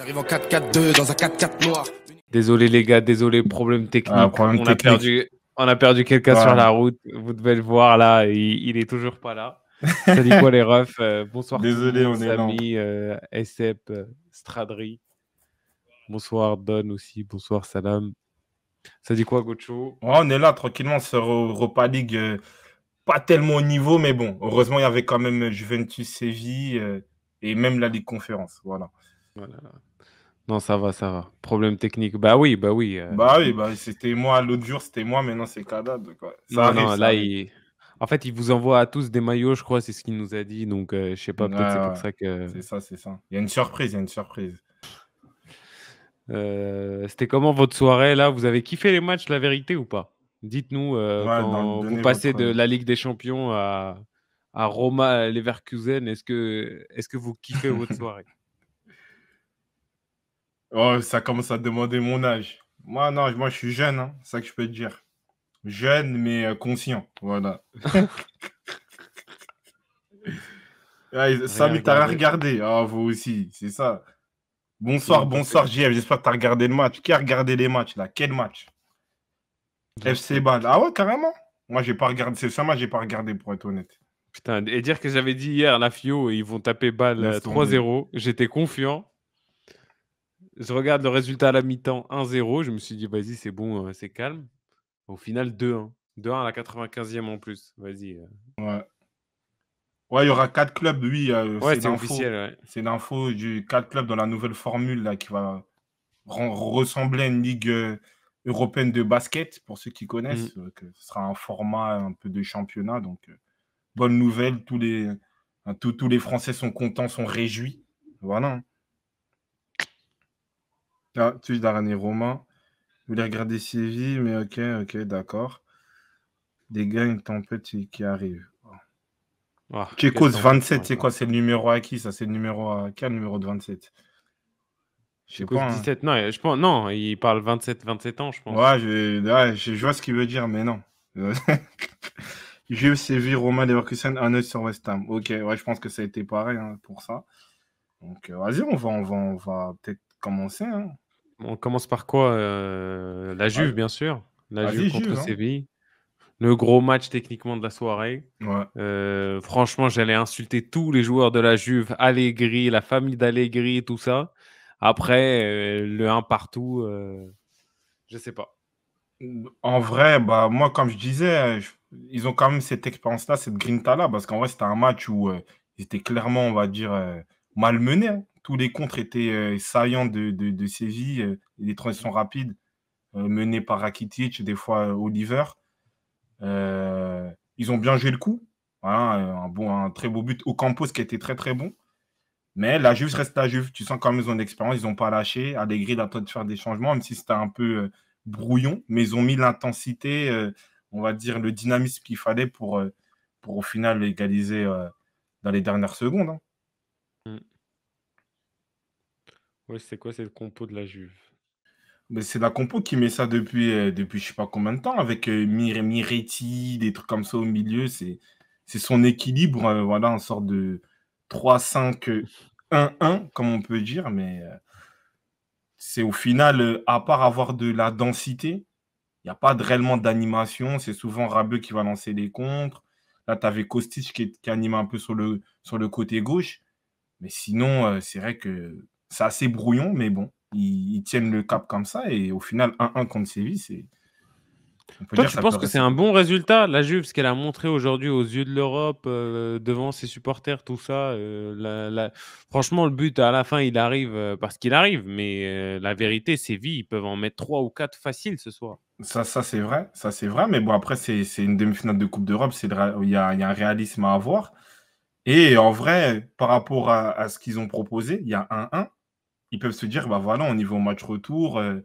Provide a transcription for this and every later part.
J'arrive en 4-4-2 dans un 4-4 noir. Désolé les gars, désolé, problème technique. Ah, on, A perdu, on a perdu quelqu'un sur la route. Vous devez le voir là, il, est toujours pas là. Ça dit quoi les refs, bonsoir. Désolé, on est amis, euh, euh, Stradri. Bonsoir Don aussi, bonsoir Salam. Ça dit quoi Gocho On est là tranquillement sur Europa League. Euh, pas tellement au niveau, mais bon, heureusement il y avait quand même Juventus Séville euh, et même la Ligue Conférence. Voilà. Voilà. Non, ça va, ça va. Problème technique. Bah oui, bah oui. Euh, bah oui, bah c'était moi l'autre jour, c'était moi, maintenant c'est Kadad. Non, non, là, il... en fait, il vous envoie à tous des maillots, je crois, c'est ce qu'il nous a dit. Donc, euh, je sais pas, peut-être c'est pour ça que. C'est ça, c'est ça. Il y a une surprise, il y a une surprise. Euh, c'était comment votre soirée là Vous avez kiffé les matchs, la vérité ou pas Dites-nous vous passez de la Ligue des Champions à, Roma, les Leverkusen, est-ce que, est que vous kiffez votre soirée Oh, ça commence à demander mon âge. Moi, non, moi, je suis jeune, hein. c'est ça que je peux te dire. Jeune, mais euh, conscient. Voilà. ouais, t'as regardé. Ah, vous aussi, c'est ça. Bonsoir, bonsoir, JF. J'espère que t'as regardé le match. Qui a regardé les matchs, là Quel match FC Ball. Ah ouais, carrément Moi, j'ai pas regardé. C'est ça, moi, j'ai pas regardé, pour être honnête. Putain, et dire que j'avais dit hier, la FIO, ils vont taper Balle 3-0. Euh, j'étais confiant. Je regarde le résultat à la mi-temps 1-0. Je me suis dit, vas-y, c'est bon, euh, c'est calme. Au final, 2-1. 2-1 à la 95e en plus. Vas-y. Euh. Ouais. Ouais, il y aura quatre clubs, oui. Euh, c'est officiel. C'est l'info du quatre clubs dans la nouvelle formule là, qui va ressembler à une ligue européenne de basket, pour ceux qui connaissent. Mm. ce sera un format un peu de championnat. Donc, bonne nouvelle. Tous les, hein, tous les Français sont contents, sont réjouis. Voilà. Hein. Ah, tu dernier Romain. Vous voulez regarder Séville, mais ok, ok, d'accord. Des gars, une tempête qui arrive. Oh, écoutes 27, c'est quoi C'est le numéro à qui ça C'est le numéro à euh, quel numéro de 27 Je sais pas. Hein. non, je pense, non, il parle 27, 27 ans, je pense. Ouais, je, vois ce qu'il veut dire, mais non. jai Séville, Romain, Leverkusen, un œil sur West Ham. Ok, ouais, je pense que ça a été pareil hein, pour ça. Donc, euh, vas-y, on va, on va, on va peut-être commencer. Hein. On commence par quoi euh, La Juve, bah, bien sûr. La Juve contre hein. Séville. Le gros match techniquement de la soirée. Euh, franchement, j'allais insulter tous les joueurs de la Juve, Allegri, la famille d'Allegri, tout ça. Après, euh, le 1 partout, je ne sais pas. En vrai, bah, moi, comme je disais, hein, ils ont quand même cette expérience-là, cette grinta-là, parce qu'en vrai, c'était un match où ils étaient clairement, on va dire, malmenés tous les contres étaient euh, saillants de, de, de Séville, euh, les transitions rapides euh, menées par Rakitic, des fois Oliver. ils ont bien joué le coup. Hein, un, bon, un très beau but au Campos qui était très très bon. Mais la Juve reste la Juve. Tu sens quand même ils ont l'expérience, ils n'ont pas lâché. Allegri il toi de faire des changements, même si c'était un peu brouillon. Mais ils ont mis l'intensité, on va dire le dynamisme qu'il fallait pour, pour au final égaliser dans les dernières secondes. Hein. Ouais, c'est quoi cette compo de la Juve mais ben, c'est la compo qui met ça depuis, je euh, depuis je sais pas combien de temps, avec euh, Miretti, des trucs comme ça au milieu. C'est, son équilibre, euh, voilà, en sorte de 3-5-1-1, comme on peut dire. Mais c'est au final, à part avoir de la densité, il n'y a pas de, réellement d'animation. C'est souvent Rabeux qui va lancer les contres. Là, tu avais Kostic qui, qui, anime un peu sur le, sur le côté gauche. Mais sinon, c'est vrai que c'est assez brouillon, mais bon, ils, tiennent le cap comme ça. Et au final, 1-1 contre Séville, c'est. Toi, tu penses que c'est un bon résultat, la Juve, ce qu'elle a montré aujourd'hui aux yeux de l'Europe, euh, devant ses supporters, tout ça. Euh, franchement, le but, à la fin, il arrive euh, parce qu'il arrive, mais la vérité, Séville, ils peuvent en mettre 3 ou 4 faciles ce soir. Ça, ça c'est vrai, ça c'est vrai, mais bon, après, c'est une demi-finale de Coupe d'Europe, il y, a, y a un réalisme à avoir. Et en vrai, par rapport à, à ce qu'ils ont proposé, il y a 1-1, ils peuvent se dire, bah voilà, au niveau match retour. Euh,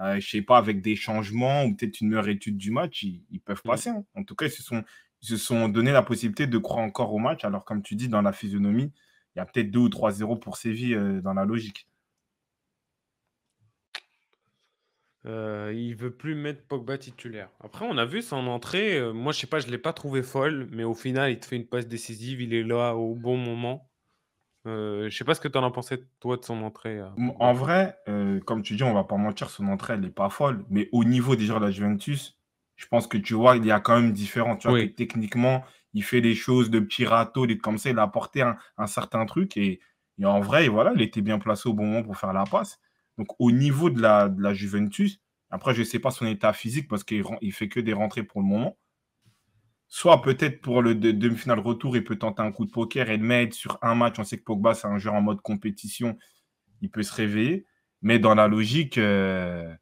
euh, je sais pas, avec des changements ou peut-être une meilleure étude du match, ils, peuvent mm. passer. Hein. En tout cas, ils se, sont, ils se sont donné la possibilité de croire encore au match. Alors, comme tu dis, dans la physionomie, il y a peut-être deux ou trois zéros pour Séville euh, dans la logique. Il il veut plus mettre Pogba titulaire. Après, on a vu son entrée. moi, je sais pas, je l'ai pas trouvé folle, mais au final, il te fait une passe décisive. Il est là au bon moment. Euh, je sais pas ce que tu en as pensé, toi, de son entrée. Euh, en vrai, euh, comme tu dis, on va pas mentir, son entrée, elle n'est pas folle. Mais au niveau déjà de la Juventus, je pense que tu vois, il y a quand même différent. techniquement, il fait des choses de petits râteaux, des comme ça. Il a apporté un, certain truc. Et, en vrai, voilà, il était bien placé au bon moment pour faire la passe. Donc, au niveau de la, Juventus, après, je sais pas son état physique parce qu'il fait que des rentrées pour le moment soit peut-être pour le demi-finale retour, il peut tenter un coup de poker et le mettre sur un match. On sait que Pogba, c'est un joueur en mode compétition, il peut se réveiller. Mais dans la logique, euh,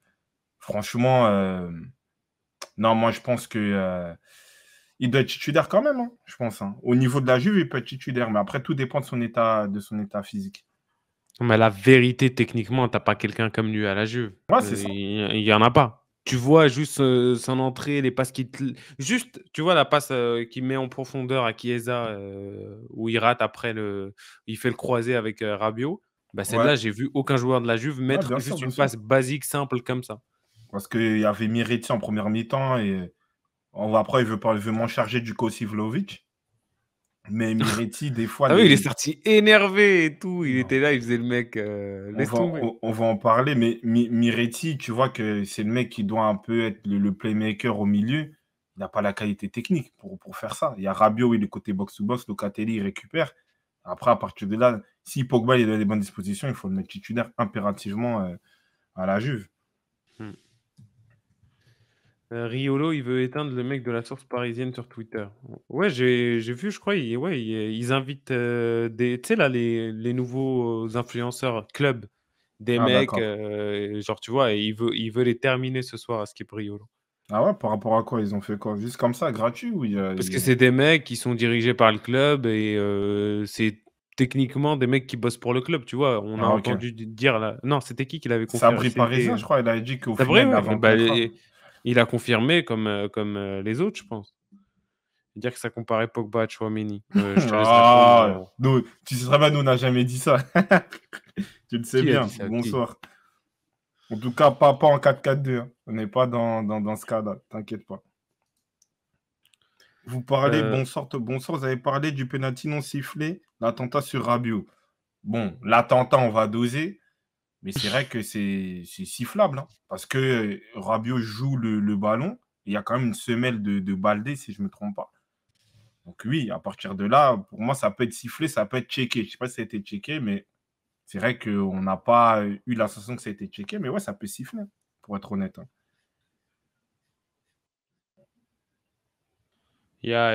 franchement, euh, non, moi je pense que euh, il doit être titulaire quand même, hein, je pense. Hein. Au niveau de la Juve, il peut être titulaire, mais après tout dépend de son état, de son état physique. Mais la vérité, techniquement, t'as pas quelqu'un comme lui à la Juve. il, n'y il en a pas tu vois juste son entrée, les passes qui. Te... Juste, tu vois la passe qu'il met en profondeur à Chiesa, où il rate après le. Il fait le croisé avec Rabio. Bah, Celle-là, j'ai vu aucun joueur de la Juve mettre juste une passe basique, simple comme ça. Parce qu'il y avait Miretti en première mi-temps et après, il veut, pas, m'en charger du Kosivlovic. Mais Miretti, des fois. Ah il est sorti énervé et tout. Il était là, il faisait le mec. Euh, on, va, en parler, mais Miretti, tu vois que c'est le mec qui doit un peu être le, playmaker au milieu. Il n'a pas la qualité technique pour, faire ça. Il y a Rabiot, il est côté box-to-box. Locatelli, il récupère. Après, à partir de là, si Pogba il est dans les bonnes dispositions, il faut le mettre titulaire impérativement euh, à la Juve. Euh, Riolo, il veut éteindre le mec de la source parisienne sur Twitter. Ouais, j'ai vu, je crois, ouais, ils invitent euh, des, tu sais là, les, les nouveaux influenceurs club, des ah, mecs, euh, genre tu vois, il veut, il veut les terminer ce soir à Skip Riolo. Ah ouais, par rapport à quoi? Ils ont fait quoi? Juste comme ça, gratuit ou Parce que c'est des mecs qui sont dirigés par le club et c'est techniquement des mecs qui bossent pour le club, tu vois. On a ah, entendu dire là. Non, c'était qui qui l'avait confirmé? Sabri Parisien, je crois, il a dit qu'au final, il avait il a confirmé comme, euh, comme euh, les autres, je pense. Dire que ça comparait Pogba à Chouameni. Euh, ah, tu sais très nous, on n'a jamais dit ça. tu le sais bien. Bonsoir. En tout cas, pas, pas en 4-4-2. Hein. On n'est pas dans, ce cas-là. T'inquiète pas. Vous parlez, bonsoir, bonsoir. vous avez parlé du pénalty non sifflé, l'attentat sur Rabiot. Bon, l'attentat, on va doser. Mais c'est vrai que c'est sifflable, hein, parce que Rabio joue le, ballon. Il y a quand même une semelle de, de Baldé, si je ne me trompe pas. Donc oui, à partir de là, pour moi, ça peut être sifflé, ça peut être checké. Je ne sais pas si ça a été checké, mais c'est vrai qu'on n'a pas eu l'impression que ça a été checké, mais ouais, ça peut siffler, pour être honnête. Hein.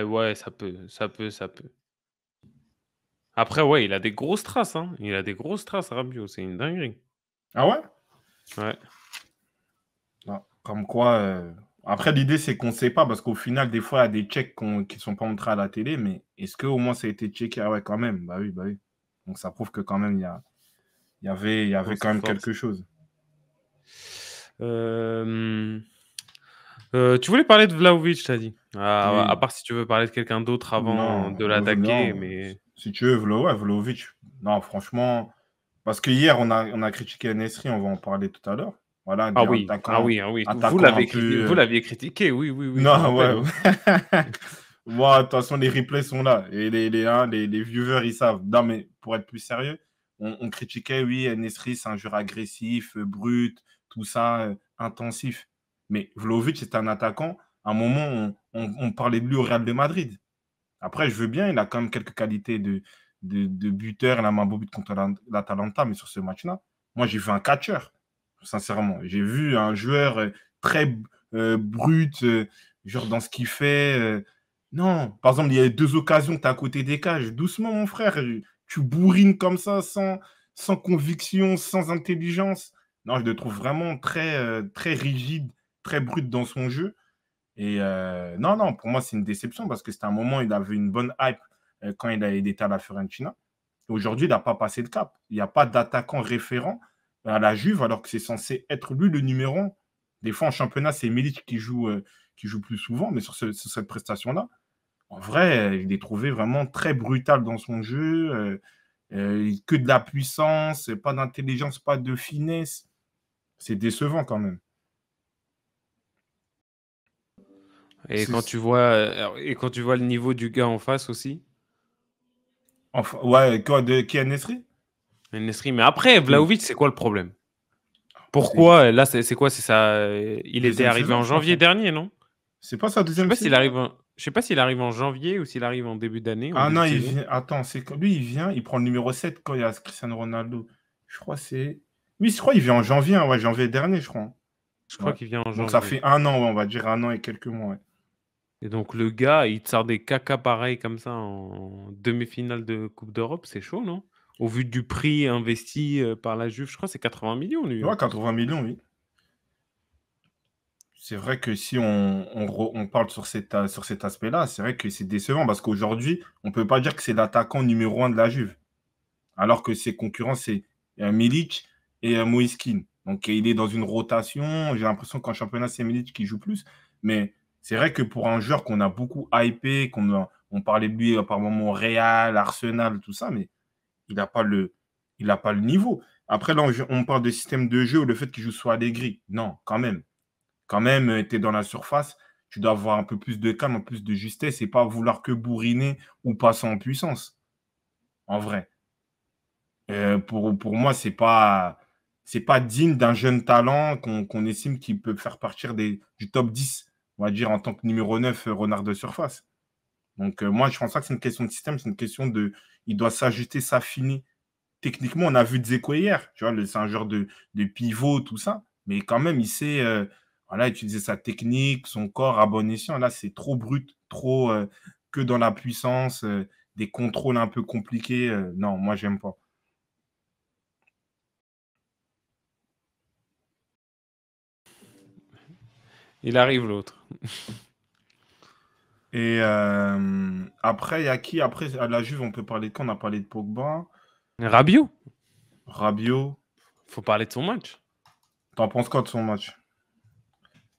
ouais, ça peut, ça peut, ça peut. Après, ouais, il a des grosses traces. Hein. Il a des grosses traces, Rabiot. C'est une dinguerie. Ah ouais? Ouais. comme quoi, euh, après l'idée c'est qu'on ne sait pas parce qu'au final, des fois, il y a des checks qui ne sont pas montrés à la télé, mais est-ce qu'au moins ça a été checké? Ah ouais, quand même, bah oui, bah oui. Donc ça prouve que quand même, il y a, y avait, y avait quand même quelque chose. Euh, euh, tu voulais parler de Vlaovic, t'as dit. Ah, à part si tu veux parler de quelqu'un d'autre avant de la l'attaquer, mais. si tu veux, Vlaovic. non, franchement, parce que hier, on a, on a critiqué Nesri, on va en parler tout à l'heure. Voilà, ah, oui. ah oui, ah oui, Vous l'aviez critiqué, oui, oui, oui. Non, ouais. Moi, de toute façon, les replays sont là. Et les, hein, les, les, viewers, ils savent. Non, mais pour être plus sérieux, on, critiquait, oui, Nesri, c'est un joueur agressif, brut, tout ça, euh, intensif. Mais Vlovic, c'est un attaquant. À un moment, on, parlait de lui au Real de Madrid. Après, je veux bien, il a quand même quelques qualités de, de, buteur. Il a but contre l'Atalanta, mais sur ce match-là, moi, j'ai vu un catcheur, sincèrement. J'ai vu un joueur euh, très euh, brut, euh, genre dans ce qu'il fait. non, par exemple, il y a deux occasions, tu es à côté des cages. Doucement, mon frère, tu bourrines comme ça, sans, sans conviction, sans intelligence. Non, je le trouve vraiment très, très rigide, très brut dans son jeu. Et non, non, pour moi, c'est une déception parce que c'était un moment, où il avait une bonne hype euh, quand il, a, était à la Fiorentina. Aujourd'hui, il n'a pas passé le cap. Il n'y a pas d'attaquant référent à la Juve, alors que c'est censé être lui le numéro Des fois, en championnat, c'est Milic qui joue, euh, qui joue plus souvent, mais sur, cette prestation-là, en vrai, euh, il est trouvé vraiment très brutal dans son jeu. que de la puissance, pas d'intelligence, pas de finesse. C'est décevant quand même. Et quand, tu vois, et quand tu vois le niveau du gars en face aussi, ouais, quoi, de qui Nesri Nesri, mais après, Vlaovic, c'est quoi le problème Pourquoi Là, c'est quoi C'est ça Il était arrivé en janvier dernier, non C'est pas sa deuxième. Je sais s'il arrive. Je sais pas s'il arrive en janvier ou s'il arrive en début d'année. Ah non, il vient... attends, c'est lui, il vient, il prend le numéro 7 quand il y a Cristiano Ronaldo. Je crois c'est. Oui, je crois qu'il vient en janvier, hein, ouais, janvier dernier, je crois. Je crois qu'il vient en janvier. Donc ça fait un an, on va dire un an et quelques mois. Et donc le gars, il sort des caca pareils comme ça en demi-finale de Coupe d'Europe, c'est chaud, non Au vu du prix investi euh, par la Juve, je crois que c'est 80 millions, lui. Hein. Ouais, 80 millions, oui. C'est vrai que si on, parle sur, sur cet aspect-là, c'est vrai que c'est décevant parce qu'aujourd'hui, on ne peut pas dire que c'est l'attaquant numéro un de la Juve. Alors que ses concurrents, c'est Milic et euh, Moïskine. Donc il est dans une rotation. J'ai l'impression qu'en championnat, c'est Milic qui joue plus. Mais c'est vrai que pour un joueur qu'on a beaucoup hypé, qu'on on parlait de lui par moment Real, Arsenal, tout ça, mais il n'a pas le, pas le niveau. Après, là, on parle de système de jeu ou le fait qu'il joue soit Allegri. Non, quand même. Quand même, euh, tu es dans la surface, tu dois avoir un peu plus de calme, un peu plus de justesse et pas vouloir que bourriner ou passer en puissance. En vrai. Euh, pour, pour moi, c'est pas. C'est pas digne d'un jeune talent qu'on estime qu'il peut faire partir du top 10 on va dire, en tant que numéro 9, euh, renard de surface. Donc, euh, moi, je pense pas que c'est une question de système, c'est une question de. Il doit s'ajuster, s'affiner. Techniquement, on a vu des hier, tu vois, c'est un genre de, de, pivot, tout ça. Mais quand même, il sait euh, voilà, utiliser sa technique, son corps à bon escient. Là, c'est trop brut, trop que dans la puissance, des contrôles un peu compliqués. non, moi, j'aime pas. Il arrive l'autre. Et euh, après, il y a qui Après, à la Juve, on peut parler de quand On a parlé de Pogba. Rabio. Rabiot. Faut parler de son match. T'en penses quoi de son match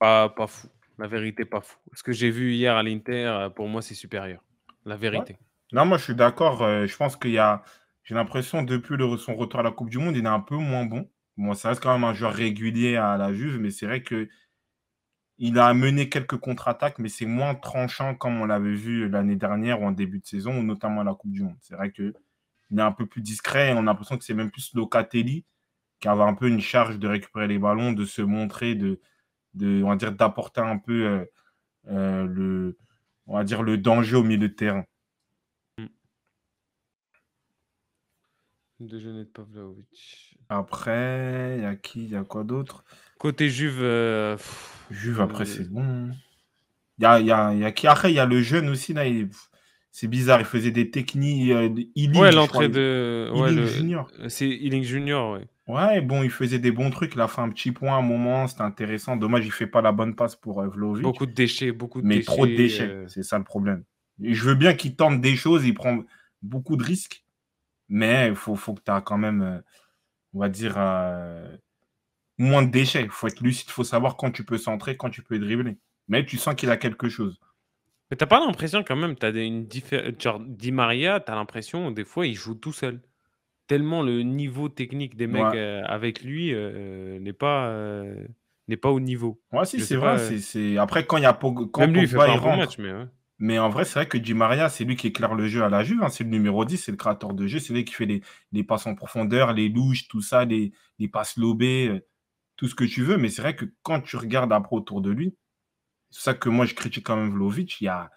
pas, fou. La vérité, pas fou. Ce que j'ai vu hier à l'Inter, euh, pour moi, c'est supérieur. La vérité. Non, moi, je suis d'accord. Euh, je pense qu'il y a. J'ai l'impression, depuis son retour à la Coupe du Monde, il est un peu moins bon. Bon, ça reste quand même un joueur régulier à la Juve, mais c'est vrai que il a mené quelques contre-attaques, mais c'est moins tranchant comme on l'avait vu l'année dernière ou en début de saison, notamment à la Coupe du Monde. C'est vrai qu'il est un peu plus discret et on a l'impression que c'est même plus Locatelli qui avait un peu une charge de récupérer les ballons, de se montrer, de, dire d'apporter un peu euh, euh, le, on va dire le danger au milieu de terrain. De Après, il y a qui Il y a quoi d'autre Côté Juve. Euh, Juve, après, euh, c'est bon. Y a, y a, après, il y a le jeune aussi, C'est bizarre, il faisait des techniques. Euh, il l'entrée de. Ouais, Junior. C'est Healing Junior, ouais. Ouais, bon, il faisait des bons trucs. Il a fait un petit point à un moment, c'était intéressant. Dommage, il ne fait pas la bonne passe pour euh, Beaucoup de déchets, beaucoup de Mais trop de déchets, c'est ça le problème. je veux bien qu'il tente des choses, il prend beaucoup de risques. Mais il faut, faut que tu as quand même, on va dire, moins de déchets. Il faut être lucide, il faut savoir quand tu peux centrer, quand tu peux dribbler. Mais tu sens qu'il a quelque chose. Mais t'as pas l'impression quand même, t'as une différence. Genre, Di Maria, as l'impression des fois il joue tout seul. Tellement le niveau technique des mecs euh, avec lui euh, n'est pas euh, n'est pas au niveau. Ouais, si, c'est vrai. C'est Après, quand il y a quand il, pas il rentre. mais, en vrai, c'est vrai que Di Maria, c'est lui qui éclaire le jeu à la Juve. Hein. C'est le numéro 10, c'est le créateur de jeu. C'est lui qui fait les, passes en profondeur, les louches, tout ça, les, les passes lobées tout ce que tu veux, mais c'est vrai que quand tu regardes après autour de lui, c'est ça que moi je critique quand même Vlovic, il y a...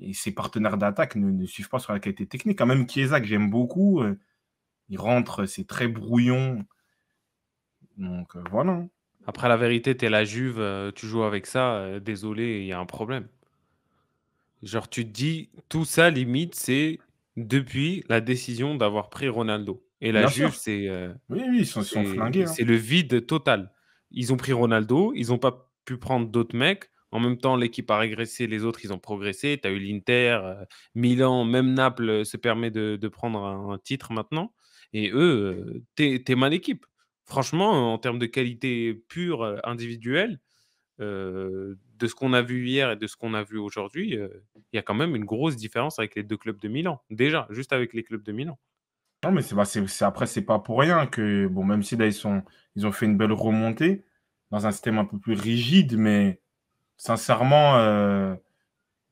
et ses partenaires d'attaque ne, suivent pas sur la qualité technique. Quand même Chiesa, que j'aime beaucoup, euh, il rentre, c'est très brouillon. Donc euh, voilà. Après la vérité, tu es la Juve, euh, tu joues avec ça, désolé, il y a un problème. Genre tu te dis, tout ça limite, c'est depuis la décision d'avoir pris Ronaldo. Et la Juve, c'est. C'est le vide total. Ils ont pris Ronaldo, ils n'ont pas pu prendre d'autres mecs. En même temps, l'équipe a régressé, les autres, ils ont progressé. Tu as eu l'Inter, euh, Milan, même Naples euh, se permet de, prendre un, titre maintenant. Et eux, euh, t'es es mal équipe. Franchement, en termes de qualité pure, individuelle, de ce qu'on a vu hier et de ce qu'on a vu aujourd'hui, il y a quand même une grosse différence avec les deux clubs de Milan. Déjà, juste avec les clubs de Milan. Non, mais c'est bah, c'est- après, c'est pas pour rien que, bon, même si là, ils sont, ils ont fait une belle remontée dans un système un peu plus rigide, mais sincèrement, euh,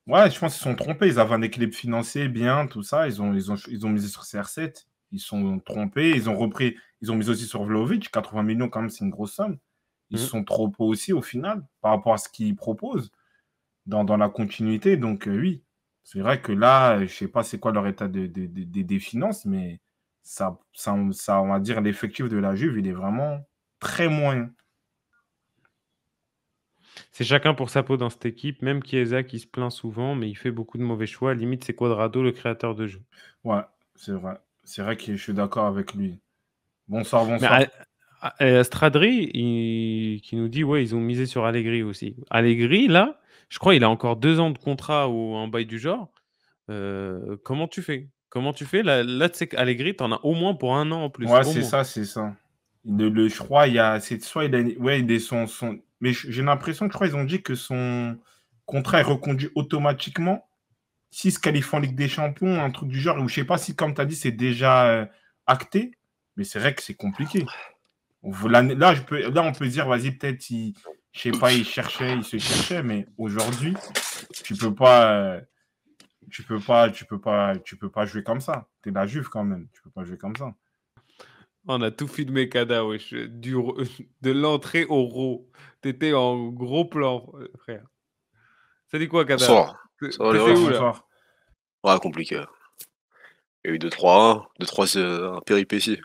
ouais, je pense qu'ils se sont trompés. Ils avaient un équilibre financier bien, tout ça. Ils ont, ils ils ont misé sur CR7. Ils se sont trompés. Ils ont repris, ils ont mis aussi sur Vlovic. 80 millions, quand même, c'est une grosse somme. Ils mm-hmm. sont trop beaux aussi, au final, par rapport à ce qu'ils proposent dans, la continuité. Donc, euh, oui, c'est vrai que là, je je sais pas c'est quoi leur état des finances, mais ça, on va dire, l'effectif de la Juve, il est vraiment très moyen. C'est chacun pour sa peau dans cette équipe, même Kieza qui se plaint souvent, mais il fait beaucoup de mauvais choix. Limite, c'est Quadrado le créateur de jeu. Ouais, c'est vrai. C'est vrai que je suis d'accord avec lui. Bonsoir, bonsoir. Astradri, Stradri, qui nous dit, ouais, ils ont misé sur Allegri aussi. Allegri, là, je crois, il a encore deux ans de contrat ou un bail du genre. Euh, comment tu fais Comment tu fais Là, tu sais tu t'en as au moins pour un an en plus. Ouais, c'est ça, c'est ça. je crois, il y a. Soit il Mais j'ai l'impression que je crois ils ont dit que son contrat est reconduit automatiquement si se qualifient en Ligue des Champions, un truc du genre, ou je sais pas si, comme tu as dit, c'est déjà euh, acté, mais c'est vrai que c'est compliqué. Là, je peux, là, on peut dire, vas-y, peut-être, il, je sais pas, il cherchait, il se cherchait, mais aujourd'hui, tu peux pas. Euh, tu peux pas, tu peux pas, tu peux pas jouer comme ça. Tu es la Juve quand même. Tu peux pas jouer comme ça. On a tout filmé, Kada, wesh. de l'entrée au Tu T'étais en gros plan, frère. Ça dit quoi, Kada Bonsoir. Ça où, là compliqué. Il y a eu 2-3-1, 2-3 euh, péripéties.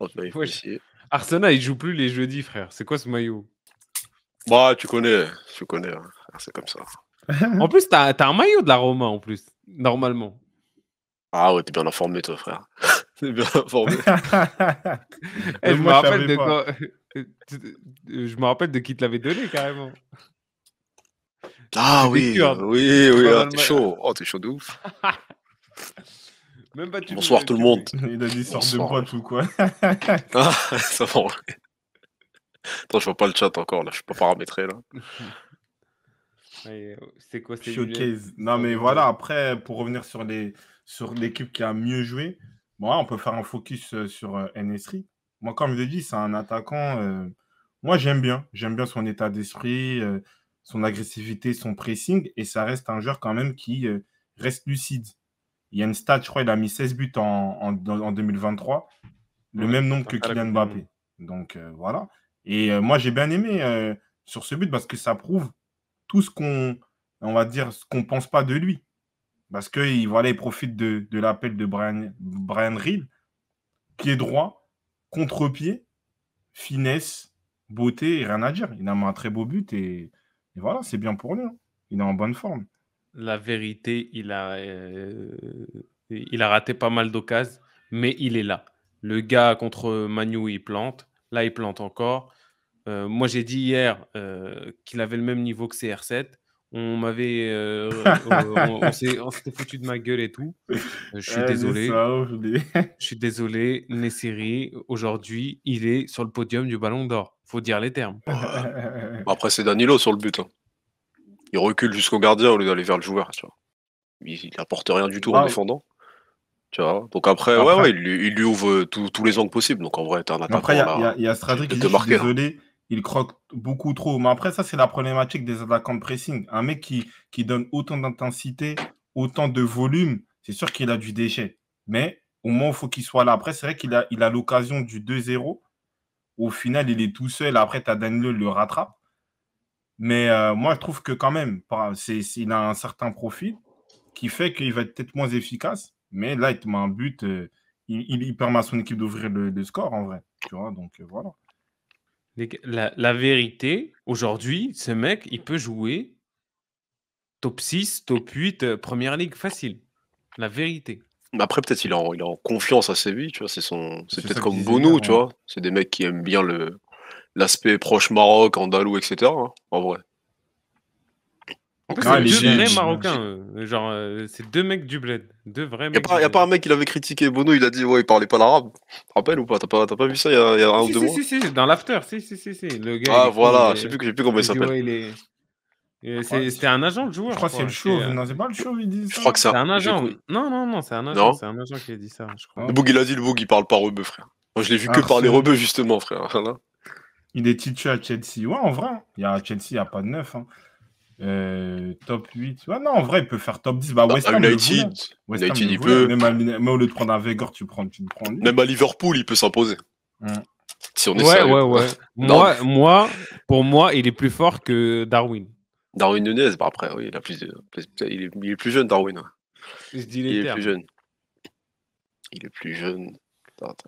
Ouais. Arsenal, il joue plus les jeudis, frère. C'est quoi ce maillot Bah, tu connais, tu connais. Hein. C'est comme ça en plus, t'as un maillot de la Roma en plus, normalement. Ah ouais, t'es bien informé, toi, frère. t'es bien informé. Eh, euh, je, me rappelle de qui te l'avait donné, carrément. Ah hein. oui, oui, oui, ah, t'es chaud. Oh, t'es chaud de ouf. Bonsoir tout le monde. Il a dit « sorte de boîte ou quoi. Ah, ça va. Attends, je vois pas le chat encore, là. Je suis pas paramétré, là. C'est quoi Non, mais voilà, après, pour revenir sur les sur l'équipe qui a mieux joué, bon, on peut faire un focus euh, sur euh, NSRI. Moi, comme je l'ai dit, c'est un attaquant. Euh, moi, j'aime bien. J'aime bien son état d'esprit, son agressivité, son pressing. Et ça reste un joueur quand même qui reste lucide. Il y a une stat, je crois, il a mis 16 buts en, en, en 2023. Le même nombre que Kylian Mbappé. Donc, voilà. Et moi, j'ai bien aimé sur ce but parce que ça prouve tout ce qu'on, on va dire, ce qu'on pense pas de lui. Parce que voilà, il profite de, l'appel de Brian, Brian Reed, pied droit, contre-pied, finesse, beauté, rien à dire. Il a un très beau but et, voilà, c'est bien pour lui. Hein. Il est en bonne forme. La vérité, il a, euh, il a raté pas mal d'occasions, mais il est là. Le gars contre Manu, il plante. Là, il plante encore moi, j'ai dit hier qu'il avait le même niveau que CR7. On m'avait. on, s'était foutu de ma gueule et tout. je suis désolé. je suis désolé. séries aujourd'hui, il est sur le podium du Ballon d'Or. faut dire les termes. Après, c'est Danilo sur le but. Hein. Il recule jusqu'au gardien au lieu d'aller vers le joueur. Il n'apporte rien du tout en bah, défendant. Tu donc après, ouais, il, lui ouvre euh, tous les angles possibles. Donc en vrai, t'as un Après, il y a, a, qui est hein. désolé, il croque beaucoup trop. Mais après, ça, c'est la problématique des attaquants de pressing. Un mec qui, qui donne autant d'intensité, autant de volume, c'est sûr qu'il a du déchet. Mais au moins, il faut qu'il soit là. Après, c'est vrai qu'il a, il a l'occasion du 2-0. Au final, il est tout seul. Après, tu as le rattrape. Mais euh, moi, je trouve que quand même, il a un certain profil qui fait qu'il va être peut-être moins efficace. Mais là, il te met un but. Euh, il, permet à son équipe d'ouvrir le, score, en vrai. Tu vois, donc euh, voilà. La, vérité, aujourd'hui, ce mec, il peut jouer top 6, top 8, euh, première ligue, facile. La vérité. Mais bah, après, peut-être il est, en, confiance à Séville, tu vois. C'est son, c'est peut-être comme Bonou, tu vois. C'est des mecs qui aiment bien l'aspect proche Maroc, Andalou, etc. Hein, en vrai. Ah, c'est deux vrais Marocains. Euh, genre, euh, c'est deux mecs du bled. Deux vrais mecs. Il n'y a, pas un mec qui l'avait critiqué Bono, il a dit, ouais, il parlait pas l'arabe. Rappelle ou pas T'as pas, pas, vu ça il y a, un ou deux si, mois Si, si, dans l'after. Si, si, si, si. Le gars, ah, voilà, je sais plus, plus comment il s'appelle. C'était un agent, le joueur. Je crois que c'est le show. Non, c'est pas le show, il dit ça. Je crois que c'est un agent. Non, non, non, c'est un agent. C'est un agent qui a dit ça, je crois. Le boug, il a dit, le boug, il parle pas rebeu, frère. Moi, je l'ai vu que ah, parler les justement, frère. Il est titulaire à Chelsea. Ouais, en vrai, hein. il y a Chelsea, il n'y a pas de neuf. Hein. Euh, top 8. Ah non, en vrai, il peut faire top 10. Bah, bah, West Ham, United, United il peut. Même, à, au lieu de prendre un Vegor, tu prends, tu prends Même à Liverpool, il peut s'imposer. Mm. Si on est ouais, sérieux. ouais, moi, pour moi, il est plus fort que Darwin. Darwin Nunez, bah après, oui, il, a plus il, est, plus jeune, Darwin. il est plus jeune. Il est plus jeune.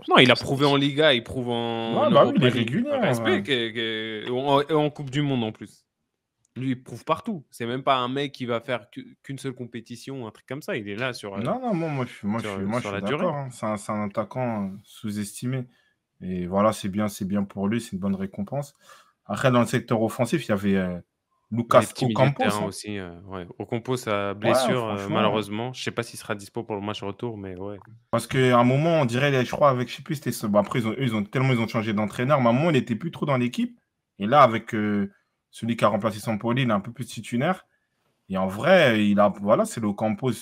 non, il a prouvé en Liga, il prouve en. Ouais, bah, il est régulier. Respect, ouais. Hein. et, en Coupe du Monde en plus lui, il prouve partout. C'est même pas un mec qui va faire qu'une seule compétition, un truc comme ça. Il est là sur. Euh, non, non, moi, moi je moi, d'accord. Hein. C'est, un, c'est un, attaquant euh, sous-estimé. Et voilà, c'est bien, c'est bien pour lui, c'est une bonne récompense. Après, dans le secteur offensif, il y avait euh, Lucas Ocampos. Hein. aussi. Euh, ouais. Ocampo, sa blessure, malheureusement. Je sais pas s'il sera dispo pour le match retour, mais ouais. Parce qu'à un moment, on dirait, je crois, avec, je c'était bah, après, ils ont, tellement ils ont changé d'entraîneur, mais à un moment, il n'était plus trop dans l'équipe. Et là, avec celui qui a remplacé son poli, il est un peu plus titulaire. Et en vrai, il a, voilà, c'est le Campos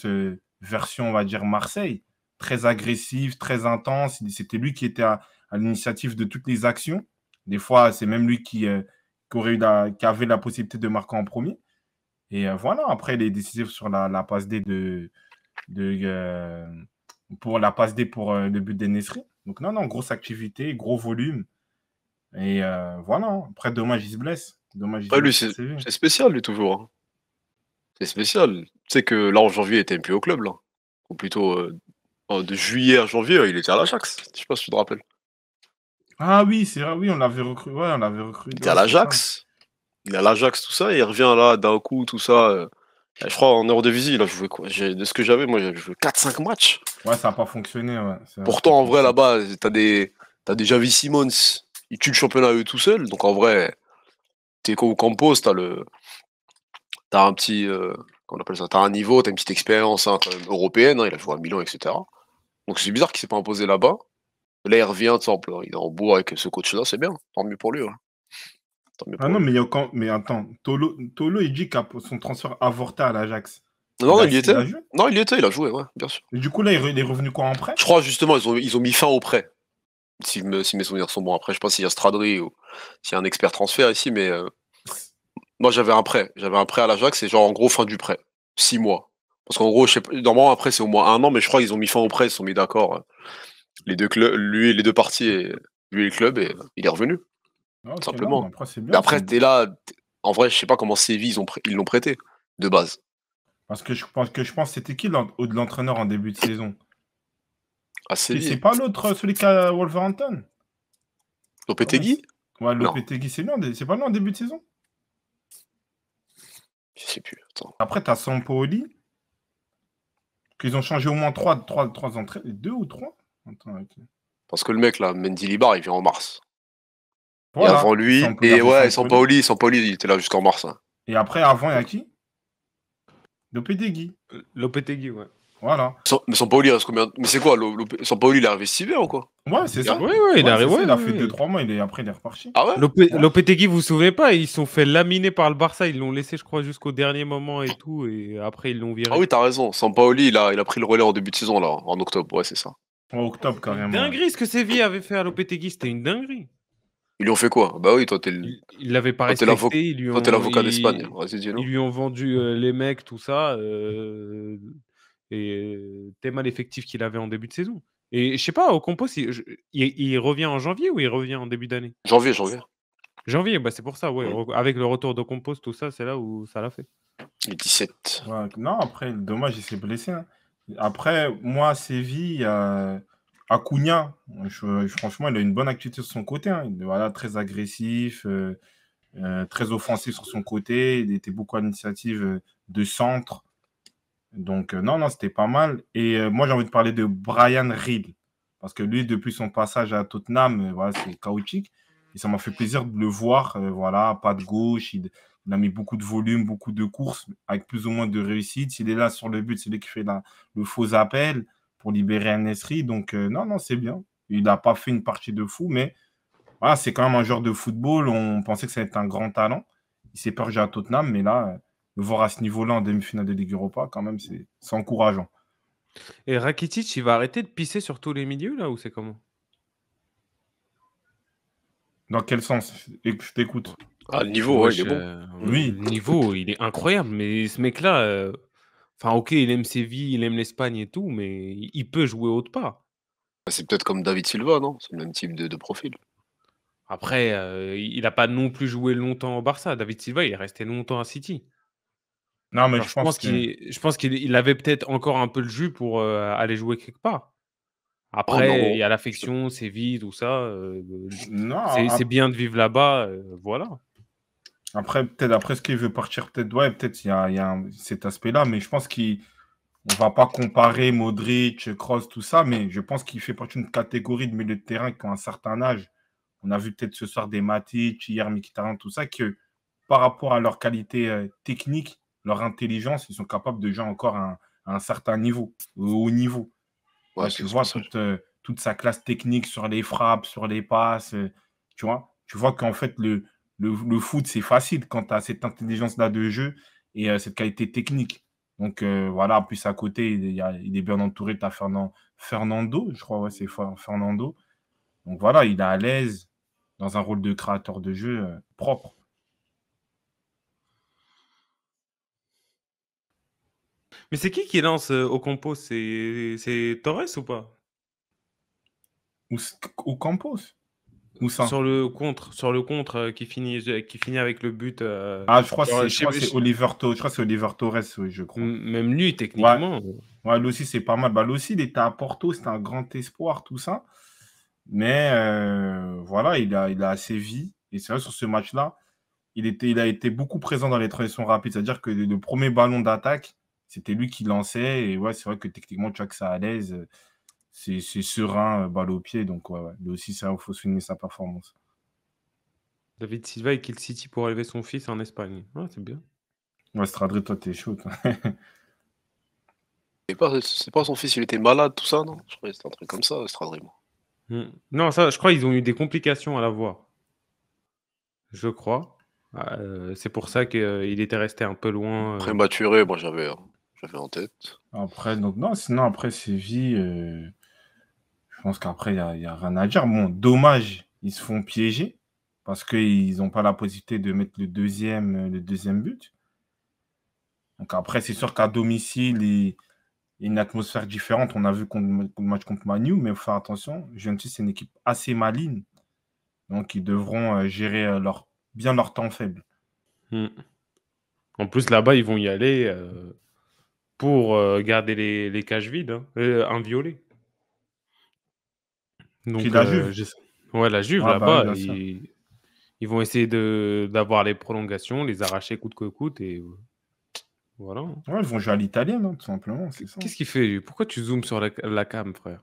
version, on va dire, Marseille. Très agressif, très intense. C'était lui qui était à, l'initiative de toutes les actions. Des fois, c'est même lui qui, euh, avait la possibilité de marquer en premier. Et euh, voilà, après, il est décisif sur la, passe D euh, pour la passe D pour le but d'Enesri. Donc non, non, grosse activité, gros volume. Et voilà, après, dommage, il se blesse. Dommage. c'est spécial, lui, toujours. Hein. C'est spécial. Tu sais que là, en janvier, il était plus au club, là. Ou plutôt, euh, de juillet à janvier, il était à l'Ajax. Je sais pas si tu te rappelles. Ah oui, c'est vrai, oui, on l'avait recruté. Il était à l'Ajax. Il est à l'Ajax, tout ça, il revient là, d'un coup, tout ça. Euh, je crois en visite il a joué quoi De ce que j'avais, moi, j'ai joué 4-5 matchs. Ouais, ça n'a pas fonctionné. Pourtant, en vrai, là-bas, t'as des... As déjà vu Simons, ils tuent le championnat eux tout seul Donc, en vrai, t'es au campus, t'as le. T'as un petit. Euh, comment on appelle ça T'as un niveau, t'as une petite expérience hein, européenne, hein, il a joué à Milan, etc. Donc c'est bizarre qu'il s'est pas imposé là-bas. Là, il revient, il est en bourre avec ce coach-là, c'est bien, tant mieux pour lui. ah non, mais, attends, Tolo, il dit a son transfert avorté à l'Ajax. Non, il y était. Il a joué, bien sûr. du coup, là, il est revenu quoi en prêt Je crois justement, ils ont, ils ont mis fin au prêt si, mes souvenirs sont bons. Après, je pense s'il y a Stradri ou s'il y a un expert transfert ici, mais euh, moi j'avais un prêt. J'avais un prêt à l'Ajax, c'est genre en gros fin du prêt. Six mois. Parce qu'en gros, je sais normalement après c'est au moins un an, mais je crois qu'ils ont mis fin au prêt, ils se sont mis d'accord. Euh, les deux clubs, lui, les deux parties, lui et le club, et euh, il est revenu. Ah simplement. après, t'es là. En vrai, je sais pas comment Séville ils l'ont prêté de base. Parce que je pense que je pense c'était qui de l'entraîneur en début de saison ah, c'est pas l'autre, euh, celui qui a Wolverhampton Lopetegui Ouais, Lopetegui, c'est c'est pas lui en début de saison Je sais plus, attends. Après, t'as Sampoli. qu'ils ont changé au moins 3, entrées, 2 ou 3 attends, Parce que le mec, là, Mendy Libar, il vient en mars. Et avant lui, et ouais, Sampaoli, Sampaoli, il était là jusqu'en mars. Hein. Et après, avant, il y a qui Lopetegui. Euh, Lopetegui, ouais. Voilà. mais San Paoli, il reste combien Mais c'est quoi il est arrivé si bien, quoi Ouais, c'est ça. Oui, il, il a fait 2-3 mois, il est... après, il est reparti. Ah ouais Lopetegui, vous vous souvenez pas Ils se sont fait laminer par le Barça, ils l'ont laissé, je crois, jusqu'au dernier moment et tout, et après, ils l'ont viré. Ah oui, t'as raison. Sampaoli Paoli, il a... pris le relais en début de saison, là, en octobre, ouais, c'est ça. En octobre, carrément. dinguerie ce que Séville avait fait à Lopetegui, c'était une dinguerie. Ils lui ont fait quoi Bah oui, toi t'es. Ils lui ont... l'avocat d'Espagne. Ils... lui ont vendu euh, les mecs, tout ça. Euh et t'aimes mal l'effectif qu'il avait en début de saison. Et je sais pas, au compo, il, revient en janvier ou il revient en début d'année Janvier, janvier. Janvier, bah c'est pour ça, ouais. Mmh. Avec le retour de Compos, tout ça, c'est là où ça l'a fait. Le 17. non, après, dommage, il s'est blessé. Hein. Après, moi, Séville, à Acuna, franchement, il a une bonne activité de son côté. Hein. voilà, très agressif, euh, très offensif sur son côté. Il était beaucoup à l'initiative de centre. Donc, euh, non, non, c'était pas mal. Et euh, moi, j'ai envie de parler de Brian Reed. Parce que lui, depuis son passage à Tottenham, euh, voilà, c'est chaotique. Et ça m'a fait plaisir de le voir. voilà, pas de gauche. Il, a mis beaucoup de volume, beaucoup de courses, avec plus ou moins de réussite. S'il est là sur le but, c'est lui qui fait le faux appel pour libérer esprit. Donc, non, non, c'est bien. Il n'a pas fait une partie de fou, mais voilà, c'est quand même un joueur de football. On pensait que ça allait être un grand talent. Il s'est perdu à Tottenham, mais là, voir à ce niveau-là en demi-finale de Ligue Europa, quand même, c'est encourageant. Et Rakitic, il va arrêter de pisser sur tous les milieux, là, ou c'est comment Dans quel sens Je t'écoute. Ah, le niveau, ouais, il est bon. Oui. Le niveau, il est incroyable, mais ce mec-là, euh, enfin, ok, il aime Séville, il aime l'Espagne et tout, mais il peut jouer autre part. Bah, c'est peut-être comme David Silva, non C'est le même type de, profil. Après, euh, il n'a pas non plus joué longtemps au Barça. David Silva, il est resté longtemps à City. Non, mais je, pense qu'il, je pense qu'il avait peut-être encore un peu le jus pour euh, aller jouer quelque part. Oh, après, il y a l'affection, c'est vide, tout ça. Euh, c'est, bien de vivre là-bas, euh, voilà. Après, peut-être après ce qu'il veut partir, peut-être ouais, peut-être il y a, cet aspect-là, mais je pense qu'on ne va pas comparer Modric, Kroos, tout ça, mais je pense qu'il fait partie d'une catégorie de milieux de terrain qui ont un certain âge. On a vu peut-être ce soir des Matic, hier Mkhitaryan, tout ça, que par rapport à leur qualité technique, leur intelligence, ils sont capables de jouer encore à un, un certain niveau, au haut niveau. tu vois toute, euh, toute, sa classe technique sur les frappes, sur les passes. Euh, tu vois, tu vois qu'en fait, le, le, foot, c'est facile quand tu as cette intelligence-là de jeu et euh, cette qualité technique. Donc voilà, plus à côté, il, il est bien entouré. Tu as Fernando, je crois, c'est Fernando. Donc voilà, il est à l'aise dans un rôle de créateur de jeu propre. Mais c'est qui qui lance euh, au compo C'est Torres ou pas Ou au Campos Ou Sur le contre, sur le contre euh, qui finit euh, qui finit avec le but. Ah, je crois que c'est Oliver Torres. Je crois c'est Oliver Torres, je crois. Même lui techniquement. Ouais, lui aussi, c'est pas mal. Bah, lui aussi, il était à Porto, c'était un grand espoir, tout ça. Mais voilà, il a, il a vie. Et c'est vrai, sur ce match-là, il, était, il a été beaucoup présent dans les transitions rapides. C'est-à-dire que le premier ballon d'attaque, c'était lui qui lançait. Et ouais, c'est vrai que techniquement, tu vois que ça à l'aise. Euh, c'est serein, euh, balle au pied. Donc, ouais, Lui aussi, il faut souligner sa performance. David Silva et Kill City pour élever son fils en Espagne. Ouais, c'est bien. Ouais, Stradri, toi, t'es chaud. c'est pas, son fils, il était malade, tout ça, non Je crois, que c'était un truc comme ça, Stradri, moi. Hmm. Non, ça, je crois qu'ils ont eu des complications à la voir. Je crois. Ah, euh, c'est pour ça qu'il était resté un peu loin. Prématuré, moi j'avais. Hein en tête. Après, donc, non, sinon, après Séville, euh, je pense qu'après, il n'y a, a, rien à dire. Bon, dommage, ils se font piéger parce qu'ils n'ont pas la possibilité de mettre le deuxième, euh, le deuxième but. Donc, après, c'est sûr qu'à domicile, il y a une atmosphère différente. On a vu qu'on le match contre Manu, mais il faut faire attention. Juventus, c'est une équipe assez maligne. Donc, ils devront euh, gérer euh, leur, bien leur temps faible. Hmm. En plus, là-bas, ils vont y aller pour euh, garder les, cages vides, hein, euh, inviolées. Donc, la euh, Juve Ouais, la Juve, ah bah là-bas, ils... vont essayer d'avoir les prolongations, les arracher coûte que coûte et voilà. Hein. Ah ouais, ils vont jouer à l'italien, hein, tout simplement. Qu'est-ce qu'il fait Pourquoi tu zoomes sur la, cam, frère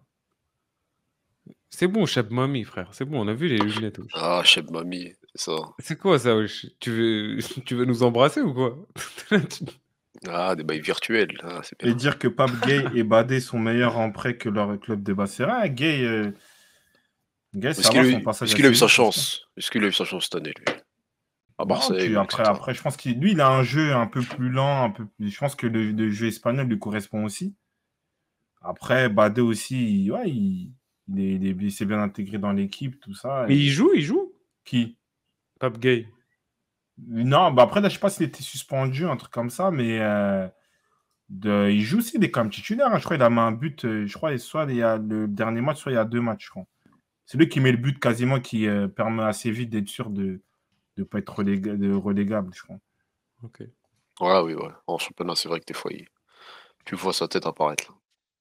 c'est bon, Chef mamie, frère. C'est bon, on a vu les lunettes. Ah, Chef Mami, ça. C'est quoi ça, tu veux... tu veux nous embrasser ou quoi Ah, des bails virtuels. Ah, et dire que Pape Gay et Badé sont meilleurs en prêt que leur club de base. Ah, euh, c'est Gay, Gay est-ce qu'il a, eu sa hein. chance Est-ce qu'il a eu sa chance cette année, lui après, je pense que lui, il a un jeu un peu plus lent. Un peu Je pense que le, jeu espagnol lui correspond aussi. Après, Badé aussi, il, il, il s'est bien intégré dans l'équipe, tout ça. Et... Mais il joue, il joue Qui Pape Gay. Non, bah après, là, je sais pas s'il était suspendu, un truc comme ça, mais euh, il joue aussi des, comme titulaire. Hein. je crois qu'il a mis un but, euh, je crois, soit il y a le dernier match, soit il y a deux matchs, je crois. C'est lui qui met le but quasiment, qui euh, permet assez vite d'être sûr de ne pas être relégable, je crois. Ok. Ouais, oui, ouais. En championnat, c'est vrai que des fois, il... tu vois sa tête apparaître.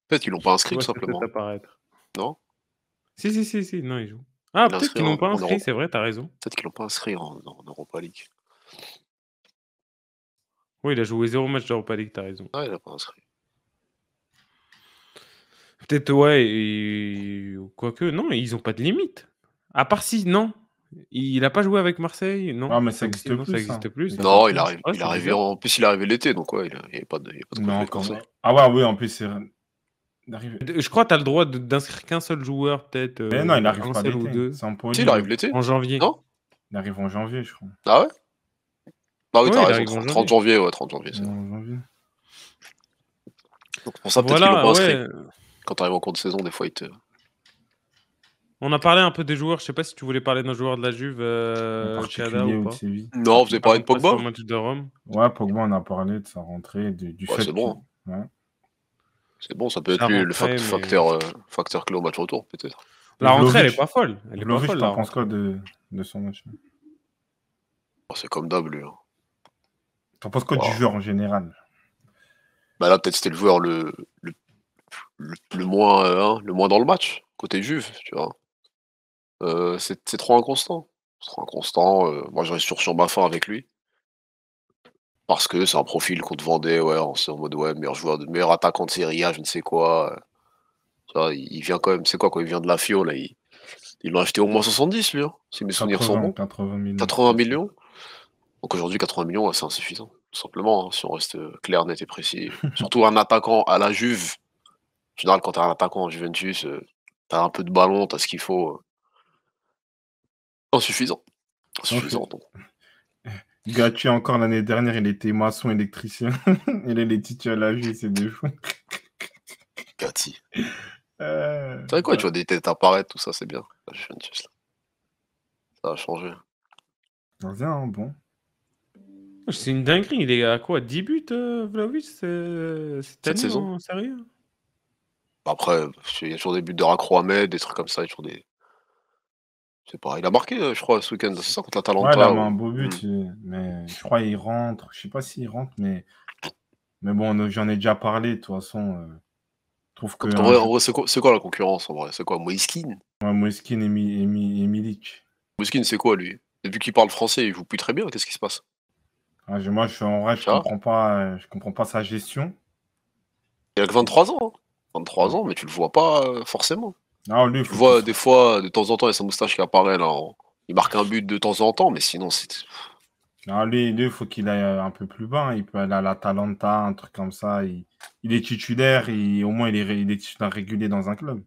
Peut-être qu'ils l'ont pas inscrit, tout simplement. Non si, si, si, si, non, il joue. Ah, peut-être qu'ils l'ont pas inscrit, c'est vrai, tu as raison. Peut-être qu'ils l'ont pas inscrit en, en Europa League. Oui, il a joué zéro match d'Europa League, t'as raison. Ah, il a pas inscrit. Peut-être, ouais, quoi quoique, non, ils n'ont pas de limite. À part si, non. Il n'a pas joué avec Marseille, non Ah, mais ça plus. existe hein. plus non, il arrive, ouais, il en plus, il est arrivé l'été, donc ouais, il n'y a pas de, il a pas de ça. Ah, ouais, oui, en plus, c'est. Je crois que tu as le droit d'inscrire qu'un seul joueur, peut-être. mais non, il euh, arrive pas l'été. Si, il arrive l'été. En janvier. Non Il arrive en janvier, je crois. Ah ouais oui, t'as raison, 30, janvier, ouais, 30 janvier. Donc pour ça, peut-être voilà, qu'ils ouais. Quand t'arrives en cours de saison, des fois, ils te. On a parlé un peu des joueurs. Je sais pas si tu voulais parler d'un joueur de la Juve, euh, Chiada ou pas. Non, vous avez parlé de Pogba. De Rome. Ouais, Pogba, on a parlé de sa rentrée, du, fait. C'est bon. C'est bon, ça peut être le euh, facteur, clé au match retour, peut-être. La rentrée, elle est pas folle. Elle est pas folle. tu penses quoi de, de son match oh, C'est comme d'hab, lui. Hein. T'en penses quoi du joueur en général bah Là, peut-être c'était le joueur le, le, moins, euh, hein, le moins dans le match, côté Juve, tu vois. Euh, c'est trop inconstant. trop inconstant. Euh, moi, je reste sur, sur ma fin avec lui. Parce que c'est un profil qu'on te vendait, ouais, en, mode ouais, meilleur joueur, meilleur attaquant de série A, je ne sais quoi. il, vient quand même, c'est quoi, quand il vient de la FIO, là, il, il acheté au moins 70, lui. Hein, si mes souvenirs sont bons. millions. 80 millions. Donc aujourd'hui, 80 millions, c'est insuffisant, tout simplement, hein, si on reste euh, clair, net et précis. Surtout un attaquant à la Juve. En général, quand tu as un attaquant en Juventus, euh, tu as un peu de ballon, tu ce qu'il faut. Euh, insuffisant. Insuffisant. Gatti, encore l'année dernière, il était maçon électricien. il est titulaire à la Juve, c'est des fous. Gatti. Tu quoi, tu vois des têtes apparaître, tout ça, c'est bien. La Juventus, Ça a changé. Ça viens hein, bon. C'est une dinguerie. Il est à quoi 10 buts, euh, Vlaovic, euh, cette, saison Sérieux Après, il y a toujours des buts de Raccro-Ahmed, des trucs comme ça. Il a toujours des. C'est pas. Il a marqué, euh, je crois, ce week-end, c'est ça, contre Talenta Ouais, il un beau but, hmm. mais je crois qu'il rentre. Je sais pas s'il rentre, mais. Mais bon, j'en ai déjà parlé, de toute façon. Euh, trouve que. En vrai, c'est quoi, la concurrence en vrai C'est quoi Moiskin et, Mi et, c'est quoi lui Depuis qu'il parle français, il joue plus très bien, qu'est-ce qui se passe moi, je, en vrai, je ne comprends pas, euh, je comprends pas sa gestion. Il a que 23 ans. 23 hein. ans, mais tu ne le vois pas euh, forcément. Ah, lui, vois des fois, de temps en temps, il y a sa moustache qui apparaît là. Il marque un but de temps en temps, mais sinon, c'est. Ah, lui, il faut qu'il aille euh, un peu plus bas. Hein. Il peut aller à la Talenta, un truc comme ça. Il, est titulaire, au moins il est, il titulaire régulier dans un club.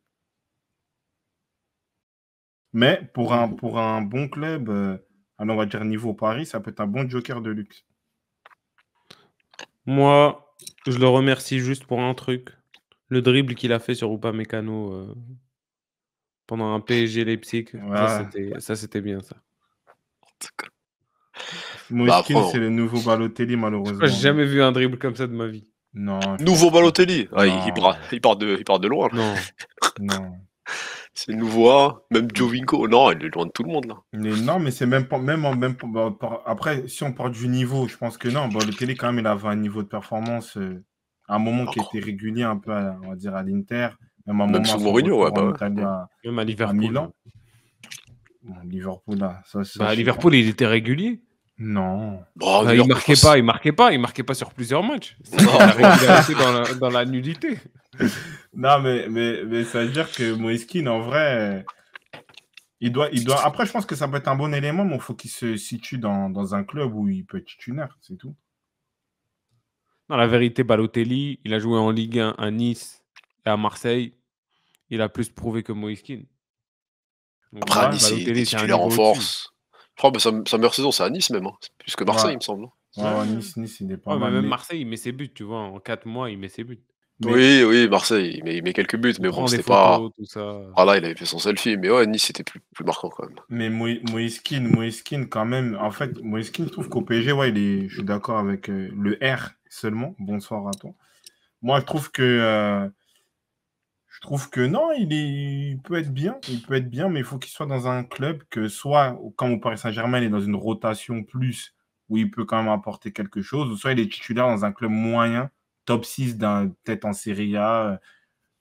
Mais pour un, mm. pour un bon club, on va dire niveau Paris, ça peut être un bon joker de luxe. Moi, je le remercie juste pour un truc. Le dribble qu'il a fait sur Upamecano euh, pendant un PSG Leipzig. Ça, c'était bien, ça. Moi, bah, c'est le nouveau Balotelli, malheureusement. J'ai jamais vu un dribble comme ça de ma vie. Non. Nouveau Balotelli il, part, de, loin. non. C'est nouveau même Jovinko. Non, il est loin de tout le monde là. non, mais c'est même pas. Même, même, bah, après, si on parle du niveau, je pense que non. le télé, quand même, il avait un niveau de performance euh, à un moment qui était régulier un peu, on va dire, à l'Inter. Même à même Mourinho, ouais, bah à, Même à Liverpool. Milan. Liverpool, là. bah, Liverpool, il était régulier. Non. Bah, il marquait pas, il marquait pas, il marquait pas sur plusieurs matchs. Non, était dans, la, dans la nudité. Non, mais, mais, mais ça veut dire que Moïskine en vrai, il doit, il doit. Après, je pense que ça peut être un bon élément, mais il faut qu'il se situe dans, dans, un club où il peut être titulaire, c'est tout. Non, la vérité, Balotelli, il a joué en Ligue 1 à Nice et à Marseille. Il a plus prouvé que Moïskine. Après, à Nice, il est titulaire en force. Je crois que sa, meilleure saison, c'est à Nice même. Hein. Plus que Marseille, il me semble. Hein. Ouais, Nice, Nice, il n'est pas mal, Même Marseille, il met ses buts, tu vois. En 4 mois, il met ses buts. Oui, oui, Marseille, il met, quelques buts, mais bon, c'était pas. Ah là, il avait fait son selfie, mais ouais, Nice, c'était plus, marquant quand même. Mais Moïskine, Moïskine, quand même, en fait, Moïskine, je trouve qu'au PSG, ouais, il est... je suis d'accord avec euh, le R seulement. Bonsoir à toi. Moi, je trouve que. Euh, je trouve que non, il, est... peut être bien, il peut être bien, mais il faut qu'il soit dans un club que soit, quand au Paris Saint-Germain, il est dans une rotation plus, où il peut quand même apporter quelque chose, ou soit il est titulaire dans un club moyen top 6 tête en Serie A euh,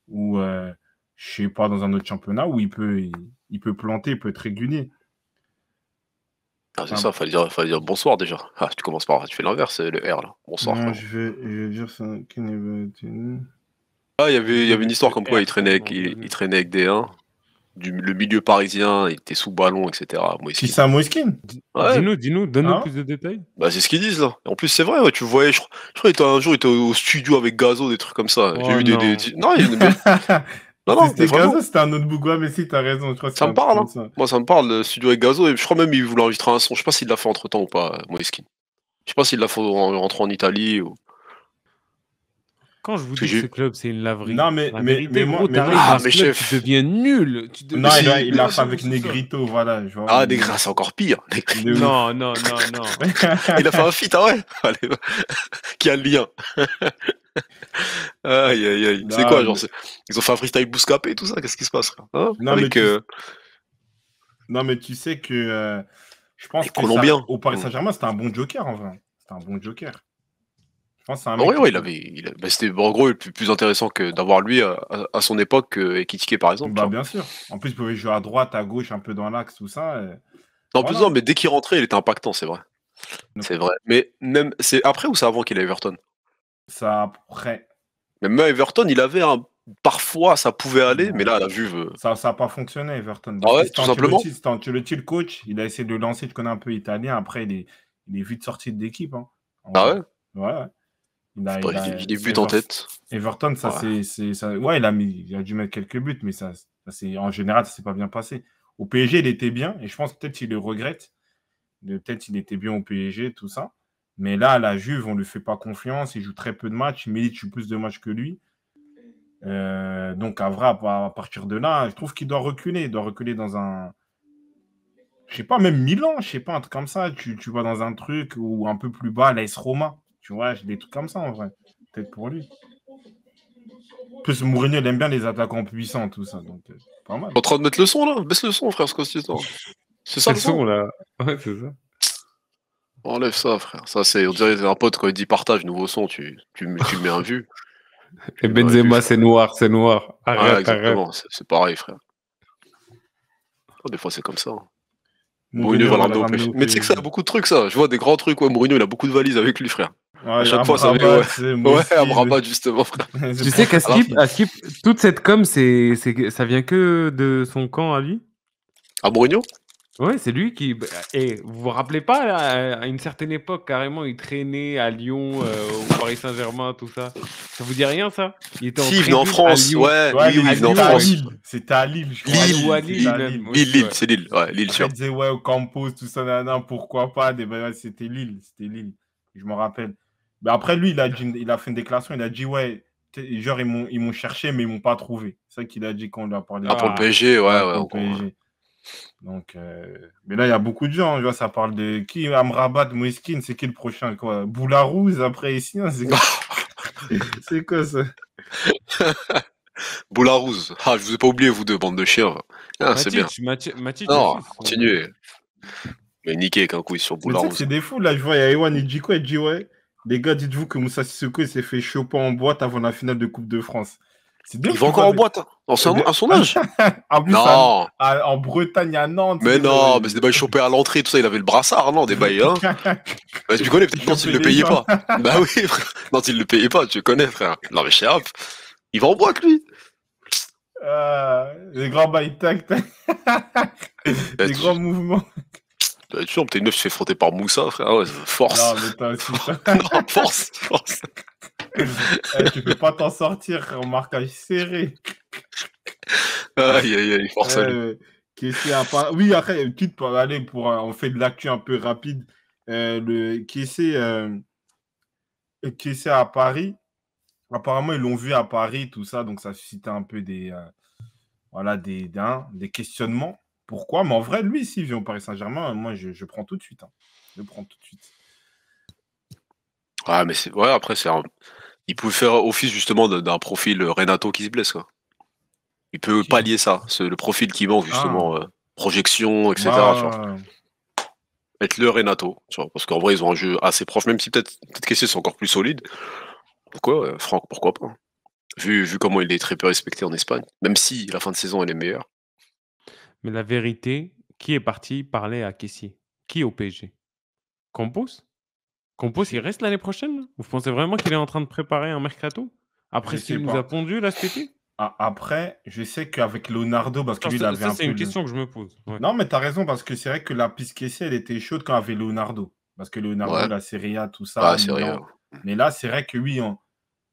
ou euh, je sais pas dans un autre championnat où il peut, il, peut planter, peut être régulier. Ah, c'est ça, fallait dire, dire bonsoir déjà. Ah, tu commences par tu fais l'inverse, euh, le R là. Bonsoir. je, Ah, il y avait, il y avait une histoire comme quoi il traînait, avec, il traînait avec des 1 du, le milieu parisien, il était sous ballon, etc. c'est un Dis-nous, dis-nous, donne-nous hein plus de détails. Bah, c'est ce qu'ils disent là. En plus, c'est vrai, tu voyais, je, crois qu'un jour, il était au studio avec Gazo, des trucs comme ça. J'ai eu oh des, Non, il y a Non, c'était Gazo, c'était un autre Bougoua, mais si, t'as raison. Je crois que ça me parle. Hein. Moi, ça me parle, le studio avec Gazo. Et je crois même qu'il voulait enregistrer un son. Je sais pas s'il l'a fait entre temps ou pas, Moïskine. Je sais pas s'il l'a fait en rentrant en Italie. Ou je vous dis que ce club, c'est une laverie. Non, mais, mais, moi, tu deviens nul. Non, il a, il fait avec Negrito, voilà. Ah, Negrito, c'est encore pire. Non, non, non, non. il a fait un feat, ah ouais Qui a le lien Aïe, aïe, aïe. C'est quoi, genre Ils ont fait un freestyle Bouscapé et tout ça Qu'est-ce qui se passe hein, non, mais tu... Euh, non, mais tu sais que euh, je pense que au Paris mm. Saint-Germain, c'était un bon joker, en vrai. C'était un bon joker il avait. Bah, c'était en gros plus, plus intéressant que d'avoir lui euh, à, son époque euh, et par exemple. Bah, bien sûr. En plus, il pouvait jouer à droite, à gauche, un peu dans l'axe, tout ça. Non, mais dès qu'il rentrait, il était impactant, c'est vrai. C'est vrai. Mais même, c'est après ou c'est avant qu'il ait Everton ça après. Mais même Everton, il avait un parfois ça pouvait aller, mais là, la Juve. Euh, ça n'a pas fonctionné, Everton. Ah ouais, tout simplement. le le coach. Il a essayé de lancer, tu connais un peu italien. Après, il est, vu de vite de l'équipe. Hein. Ah ouais, ouais. Il a, il, en tête. Everton, ça c'est. Ouais, il a, il a dû mettre quelques buts, mais ça, ça en général, ça s'est pas bien passé. Au PSG, il était bien, et je pense peut-être qu'il le regrette. Peut-être qu'il était bien au PSG, tout ça. Mais là, la Juve, on ne lui fait pas confiance. Il joue très peu de matchs. il milite plus de matchs que lui. Euh, donc, Avra, à partir de là, je trouve qu'il doit reculer. Il doit reculer dans un. Je sais pas, même Milan, je sais pas, un truc comme ça. Tu, vas dans un truc ou un peu plus bas, l'AS Roma. Tu vois, j'ai des trucs comme ça en vrai. Peut-être pour lui. plus, Mourinho, il aime bien les attaquants puissants, tout ça. Donc, euh, pas mal. En train de mettre le son là Baisse le son, frère ce qu'on C'est ça le son, là. Ouais, c'est ça. Enlève ça, frère. Ça, c'est, on dirait un pote quand il dit partage nouveau son, tu, tu, tu mets un vu. Et Benzema, c'est noir, c'est noir. Arrête, exactement. C'est pareil, frère. Oh, des fois, c'est comme ça. Hein. Mourinho, va au Mais tu sais que ça a beaucoup de trucs, ça. Je vois des grands trucs. Ouais, Mourinho, il a beaucoup de valises avec lui, frère. Ouais, à chaque fois, c'est un ouais. ouais, à bas justement, tu sais qu'à Skip, toute cette com, c'est, ça vient que de son camp à lui À bruno Ouais, c'est lui qui. Bah, Et eh, vous vous rappelez pas, à une certaine époque, carrément, il traînait à Lyon, euh, au Paris Saint-Germain, tout ça. Ça vous dit rien, ça Il était en, France. Ouais, oui, oui, en France. C'était à Lille, je crois. Lille, ou à Lille, Lille, Lille, c'est Lille. Ouais, Lille, sûr. Il disait, ouais, au Campos, tout ça, nan, pourquoi pas. C'était Lille, c'était Lille. Je m'en rappelle. Mais après, lui, il a, il a fait une déclaration, il a dit Ouais, genre, ils m'ont cherché, mais ils m'ont pas trouvé. C'est ça qu'il a dit quand on lui a parlé. Ah, pour le ah, PSG, ouais, ah, ouais. Donc, euh, Mais là, il y a beaucoup de gens. Hein, tu vois, ça parle de qui Amrabat, Moiskin, c'est qui le prochain quoi Boularouz, après ici hein, C'est quoi... quoi ça Boularouz. Ah, je vous ai pas oublié, vous deux, bande de chiens. Ah, c'est bien. non, continuez. Mais niquez qu'un coup sur Boularouz. C'est des fous, là, je vois, il y a Ewan dit quoi dit ouais. Les gars, dites-vous que Moussa Sissoko s'est fait choper en boîte avant la finale de Coupe de France. Il va encore en boîte hein, eh à son âge en Non En Bretagne, à Nantes. Mais non, mais c'est des bails chopés à l'entrée, tout ça. Il avait le brassard, non Des bails, hein Tu connais peut-être qu'il il le payait pas. bah oui, frère. tu il le payait pas, tu connais, frère. Non, mais chef, il va en boîte, lui. Euh, les grands bails tac, les grands mouvements. Bah, tu t'es neuf, tu fais frotter par Moussa, frère. force. Non, mais force, force. Eh, tu peux pas t'en sortir en marquage serré. Aïe, aïe, aïe, force. Euh, à... Oui, après, pour aller pour. Euh, on fait de l'actu un peu rapide. Euh, le qui c'est euh... euh à Paris. Apparemment, ils l'ont vu à Paris, tout ça, donc ça suscitait un peu des. Euh, voilà, des, des hein, questionnements pourquoi. Mais en vrai, lui, s'il vient au Paris Saint-Germain, euh, moi, je, prends tout de suite. Hein. Je prends tout de suite. Ouais, ah, mais c'est. Ouais, après, c'est un... Il peut faire office justement d'un profil euh, Renato qui se blesse, quoi. Il peut pallier ça. C'est le profil qui manque, justement. Ah. Euh, projection, etc. Mettre ah. Être le Renato. parce qu'en vrai, ils ont un jeu assez proche, même si peut-être peut que c'est encore plus solide. Pourquoi, Franck, pourquoi pas hein. vu, vu comment il est très peu respecté en Espagne, même si la fin de saison elle est meilleure, mais la vérité, qui est parti parler à Kessier Qui au PSG Compos Compos, il reste l'année prochaine Vous pensez vraiment qu'il est en train de préparer un mercato Après ce qu'il nous a pondu là cet après, je sais qu'avec Leonardo, parce que lui, il avait un peu. C'est une question que je me pose. Non, mais tu as raison, parce que c'est vrai que la piste Kessier, elle était chaude quand avait Leonardo. Parce que Leonardo, la Serie A, tout ça. Bah, mais là, c'est vrai que oui,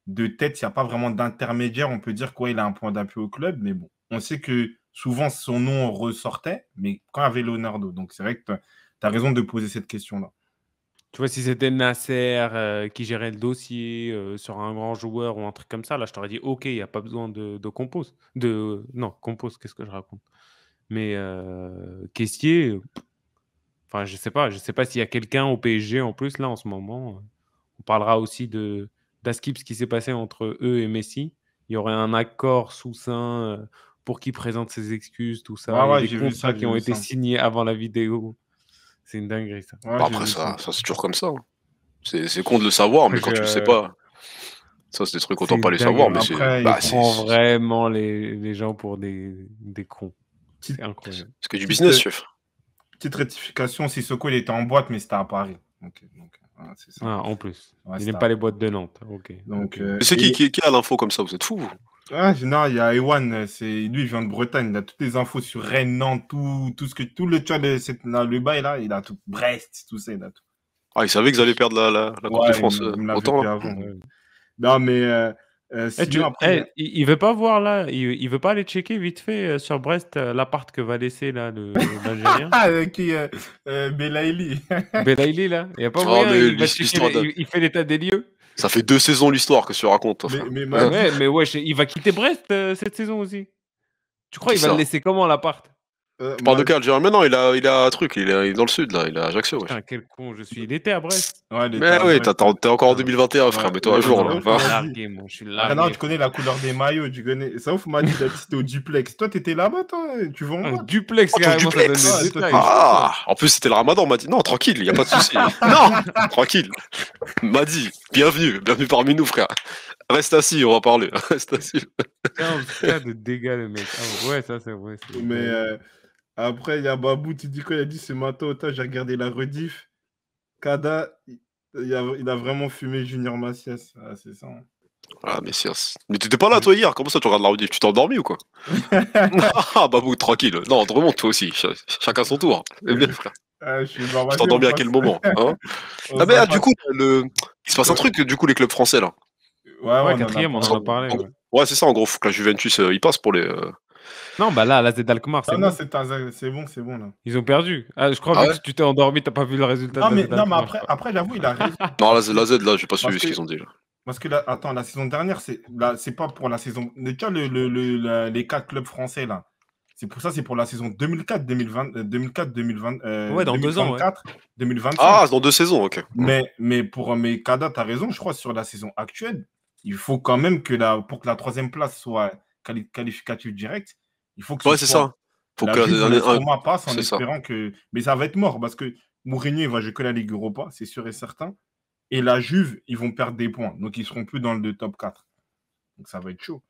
de tête, il n'y a pas vraiment d'intermédiaire. On peut dire qu'il a un point d'appui au club, mais bon, on sait que souvent son nom ressortait, mais quand avait Leonardo Donc c'est vrai que tu as raison de poser cette question-là. Tu vois, si c'était Nasser euh, qui gérait le dossier euh, sur un grand joueur ou un truc comme ça, là, je t'aurais dit, OK, il n'y a pas besoin de, de compose. De... Non, compose, qu'est-ce que je raconte Mais euh, enfin, je sais pas. Je sais pas s'il y a quelqu'un au PSG en plus, là, en ce moment. On parlera aussi de d'Askip, ce qui s'est passé entre eux et Messi. Il y aurait un accord sous sein euh, pour qu'il présente ses excuses, tout ça. des qui ont été signés avant la vidéo. C'est une dinguerie, ça. Bah, après, ça, ça c'est toujours comme ça. Hein. C'est con de le savoir, mais quand tu le sais pas. Ça, c'est des trucs, autant pas les savoir, mais c'est. Bah, vraiment les, gens pour des, cons. C'est incroyable. Parce que du business, petite, chef. Petite rectification, Sissoko, il était en boîte, mais c'était à Paris. Ah, ah, en plus. il n'aime pas les boîtes de Nantes. ok. Donc, euh, c'est qui, qui, qui, a l'info comme ça Vous êtes fous, vous ah, non, il y a Ewan, euh, c'est lui, il vient de Bretagne, il a toutes les infos sur Rennes, Nantes, tout, tout ce que tout le chat de cette, là, le bail là, il a tout Brest, tout ça, il a tout. Ah, il savait qu'ils allaient perdre la, la, Coupe de France euh, autant. Non, mais euh, eh, après... Eh, il, veut pas voir là, il, il veut pas aller checker vite fait sur Brest l'appart que va laisser là Ah, Le... Qui Belaïli. Belaïli là, il y a pas ah, il fait l'état des lieux. Ça fait deux saisons l'histoire que tu racontes. Mais, ouais, il va quitter Brest euh, cette saison aussi. Tu crois qu'il va le laisser comment l'appart euh, moi, de Mais non, il a, il a un truc, il, est dans le sud, là, il est à Ajaccio. Putain, quel con, je suis. Il était à Brest. Ouais, mais oui, t'es encore en 2021, frère, Mais toi un jour, là. va. Je suis largué, Ah, non, tu connais la couleur des maillots, tu connais. Ça ouf, Mani, c'était au duplex. Toi, t'étais là-bas, toi Tu vas en Duplex, oh, carrément, duplex. Ça donne des ah, en plus, c'était le ramadan, m'a dit. Non, tranquille, il y a pas de souci. non, tranquille. M'a dit, bienvenue, bienvenue parmi nous, frère. Reste assis, on va parler. Reste assis. Putain, de dégâts, le mec. Ah, ouais, ça, c'est vrai. Mais. Euh, après, il y a Babou, tu dis quoi Il a dit ce matin, autant j'ai regardé la rediff. Kada, il a, il a vraiment fumé Junior Macias. Ah, c'est ça. Hein. Ah, mais tu Mais t'étais pas là, toi, hier. Comment ça, tu regardes la rediff Tu t'es endormi ou quoi Ah, Babou, tranquille. Non, vraiment, remonte, toi aussi. chacun son tour. Hein. bien, frère. Ah, je t'ai endormi à quel moment Ah, mais du coup, le... il se passe un truc, du coup, les clubs français, là. Ouais, ouais, quatrième, on en a parlé. Ouais, c'est ça, en gros, faut que la Juventus, il euh, passe pour les. Euh, non, bah là, la Z Dalkmar. Non, c'est bon, c'est bon. Là. Ils ont perdu. Ah, je crois ah que tu t'es endormi, t'as pas vu le résultat. Non, mais, non, mais après, après j'avoue, il a raison. non, la Z, là, j'ai pas suivi ce qu'ils ont dit. Parce que attends, la saison dernière, c'est c'est pas pour la saison. tu vois les quatre clubs français, là. C'est pour ça, c'est pour la saison 2004, 2020, 2004, 2020. ouais, dans 2024, deux ans. 2025. Ah, dans deux saisons, ok. Mais, mais pour mes Kada, t'as raison, je crois, sur la saison actuelle, il faut quand même que la, pour que la troisième place soit qualificative directe, il faut que ouais, c'est ça. Faut que format passe en espérant que. Mais ça va être mort parce que Mourinho, va jouer que la Ligue Europa, c'est sûr et certain. Et la Juve, ils vont perdre des points. Donc, ils seront plus dans le top 4. Donc, ça va être chaud.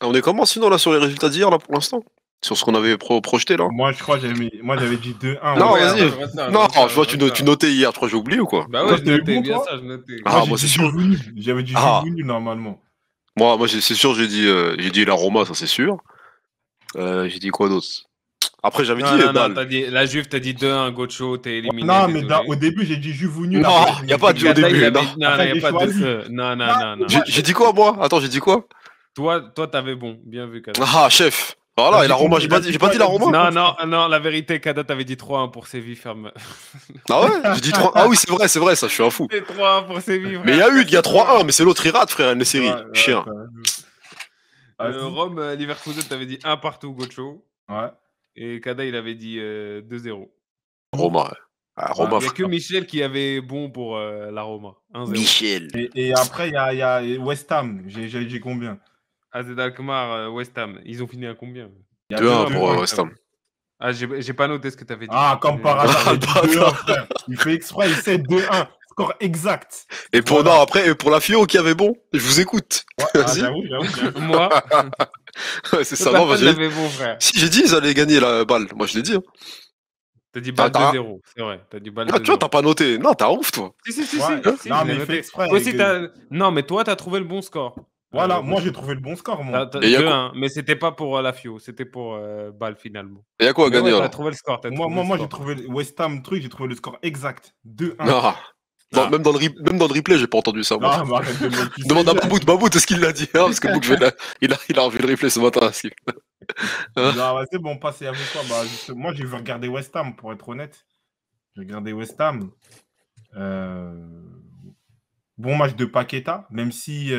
Ah, on est comment sinon là sur les résultats d'hier là pour l'instant Sur ce qu'on avait projeté là Moi je crois j'avais moi j'avais dit 2-1. Non, vas-y. Non, je vois tu, tu, notais hier, je crois j'ai oublié ou quoi Bah ouais, j'ai noté. bon, ça, je Ah, moi, c'est J'avais dit 2-1 ah. normalement. Moi, moi c'est sûr, j'ai dit, euh, j'ai dit la Roma, ça c'est sûr. Euh, j'ai dit quoi d'autre Après, j'avais dit, non, non, dit. La Juve, t'as dit 2-1, Gocho, t'es éliminé. Non, mais au début, j'ai dit Juve ou nul. Non, il n'y a pas de Juve au début. non. Non, il n'y a pas de. Non, non, non, non. J'ai dit quoi, moi Attends, j'ai dit quoi Toi, toi, t'avais bon. Bien vu, Ah, chef voilà, et la Roma, j'ai pas, dit, la Roma. Non, non, non, la vérité, Kada, t'avais dit 3-1 pour Séville, ferme. Ah ouais J'ai dit 3 Ah oui, c'est vrai, c'est vrai, ça, je suis un fou. C'est 3-1 pour Séville, frère. Mais il y a eu, il y a 3-1, mais c'est l'autre, il rate, frère, une série. Chien. Ouais. l'hiver euh, Rome, euh, t'avais dit 1 partout, Gocho. Ouais. Et Kada, il avait dit 2-0. Euh, Roma, ah, Roma, Il n'y a que Michel qui avait bon pour la Roma. Michel. Et, après, il y, a, West Ham. J'ai dit combien AZ Alkmaar, euh, West Ham, ils ont fini à combien 2-1 pour euh, West Ham. Ah, j'ai pas noté ce que t'avais dit. Ah, comme par hasard, il fait exprès, il sait 2-1 score exact. Et pour non, après pour la Fio qui avait bon, je vous écoute. Ouais, ah, y Moi. c'est ça, non, vas-y. Si j'ai dit ils allaient gagner la balle, moi je l'ai dit. Hein. T'as dit balle 2-0, c'est vrai. T'as dit balle ah, tu vois, t'as pas noté. Non, t'as ouf, toi. Si, si, si. si, non, mais fait exprès. Non, mais toi, t'as trouvé le bon score. Voilà, euh, moi j'ai trouvé le bon score. Moi. Hein, mais c'était pas pour euh, la FIO, c'était pour euh, Bâle finalement. Et a quoi à gagner trouvé le score. moi, moi, moi j'ai trouvé le West Ham truc, j'ai trouvé le score exact 2-1. Ah. Ah. même, dans le même dans le replay, j'ai pas entendu ça. Ah, bah, Demande à Babout, Babout, est-ce qu'il l'a dit hein, Parce que Bouk, il, a, il, a, revu le replay ce matin. bah, c'est bon, passez à vous Bah, moi, j'ai regardé West Ham, pour être honnête. J'ai regardé West Ham. Euh, bon match de Paqueta, même si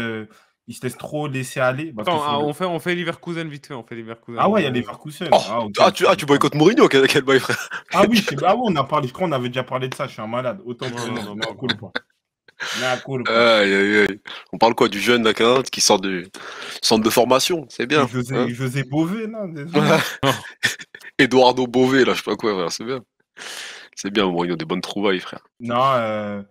il se laisse trop laisser aller. Attends, ah, on, fait, on fait Leverkusen vite fait, on fait Leverkusen. Ah ouais, il y a Leverkusen. cousin. Oh, ah, ah, ah, tu, boycottes Mourinho, quel, quel boy, frère. Ah oui, on a parlé, je crois qu'on avait déjà parlé de ça, je suis un malade. Autant que non, non, cool pas. cool, on parle quoi du jeune là, qui sort du centre de formation, c'est bien. José, hein Beauvais, là, Eduardo Beauvais, là, je sais pas quoi, c'est bien. C'est bien, Mourinho, des bonnes trouvailles, frère. Non, euh,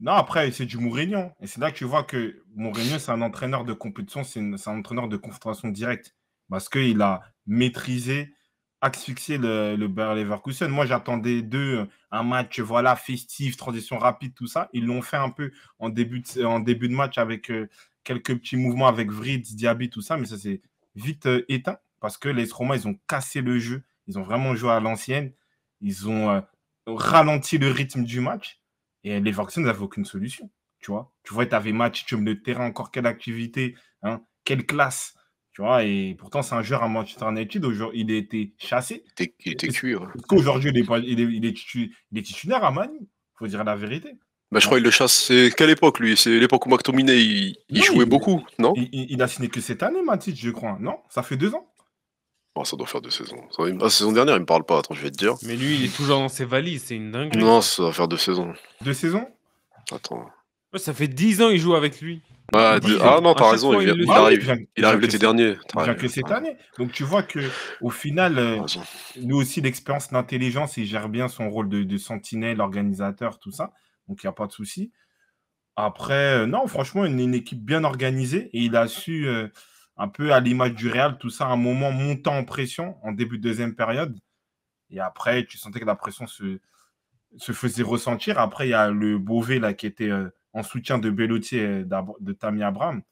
non, après, c'est du Mourinho. Et c'est là que tu vois que Mourinho, c'est un entraîneur de compétition, c'est un entraîneur de confrontation directe. Parce qu'il a maîtrisé, asphyxié le, le Bayer Moi, j'attendais d'eux un match voilà, festif, transition rapide, tout ça. Ils l'ont fait un peu en début de, en début de match avec euh, quelques petits mouvements avec Vritz, Diaby, tout ça. Mais ça s'est vite euh, éteint parce que les Romains, ils ont cassé le jeu. Ils ont vraiment joué à l'ancienne. Ils ont euh, ralenti le rythme du match et les vaccins n'avaient aucune solution. Tu vois, tu vois, tu avais match, tu le terrain, encore quelle activité, hein, quelle classe. Tu vois, et pourtant, c'est un joueur à Manchester United. Aujourd'hui, il a été chassé. Il était cuit. Qu'aujourd'hui, il, il, est, titulaire à Manille faut dire la vérité. Bah, je crois qu'il le chasse. C'est quelle époque, lui C'est l'époque où McTominay, il, jouait beaucoup, non il, a signé que cette année, Matic, je crois. Non Ça fait deux ans Oh, ça doit faire deux saisons. La ah, saison dernière, il me parle pas, attends, je vais te dire. Mais lui, il est toujours dans ses valises, c'est une dingue. Non, ça doit faire deux saisons. Deux saisons Attends. ça fait dix ans il joue avec lui. Ah, ah non, t'as raison, il, il, arrive, ah il arrive l'été dernier. que cette année. Donc tu vois que au final, euh, nous aussi, l'expérience d'intelligence, il gère bien son rôle de, sentinelle, organisateur, tout ça. Donc il n'y a pas de souci. Après, euh, non, franchement, une, équipe bien organisée et il a su euh, un peu à l'image du Real, tout ça, un moment montant en pression en début de deuxième période. Et après, tu sentais que la pression se, faisait ressentir. Après, il y a le Beauvais là, qui était euh, en soutien de Bellotti et de Tammy Abraham.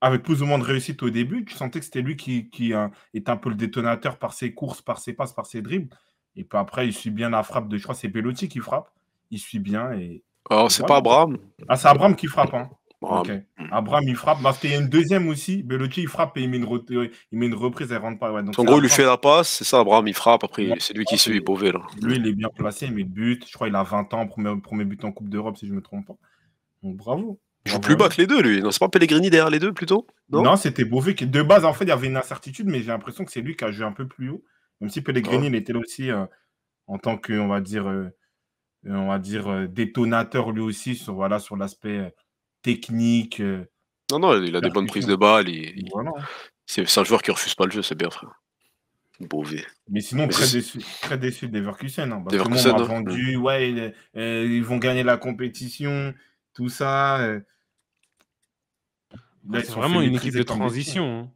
Avec plus ou moins de réussite au début, tu sentais que c'était lui qui, qui euh, est un peu le détonateur par ses courses, par ses passes, par ses dribbles. Et puis après, il suit bien la frappe de, je crois, c'est Bellotti qui frappe. Il suit bien. Et, Alors, oh, c'est pas Abraham. Ah, c'est Abraham qui frappe. Hein. Abraham, hmm. ah, il frappe parce qu'il y a une deuxième aussi. Belotti, il frappe et il met une, il reprise, elle rentre pas. en gros, il lui fait la passe, c'est ça, Abraham, il frappe. Après, c'est lui qui suit Beauvais. Lui, il est bien placé, il met le but. Je crois il a 20 ans, premier, but en Coupe d'Europe, si je me trompe pas. Donc, bravo. Il joue plus bas que les deux, lui. Non, c'est pas Pellegrini derrière les deux, plutôt Non, c'était Beauvais de base, en fait, il y avait une incertitude, mais j'ai l'impression que c'est lui qui a joué un peu plus haut. Même si Pellegrini, il était aussi euh, en tant que, on va dire, euh, euh, on va dire détonateur lui aussi sur voilà sur l'aspect technique. Euh, non, non, il a des bonnes prises de balle. C'est un joueur qui refuse pas le jeu, c'est bien, frère. Beauvais. Mais sinon, très, déçu, très déçu d'Everkusen. Hein, parce vendu, hein. ouais, euh, ils vont gagner la compétition, tout ça. Euh. c'est vraiment une équipe de transition.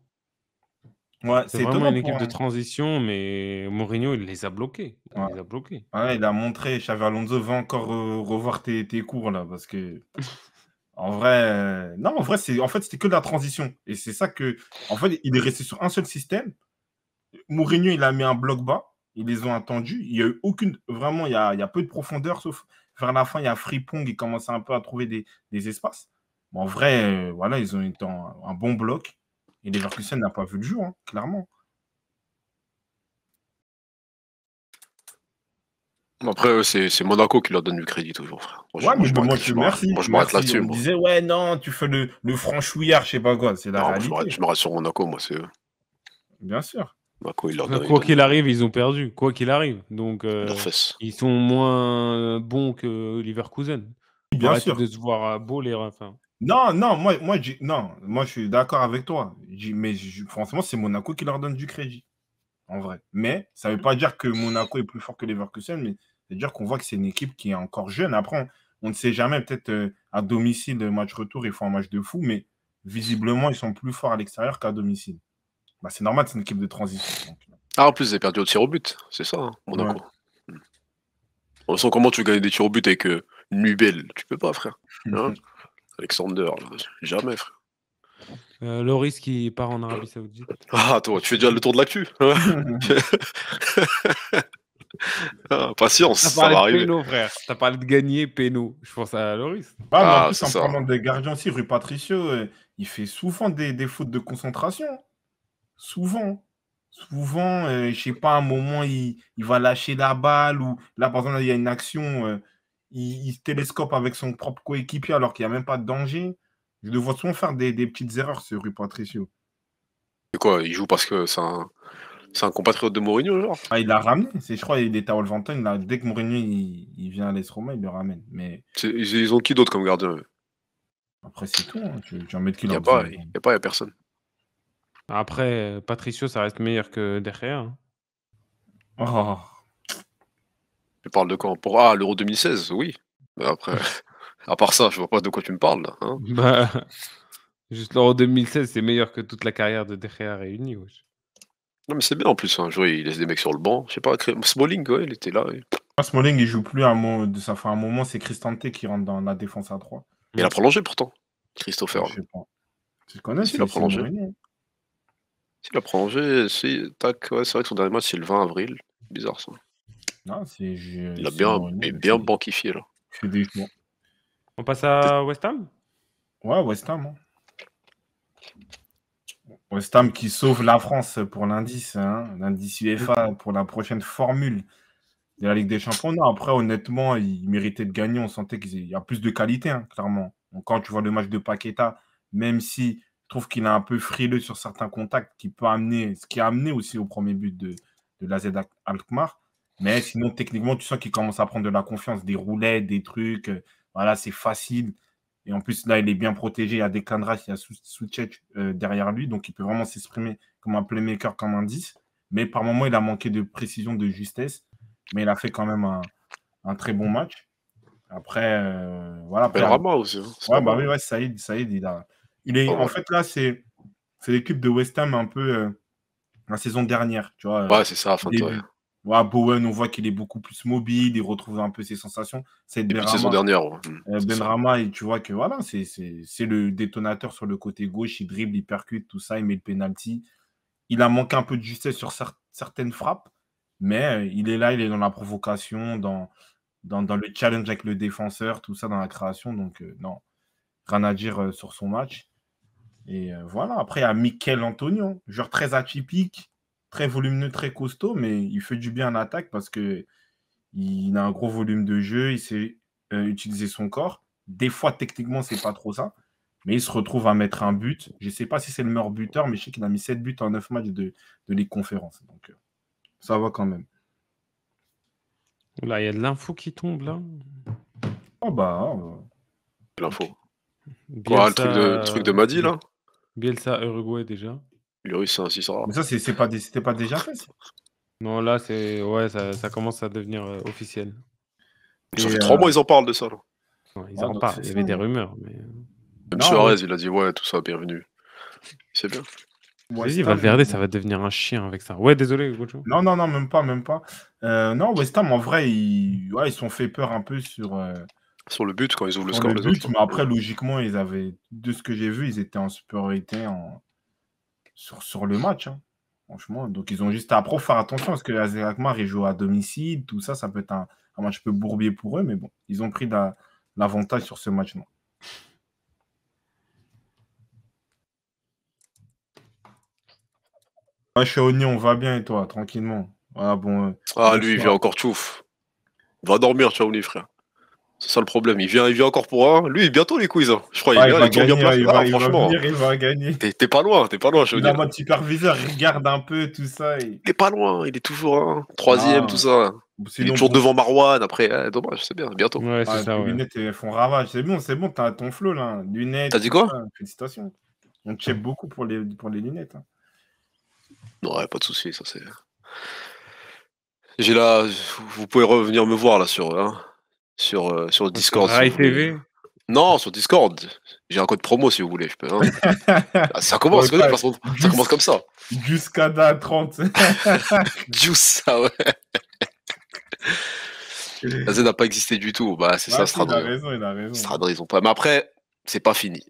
Hein. c'est vraiment une équipe de transition, mais Mourinho, il les a bloqués. Il les a bloqués. il a montré, Xavi Alonso va encore revoir tes, tes cours, là, parce que En vrai, euh, non, en vrai, c'est en fait c'était que de la transition. Et c'est ça que, en fait, il est resté sur un seul système. Mourinho, il a mis un bloc bas. Ils les ont attendus. Il y a eu aucune, vraiment, il y a, peu de profondeur, sauf vers la fin, il y a Fripong qui commençait un peu à trouver des, espaces. en vrai, euh, voilà, ils ont été un bon bloc. Et Leverkusen n'a pas vu le jour, hein, clairement. Après, c'est Monaco qui leur donne du crédit toujours, frère. Moi, je, merci. je m'arrête là-dessus. disaient « ouais, non, tu fais le, le franchouillard, je sais pas quoi. C'est la réalité. Je me rassure, Monaco, moi, c'est eux. Bien sûr. Monaco, ils leur quoi qu'il arrive, ils ont perdu. Quoi qu'il arrive. Donc, euh, ils sont moins bons que Leverkusen. Bien sûr. de se voir à beau les enfin. Hein. Non, non, moi, moi, non, moi je suis d'accord avec toi. Mais franchement, c'est Monaco qui leur donne du crédit. En vrai. Mais ça ne veut pas dire que Monaco est plus fort que Leverkusen, mais c'est-à-dire qu'on voit que c'est une équipe qui est encore jeune. Après, on, ne sait jamais, peut-être euh, à domicile, euh, match retour, ils font un match de fou, mais visiblement, ils sont plus forts à l'extérieur qu'à domicile. Bah, c'est normal, c'est une équipe de transition. Ah, en plus, ils ont perdu au tir au but, c'est ça, hein, hmm. On sent comment tu gagnes des tirs au but avec euh, Nubel Tu peux pas, frère. Hein Alexander, jamais, frère. Euh, Loris qui part en Arabie Saoudite. Ah, toi, tu fais déjà le tour de l'actu. Hein Ah, patience, ça va arriver. T'as parlé de gagner Péno. Je pense à Loris. Ah, en plus, en parlant des gardiens aussi, Rue Patricio, euh, il fait souvent des, fautes de concentration. Souvent. Souvent, je euh, je sais pas, à un moment, il, il, va lâcher la balle ou là, par exemple, il y a une action, euh, il, se télescope avec son propre coéquipier alors qu'il n'y a même pas de danger. Je le vois souvent faire des, des petites erreurs, ce Rue Patricio. C'est quoi Il joue parce que c'est un c'est un compatriote de Mourinho, genre ah, Il l'a ramené. Je crois il était à Wolverhampton. Là, dès que Mourinho il, vient à l'Est il le ramène. Mais... Ils ont qui d'autre comme gardien Après, c'est tout. Hein. Tu, en mets qui Il n'y a, hein. pas, il n'y a pas, personne. Après, euh, Patricio, ça reste meilleur que derrière. Hein. Oh. Tu parles de quoi Pour... Ah, l'Euro 2016, oui. Mais après, à part ça, je vois pas de quoi tu me parles. bah, juste l'Euro 2016, c'est meilleur que toute la carrière de Derrière réunie. Non, mais c'est bien en plus, un jour il laisse des mecs sur le banc. Je sais pas, Smalling, ouais, il était là. Ah, Smalling, il joue plus à un moment, de ça fait un moment, c'est Cristante qui rentre dans la défense à 3. Il a prolongé pourtant, Christopher. Je sais pas. Tu le connais, si il a prolongé. S'il a prolongé, si, tac, ouais, c'est vrai que son dernier match c'est le 20 avril. Bizarre ça. Non, c'est. Il a bien, bien banquifié là. On passe à West Ham Ouais, West Ham. Hein. West qui sauve la France pour l'indice, hein. l'indice UEFA pour la prochaine formule de la Ligue des Champions. Non, après, honnêtement, il méritait de gagner. On sentait qu'il y a plus de qualité, hein, clairement. quand tu vois le match de Paqueta, même si je trouve qu'il est un peu frileux sur certains contacts, qui peut amener, ce qui a amené aussi au premier but de, de la Alkmaar. Mais sinon, techniquement, tu sens qu'il commence à prendre de la confiance, des roulettes, des trucs. Voilà, c'est facile. Et en plus, là, il est bien protégé. Il y a des il y a Suchet euh, derrière lui. Donc, il peut vraiment s'exprimer comme un playmaker, comme un 10. Mais par moments, il a manqué de précision, de justesse. Mais il a fait quand même un, très bon match. Après, euh, voilà. aussi. Hein. Ouais, bah oui, ouais, Saïd, Saïd, il est, en fait, là, c'est l'équipe de West Ham un peu euh, la saison dernière. Tu vois, ouais, c'est ça, fin Bowen, on voit qu'il est beaucoup plus mobile, il retrouve un peu ses sensations. Euh, c'est ben Benrama, et tu vois que voilà, c'est le détonateur sur le côté gauche, il dribble, il percute, tout ça, il met le penalty. Il a manqué un peu de justesse sur certaines frappes, mais euh, il est là, il est dans la provocation, dans, dans, le challenge avec le défenseur, tout ça, dans la création. Donc, euh, non, rien à dire sur son match. Et voilà, après, il y a Mikel Antonio, joueur très atypique très volumineux, très costaud, mais il fait du bien en attaque parce que il a un gros volume de jeu, il sait euh, utiliser son corps. Des fois, techniquement, c'est pas trop ça, mais il se retrouve à mettre un but. Je sais pas si c'est le meilleur buteur, mais je sais qu'il a mis 7 buts en 9 matchs de, de Ligue Donc, euh, ça va quand même. Là, il y a de l'info qui tombe, là. Oh bah. Oh, bah. L'info. le truc de, truc de Madi, là Bielsa, Uruguay, déjà. Le russe, 600. Mais ça, c'est pas, c'était pas déjà fait. Ça. Non, là, c'est ouais, ça, commence à devenir euh, officiel. ça fait trois euh, mois, ils en parlent de ça. Là. ils ah, en parlent. Il y avait des hein. rumeurs, mais. Euh. Même Suarez, il a dit ouais, tout ça, bienvenue. C'est bien. Vas-y, Valverde, ça va devenir un chien avec ça. Ouais, désolé, Gojo. Non, non, non, même pas, même pas. non, West Ham, en vrai, ils, ouais, ils sont fait peur un peu sur. Sur le but, quand ils ouvrent le score. Le but, mais après, logiquement, ils avaient. De ce que j'ai vu, ils étaient en supériorité en, sur, le match. Hein. franchement, donc ils ont juste à pro faire attention parce que Azé Akmar, il joue à domicile, tout ça, ça peut être un, match un peu bourbier pour eux, mais bon, ils ont pris l'avantage sur ce match. Non. Ouais, ah, chez on va bien et toi, tranquillement. Ah, bon, euh, ah lui, il vient encore chouf. Va dormir, Chaoni, frère. C'est ça le problème. Il vient, il vient encore pour un. Lui, bientôt les quiz. Hein. Je crois qu'il va, gagner, il va, il Va ah, venir, il va gagner. T'es pas loin, t'es pas loin. Je veux dire. mode superviseur, regarde un peu tout ça. Et... pas loin, il est toujours un. Troisième, tout ça. il est toujours devant Marwan. Après, eh, dommage, c'est bien, bientôt. Ouais, c'est ah, ça, les ouais. lunettes font ravage. C'est bon, c'est bon, t'as ton flow là. Lunettes. T'as dit quoi Félicitations. On check beaucoup pour les, pour les lunettes. Non, hein. Ouais, pas de souci, ça c'est. J'ai là. Vous pouvez revenir me voir là sur. Hein sur, euh, sur Discord. Sur TV Non, sur Discord. J'ai un code promo si vous voulez. Je peux, hein. ah, ça, commence, ça, commence comme ça. Juscada 30. Juice, ah ouais. La Z n'a pas existé du tout. Bah, c'est ça, sera Il a raison, il a raison. ils ont pas. Mais après, c'est pas fini.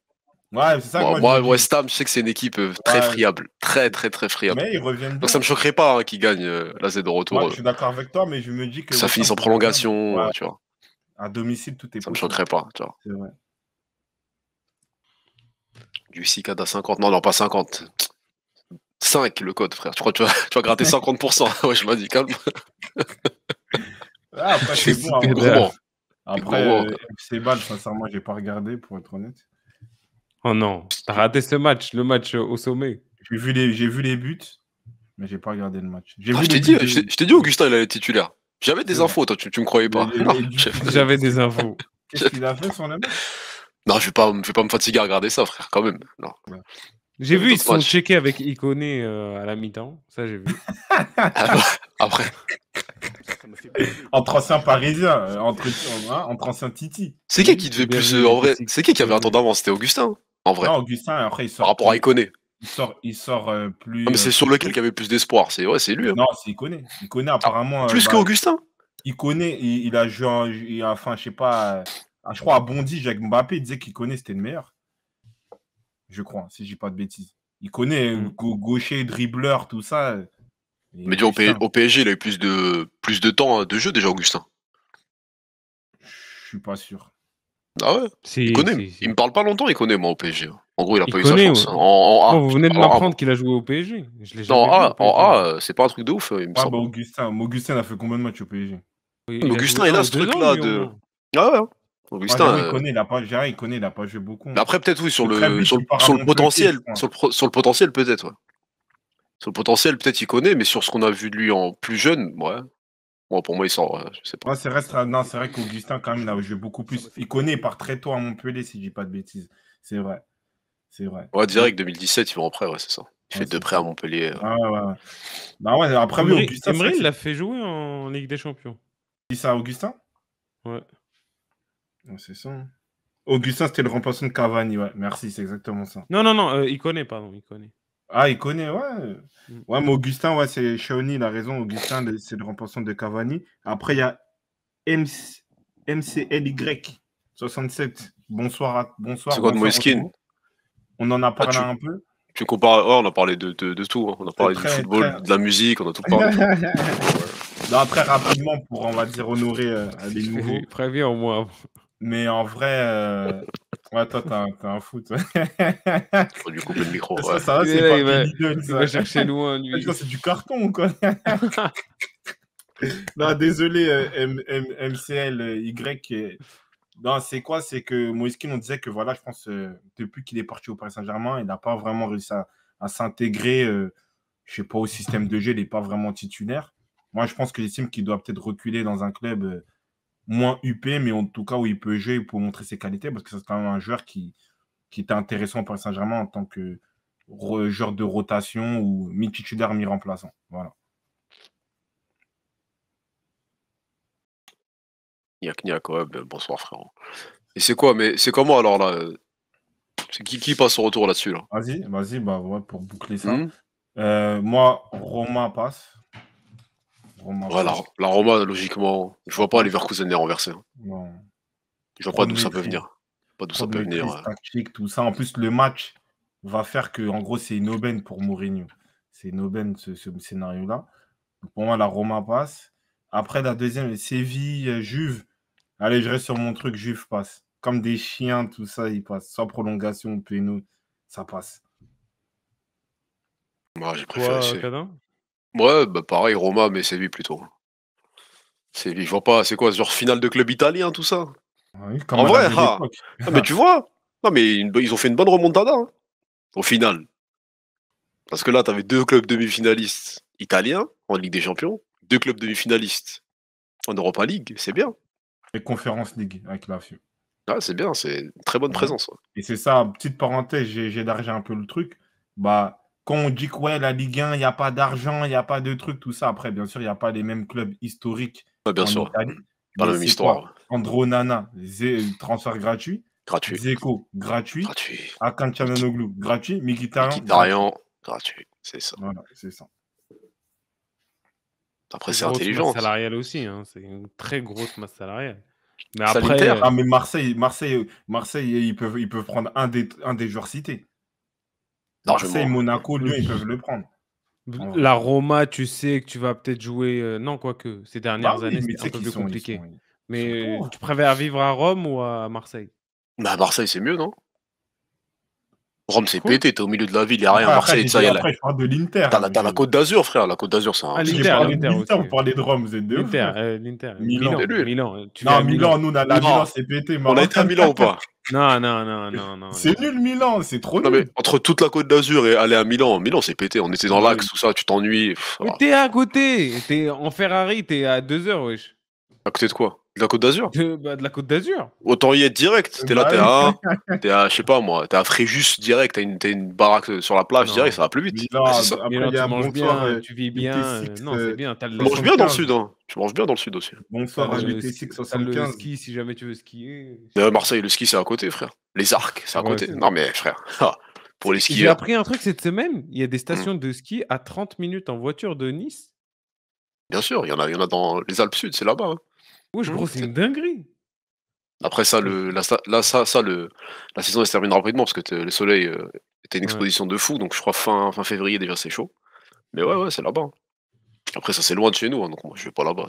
Ouais, c'est ça. moi, West Ham, je sais que c'est une équipe euh, très friable. Très, très, très friable. Mais ils reviennent. Donc, ça me choquerait pas hein, qu'ils gagnent euh, la Z de retour. moi je suis d'accord avec toi, mais je me dis que. Ça finit en prolongation, tu vois. À domicile, tout est Ça ne me choquerait pas, tu vois. C'est vrai. Du 6 à 50. Non, non, pas 50. 5 le code, frère. Tu crois que tu vas, gratter 50%. ouais, je m'en dis calme. Ah, après, c'est bon. Après, gros après gros euh, sincèrement, j'ai pas regardé, pour être honnête. Oh non, as raté ce match, le match euh, au sommet. J'ai vu les, j'ai vu les buts, mais j'ai pas regardé le match. Ah, je t'ai dit, je t'ai dit, Augustin, il été titulaire. J'avais des euh, infos, toi, tu, me croyais pas. J'avais des infos. Qu'est-ce qu'il a fait son ami Non, je vais pas, je vais pas me fatiguer à regarder ça, frère, quand même. Non. J'ai vu, ils se sont checkés avec Iconé euh, à la mi-temps. Ça, j'ai vu. Ah, bah, après. entre anciens parisiens, euh, entre, hein, entre anciens Titi. C'est qui qui devait plus. en vrai, c'est qui qui avait un temps d'avance C'était Augustin, en vrai. Non, Augustin, après, il sort. Par rapport à Iconé. Il sort, il sort euh, plus. c'est euh, sur lequel il avait plus d'espoir. C'est ouais, c'est lui. Hein. Non, c'est il connaît. Il connaît ah, apparemment. Euh, plus bah, qu'Augustin. Il connaît. Il, a joué. enfin, je sais pas. Je crois à Bondy, Jacques Mbappé, il disait qu'il connaît, c'était le meilleur. Je crois, si j'ai pas de bêtises. Il connaît mm. gaucher, dribbleur, tout ça. Mais au, PSG, il a eu plus de, plus de temps hein, de jeu déjà, Augustin. Je suis pas sûr. Ah ouais Il connaît. Il me parle pas longtemps, il connaît, moi, au PSG. En gros, il a pas eu sa chance. a, oh, vous venez de m'apprendre ah, qu'il a joué au PSG. Je non, a, en A, c'est pas un truc de ouf. Euh, ah, bah, Augustin, Augustin a fait combien de matchs au PSG Augustin, il a, ce truc-là de. Ah ouais. Hein. Augustin, il euh, connaît, il a pas, il connaît, il a pas joué beaucoup. après, peut-être oui, sur le, sur, le potentiel, sur, le, potentiel peut-être. Sur le potentiel, peut-être il connaît, mais sur ce qu'on a vu de lui en plus jeune, ouais. pour moi, il sort, euh, je sais pas. c'est vrai qu'Augustin, quand même, il a joué beaucoup plus. Il connaît par très tôt à Montpellier, si je dis pas de bêtises. C'est vrai. C'est vrai. Ouais, direct 2017, ils vont en prêt, ouais, c'est ça. Il fait deux prêts à Montpellier. Ah ouais. Bah ouais, après, Emery, Augustin. Emery l'a fait jouer en Ligue des Champions. Dis ça à Augustin Ouais. c'est ça. Hein. Augustin, c'était le remplaçant de Cavani, ouais. Merci, c'est exactement ça. Non, non, non, euh, il connaît, pardon, il connaît. Ah, il connaît, ouais. Mm. Ouais, mais Augustin, ouais, c'est Shawny, il a raison. Augustin, c'est le remplaçant de Cavani. Après, il y a MCLY67. Bonsoir à... Bonsoir. C'est quoi de on en a ah, parlé un peu. Tu compares, on a parlé de, de, de tout. Hein. On a parlé du football, de la musique, on a tout parlé. non, après, rapidement, pour, on va dire, honorer euh, les nouveaux. bien au moins. Mais en vrai, euh... toi, t'as un, foot. Faut lui couper le micro. Ça, va, c'est pas il va chercher loin. Lui. C'est du carton quoi Non, désolé, MCLY. Euh, M Y. Non, c'est quoi C'est que Moïse qui on disait que voilà, je pense, euh, depuis qu'il est parti au Paris Saint-Germain, il n'a pas vraiment réussi à, s'intégrer, euh, je sais pas, au système de jeu, il n'est pas vraiment titulaire. Moi, je pense que j'estime qu'il doit peut-être reculer dans un club euh, moins up, mais en tout cas où il peut jouer pour montrer ses qualités, parce que c'est quand même un joueur qui, qui était intéressant au Paris Saint-Germain en tant que joueur de rotation ou mi-titulaire, mi-remplaçant. Voilà. Euh, bonsoir frérot. Et c'est quoi, mais c'est comment alors là euh, C'est qui qui passe son retour là-dessus là Vas-y, vas-y, bah pour boucler ça. Hmm euh, moi, Roma passe. Voilà, La, Roma, logiquement, je vois pas les Verkusen les renverser. Hein. Je vois pas d'où ça peut venir. Pas d'où ça peut venir. tout ça. En plus, le match va faire que, en gros, c'est une aubaine pour Mourinho. C'est une aubaine, ce, scénario-là. Pour moi, la Roma passe. Après, la deuxième, Séville, Juve. Allez, je reste sur mon truc, Juve passe. Comme des chiens, tout ça, ils passe. Sans prolongation, nous, ça passe. Moi, j'ai préféré. ouais, bah pareil, Roma, mais c'est lui plutôt. C'est lui, je vois pas, c'est quoi, ce genre finale de club italien, tout ça ah En vrai, ah. ah, mais tu vois, non, mais ils ont fait une bonne remontada, hein, au final. Parce que là, tu avais deux clubs demi-finalistes italiens en Ligue des Champions, deux clubs demi-finalistes en Europa League, c'est bien. Les conférences avec la FIU. Ah, c'est bien, c'est une très bonne présence. Et c'est ça, petite parenthèse, j'ai d'argent un peu le truc. Bah, quand on dit que ouais, la Ligue 1, il n'y a pas d'argent, il n'y a pas de truc, tout ça. Après, bien sûr, il n'y a pas les mêmes clubs historiques. bien sûr. Pas la même histoire. Andronana, Nana, transfert gratuit. Gratuit. Zeko, gratuit. Gratuit. Akantianoglu, gratuit. gratuit. C'est ça. c'est ça. Après, c'est intelligent. Masse salariale aussi, hein. c'est une très grosse masse salariale. Mais après, euh, ah, mais Marseille, Marseille, Marseille, ils peuvent, ils peuvent prendre un des, un des joueurs cités. Marseille, Monaco, lui ils peuvent le prendre. La Roma, tu sais que tu vas peut-être jouer. Euh, non, quoique, ces dernières bah années, c'est un peu plus compliqué. mais tu préfères vivre à Rome ou à Marseille Bah, à Marseille, c'est mieux, non Rome, c'est pété, t'es au milieu de la ville, y'a a rien. à Marseille, ça y est. Après, je de l'Inter. la, Côte d'Azur, frère, la Côte d'Azur, c'est un. Ah, l'Inter, vous parlez de Rome, vous êtes de L'Inter, euh, l'Inter. Euh, Milan. Milan. Euh, tu non, Milan, nous, on a la Milan, c'est pété. On a été à Milan ou pas Non, non, non, non. non c'est nul, Milan, c'est trop nul. Non, mais entre toute la Côte d'Azur et aller à Milan, Milan, c'est pété. On était dans l'axe, tout ça, tu t'ennuies. Mais ah. t'es à côté. T'es en Ferrari, t'es à 2h, wesh. À côté de quoi de la Côte d'Azur de, bah, de, la Côte d'Azur. Autant y être direct. T'es bah, là, t'es à, t'es à, je sais pas moi, t'es à Fréjus direct, t'as une, une baraque sur la plage non. direct, ça va plus vite. Ah, c'est tu manges bien, tu vis bien. Euh, non, c'est bien. Euh, tu bien dans le sud, hein. Tu manges bien dans le sud aussi. Hein. Bonsoir à le ski si jamais tu veux skier. Marseille, le ski, c'est à côté, frère. Les arcs, c'est à côté. non, mais frère, pour les skieurs. J'ai appris un truc cette semaine. Il y a des hmm. stations de ski à 30 minutes en voiture de Nice. Bien sûr, il y en a dans les Alpes Sud, c'est là-bas. Hein. Oui, je crois mmh. que c'est une dinguerie. Après ça, mmh. le, la, ça, le, la saison se termine rapidement parce que le soleil euh, était une exposition de fou, donc je crois fin, fin février déjà c'est chaud. Mais ouais, mmh. ouais, c'est là-bas. Hein. Après ça c'est loin de chez nous, hein, donc moi je vais pas là-bas.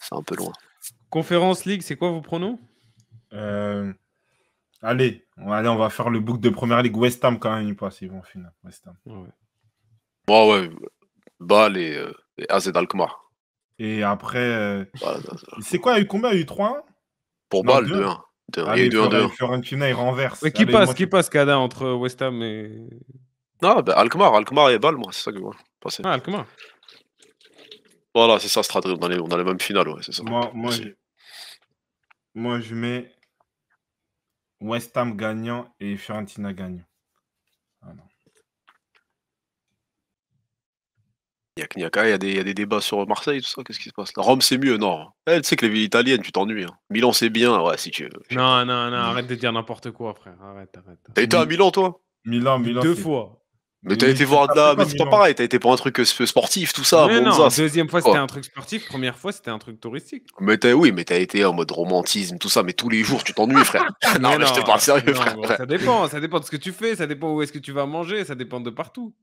C'est un peu loin. Conférence League, c'est quoi vos pronoms euh, allez, on va faire le book de première ligue West Ham quand même, il passe, ils vont en West Ham. Ouais, ouais. ouais, et, euh, AZ Alkmaar. Et après, euh, c'est quoi Il y a eu combien Il y a eu 3-1 Pour Ball 2-1. Il y a eu 2-1. Fiorentina, il renverse. qui passe, qui passe, Cada, entre West Ham et. Non, bah, Alkmaar, Alkmaar et Ball, moi, c'est ça que je vois passer. Ah, Alkmaar. Voilà, c'est ça, Stradri, On a les, les mêmes finales, ouais, c'est ça. Moi, je... moi, je mets West Ham gagnant et Fiorentina gagnant. Ah non. Il y, a, y, a des, débats sur Marseille, tout ça. Qu'est-ce qui se passe Rome, c'est mieux, non hein. eh, Tu sais que les villes italiennes, tu t'ennuies. Hein. Milan, c'est bien, ouais, si tu veux. Non, non, non, arrête de dire n'importe quoi, frère. Arrête, arrête. T'as été à Milan, toi Milan, Milan. Deux fois. Mais t'as été voir de la. Mais c'est pas pareil, t'as été pour un truc euh, sportif, tout ça. Mais deuxième fois c'était un truc sportif, première fois c'était un truc touristique. Mais t'as... oui, mais t'as été en mode romantisme, tout ça, mais tous les jours tu t'ennuies, frère. non, là, je te parle sérieux, frère. ça dépend, ça dépend de ce que tu fais, ça dépend où est-ce que tu vas manger, ça dépend de partout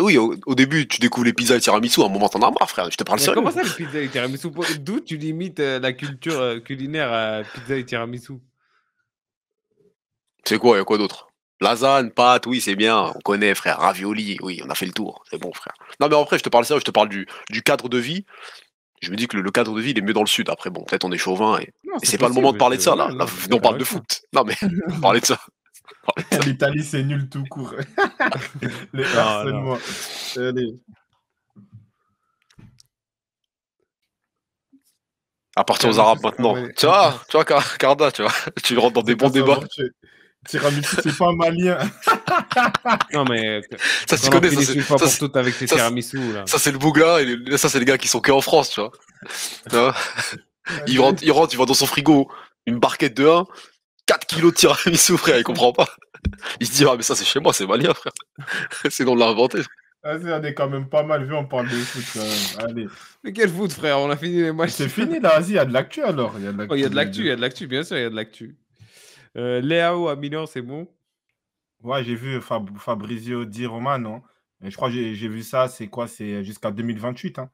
oui, au, début, tu découvres les pizzas et tiramisu, à un moment t'en as marre, frère. Je te parle sérieux. Comment ça, les pizzas et tiramisu D'où tu limites euh, la culture euh, culinaire à pizza et tiramisu C'est quoi Il y a quoi d'autre Lasagne, pâte, oui, c'est bien, on connaît, frère. Ravioli, oui, on a fait le tour, c'est bon, frère. Non, mais après, je te parle sérieux, je te parle du, cadre de vie. Je me dis que le, cadre de vie, il est mieux dans le sud. Après, bon, peut-être on est chauvin et, c'est pas le moment de parler de ça, là. là on parle de foot. Non, mais parler de ça. L'Italie, oh, c'est nul tout court. Les moi. Allez. À partir aux Arabes maintenant. Tu vois, tu vois, Carda, tu vois, tu rentres dans des bons débats. Tiramisu, c'est pas un malien. non, mais. Ça, tu connais, ça. C'est pas pour avec tes tiramisu, Ça, c'est le bougla, ça, c'est les gars qui sont que en France, tu vois. il rentre, il rentre, il va dans son frigo, une barquette de 1, 4 kilos de tiramisu, frère, il comprend pas. Il se dit, ah, mais ça, c'est chez moi, c'est malien, frère. c'est dans l'inventaire. Ah, vas on est quand même pas mal vu, on parle de foot Allez. Mais quel foot, frère On a fini les matchs. C'est fini là, vas-y, il y a de l'actu alors. Il y a de l'actu, oh, il de l'actu, y a de l'actu, bien sûr, il y a de l'actu. Euh, Léao à Milan, c'est bon Ouais, j'ai vu Fabrizio Di Romano. Je crois que j'ai vu ça, c'est quoi C'est jusqu'à 2028. Hein.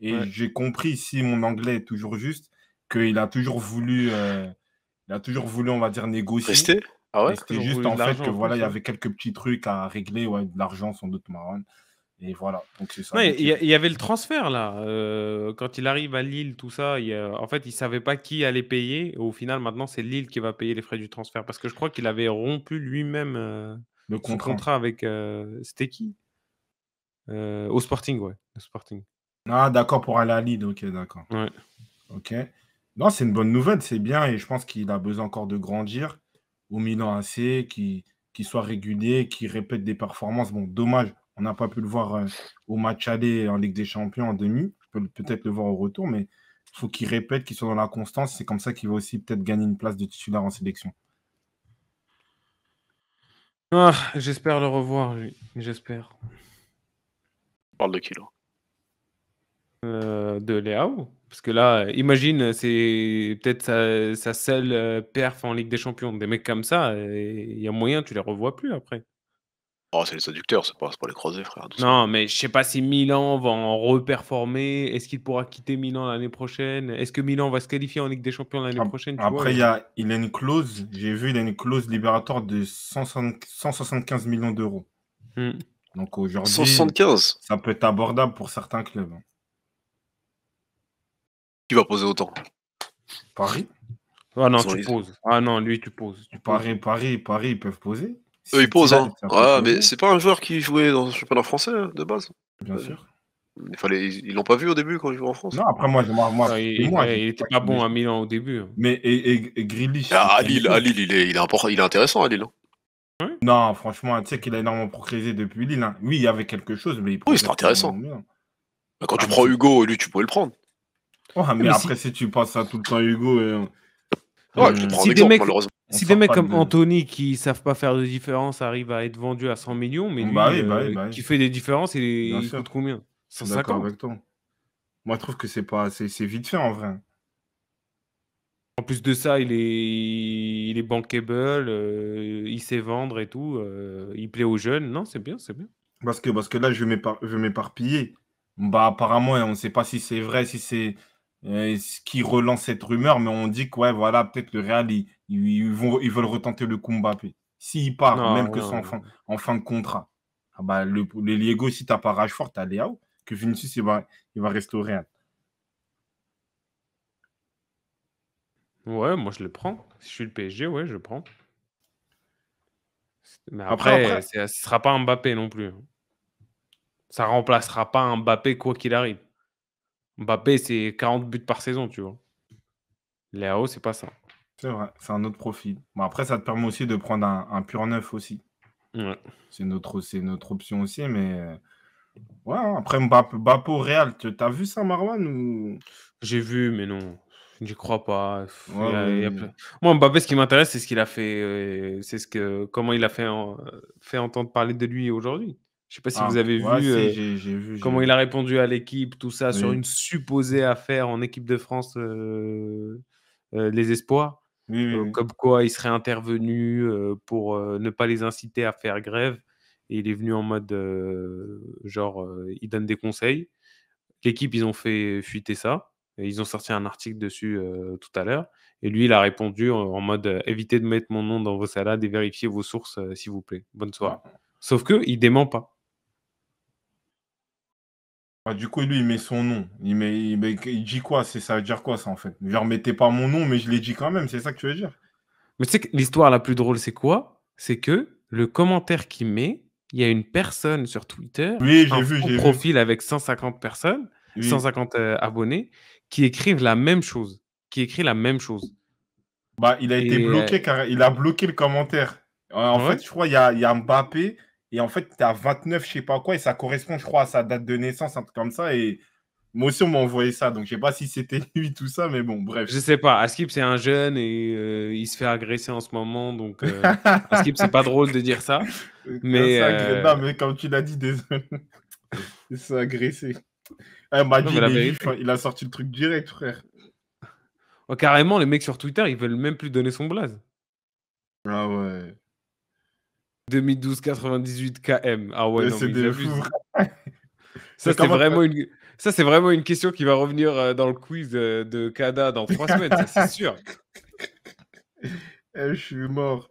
Et j'ai compris, si mon anglais est toujours juste, qu'il a toujours voulu euh, il a toujours voulu, on va dire, négocier. C'était ah juste en fait que voilà, il y hein. avait quelques petits trucs à régler, ouais, de l'argent sans doute, marron. Et voilà, donc Il y, avait le transfert là. Euh, quand il arrive à Lille, tout ça, il, en fait, il ne savait pas qui allait payer. Au final, maintenant, c'est Lille qui va payer les frais du transfert. Parce que je crois qu'il avait rompu lui-même euh, le contrat, avec. Euh, c'était qui Au Sporting, ouais. Au Sporting. Ah, d'accord, pour aller à Lille, ok, d'accord. Ouais. Ok. Non, c'est une bonne nouvelle, c'est bien et je pense qu'il a besoin encore de grandir au Milan AC, qu'il soit régulier, qu'il répète des performances. Bon, dommage, on n'a pas pu le voir euh, au match aller en Ligue des Champions en demi. Je peux peut-être le voir au retour, mais il faut qu'il répète, qu'il soit dans la constance. C'est comme ça qu'il va aussi peut-être gagner une place de titulaire en sélection. Ah, j'espère le revoir, lui. J'espère. On parle de Kilo. là euh, De parce que là, euh, imagine, euh, c'est peut-être sa, seule euh, perf en Ligue des Champions. Des mecs comme ça, il y a moyen, tu les revois plus après. Oh, c'est les séducteurs, c'est pas, pas les croisés, frère. Non, mais je sais pas si Milan va en reperformer. Est-ce qu'il pourra quitter Milan l'année prochaine Est-ce que Milan va se qualifier en Ligue des Champions l'année prochaine Après, il, y a, il une clause, j'ai vu, il a une clause libératoire de 175 millions d'euros. Hmm. Donc aujourd'hui, 175 Ça peut être abordable pour certains clubs. Hein va poser autant Paris Ah non, ah non, lui, tu poses. Tu Paris, Paris, Paris, ils peuvent poser. Eux, ils posent, hein. Ah, mais c'est pas un joueur qui jouait dans le championnat français hein, de base. Bien sûr. Il fallait, ils l'ont pas vu au début quand ils joue en France. Non, après moi, moi, moi, ah, il, moi était pas bon à Milan au début. Hein. Mais et, et, ah, à Lille, à Lille, il est, il est, important, il est intéressant à Lille. Non, franchement, tu sais qu'il a énormément progressé depuis Lille. Oui, il y avait quelque chose, mais il Oui, bah, c'est intéressant. Quand tu prends Hugo, lui, tu peux le prendre mais, après, si... tu passes ça tout le temps, Hugo. Euh, euh, si, des mecs, comme Anthony qui savent pas faire de différence arrivent à être vendus à 100 millions, mais bah bah euh, bah qui fait des différences, il coûte combien 150 Moi, je trouve que c'est pas, c'est vite fait en vrai. En plus de ça, il est, il est bankable, il sait vendre et tout, il plaît aux jeunes. Non, c'est bien, c'est bien. Parce que, parce que là, je vais m'éparpiller. Bah, apparemment, on sait pas si c'est vrai, si c'est euh, ce qui relance cette rumeur, mais on dit que ouais, voilà, peut-être le Real, ils, vont, ils veulent retenter le Kumbapé. S'il part, même que c'est en, fin, en fin, de contrat, ah bah, le, le Liego, si tu n'as pas fort, tu as que Vinicius, il va, il va rester au Real. Ouais, moi je le prends. Si je suis le PSG, ouais, je le prends. Mais après, ce ne sera pas Mbappé non plus. Ça remplacera pas Mbappé quoi qu'il arrive. Mbappé, c'est 40 buts par saison, tu vois. Léao, c'est pas ça. C'est vrai, c'est un autre profil. Bon, après, ça te permet aussi de prendre un, pur neuf aussi. C'est notre, notre option aussi, mais. Ouais, hein, après Mbappé, Mbappé au Real, t'as vu ça, Marwan ou... J'ai vu, mais non. J'y crois pas. Moi, Mbappé, ce qui m'intéresse, c'est ce qu'il a fait. Euh, c'est ce que, comment il a fait, fait entendre parler de lui aujourd'hui. Je sais pas si ah, vous avez vu, euh, comment il a répondu à l'équipe, tout ça, sur une supposée affaire en équipe de France, euh, euh, les espoirs. comme quoi il serait intervenu pour ne pas les inciter à faire grève. Et il est venu en mode genre, il donne des conseils. L'équipe, ils ont fait fuiter ça. ils ont sorti un article dessus tout à l'heure. Et lui, il a répondu en, mode évitez de mettre mon nom dans vos salades et vérifiez vos sources, s'il vous plaît. Bonne soirée. Ah. Sauf qu'il il dément pas. Ah, du coup, lui, il met son nom. Il, met, dit quoi Ça veut dire quoi, ça, en fait ne remettais pas mon nom, mais je l'ai dit quand même, c'est ça que tu veux dire Mais tu sais que l'histoire la plus drôle, c'est quoi C'est que le commentaire qu'il met, il y a une personne sur Twitter, un profil avec 150 personnes, 150 euh, abonnés, qui écrivent la même chose. Qui écrit la même chose. Bah, il a été bloqué, euh, car il a bloqué le commentaire. en ah fait, je crois qu'il y il y a Mbappé et en fait, tu as 29, je sais pas quoi, et ça correspond, je crois, à sa date de naissance, un truc comme ça. Et moi aussi, on m'a envoyé ça, donc je sais pas si c'était lui, tout ça, mais bon, bref. Je sais pas. Askip, c'est un jeune et euh, il se fait agresser en ce moment, donc euh, Askip, c'est pas drôle de dire ça. mais, non, euh, mais comme tu l'as dit, désolé. il s'est agressé. Hein, il, a sorti le truc direct, frère. Oh, carrément, les mecs sur Twitter, ils veulent même plus donner son blaze. Ah ouais. 2012 98 KM. Ah ouais, c'est des Ça, c'est vraiment une. Ça, c'est vraiment une question qui va revenir euh, dans le quiz euh, de, Kada dans trois semaines, c'est sûr. Eh, je suis mort.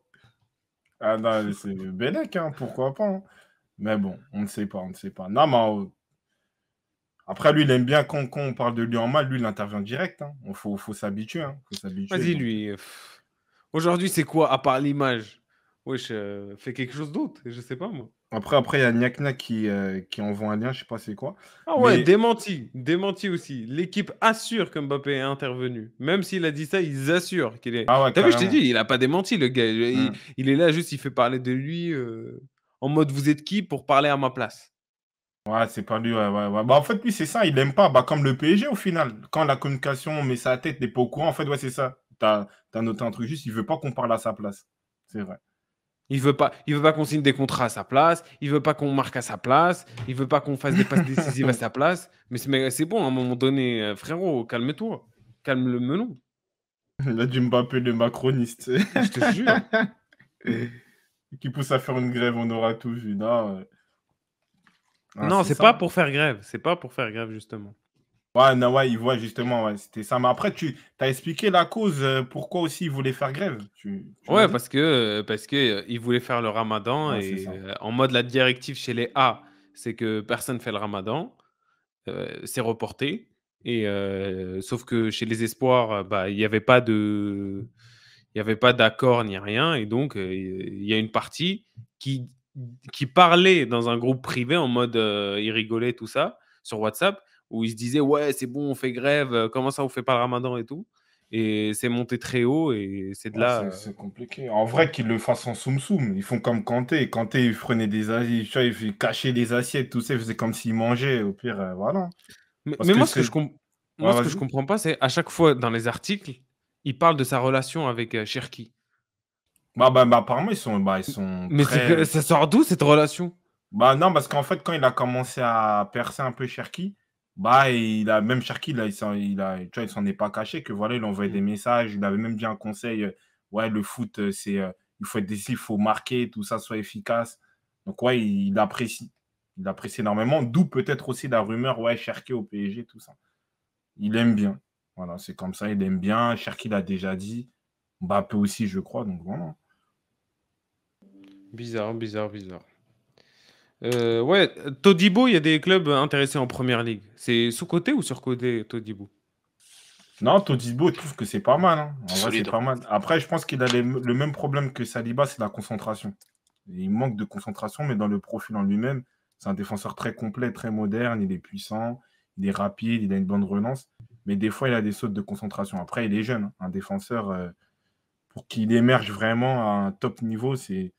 Ah non, c'est Benek hein, pourquoi pas. Hein. Mais bon, on ne sait pas, on ne sait pas. Non, mais euh, après, lui, il aime bien quand, on parle de lui en mal, lui, il intervient direct. Hein. Il hein, faut, s'habituer. Vas-y, lui. Aujourd'hui, c'est quoi, à part l'image Wesh, je euh, fais quelque chose d'autre, je sais pas moi. Après, après, il y a Niakna qui, euh, qui envoie un lien, je sais pas c'est quoi. Ah ouais, démenti, démenti aussi. L'équipe assure que Mbappé est intervenu. Même s'il a dit ça, ils assurent qu'il est. Ah ouais, T'as vu, je t'ai dit, il a pas démenti le gars. Hmm. Il, est là juste, il fait parler de lui euh, en mode vous êtes qui pour parler à ma place. Ouais, c'est pas lui. Ouais, ouais, Bah, en fait, lui, c'est ça, il aime pas. Bah, comme le PSG au final. Quand la communication met sa tête, n'est pas au courant. En fait, ouais, c'est ça. T'as as noté un truc juste, il veut pas qu'on parle à sa place. C'est vrai. Il veut pas, veut pas qu'on signe des contrats à sa place. Il veut pas qu'on marque à sa place. Il veut pas qu'on fasse des passes décisives à sa place. Mais c'est bon, à un moment donné, euh, frérot, calme-toi, calme le melon. Il a dû Mbappé le macroniste. Je te jure. Qui pousse à faire une grève, on aura tout vu. Non, ah, non c'est pas pour faire grève. C'est pas pour faire grève justement. Ouais, non, il voit justement, c'était ça. Mais après, tu as expliqué la cause, euh, pourquoi aussi ils voulaient faire grève. Tu, ouais, parce que, euh, parce que euh, ils voulaient faire le ramadan. et en mode, la directive chez les A, c'est que personne ne fait le ramadan. c'est reporté. Et sauf que chez les espoirs, bah, il n'y avait pas de. Il n'y avait pas d'accord ni rien. Et donc, il y a une partie qui, qui parlait dans un groupe privé en mode, ils rigolaient, tout ça, sur WhatsApp où ils se disaient ouais c'est bon on fait grève euh, comment ça on fait pas le ramadan et tout et c'est monté très haut et c'est de ah, là euh, c'est compliqué en vrai qu'ils le fassent en soum soum ils font comme Kanté Kanté il prenait des assiettes il cachait des assiettes tout ça il faisait comme s'il mangeait au pire euh, voilà mais, moi ce que je ne que je comprends pas, c'est à chaque fois dans les articles, il parle de sa relation avec Cherki. Bah, bah, bah, apparemment, ils sont. Bah, ils sont Mais ça sort d'où cette relation Bah, non, parce qu'en fait, quand il a commencé à percer un peu Cherki, bah, il a même Cherki, il s'en, il s'en est pas caché que voilà, il envoyait des mm. messages, il avait même dit un conseil, euh, ouais, le foot, euh, c'est, euh, il faut être décisif, il faut marquer, tout ça soit efficace. Donc ouais, il, apprécie, il apprécie énormément. D'où peut-être aussi la rumeur, ouais, Cherki au PSG, tout ça. Il aime bien. Voilà, c'est comme ça, il aime bien. Cherki l'a déjà dit. Mbappé aussi, je crois. Donc voilà. Bizarre, bizarre, bizarre. Euh, ouais, Todibo, il y a des clubs intéressés en première ligue. C'est sous-côté ou sur-côté, Todibo Non, Todibo, je trouve que c'est pas mal. Hein. En vrai, c'est pas mal. Après, je pense qu'il a le même problème que Saliba, c'est la concentration. Il manque de concentration, mais dans le profil en lui-même, c'est un défenseur très complet, très moderne. Il est puissant, il est rapide, il a une bonne relance. Mais des fois, il a des sautes de concentration. Après, il est jeune. Hein. Un défenseur, euh, pour qu'il émerge vraiment à un top niveau, c'est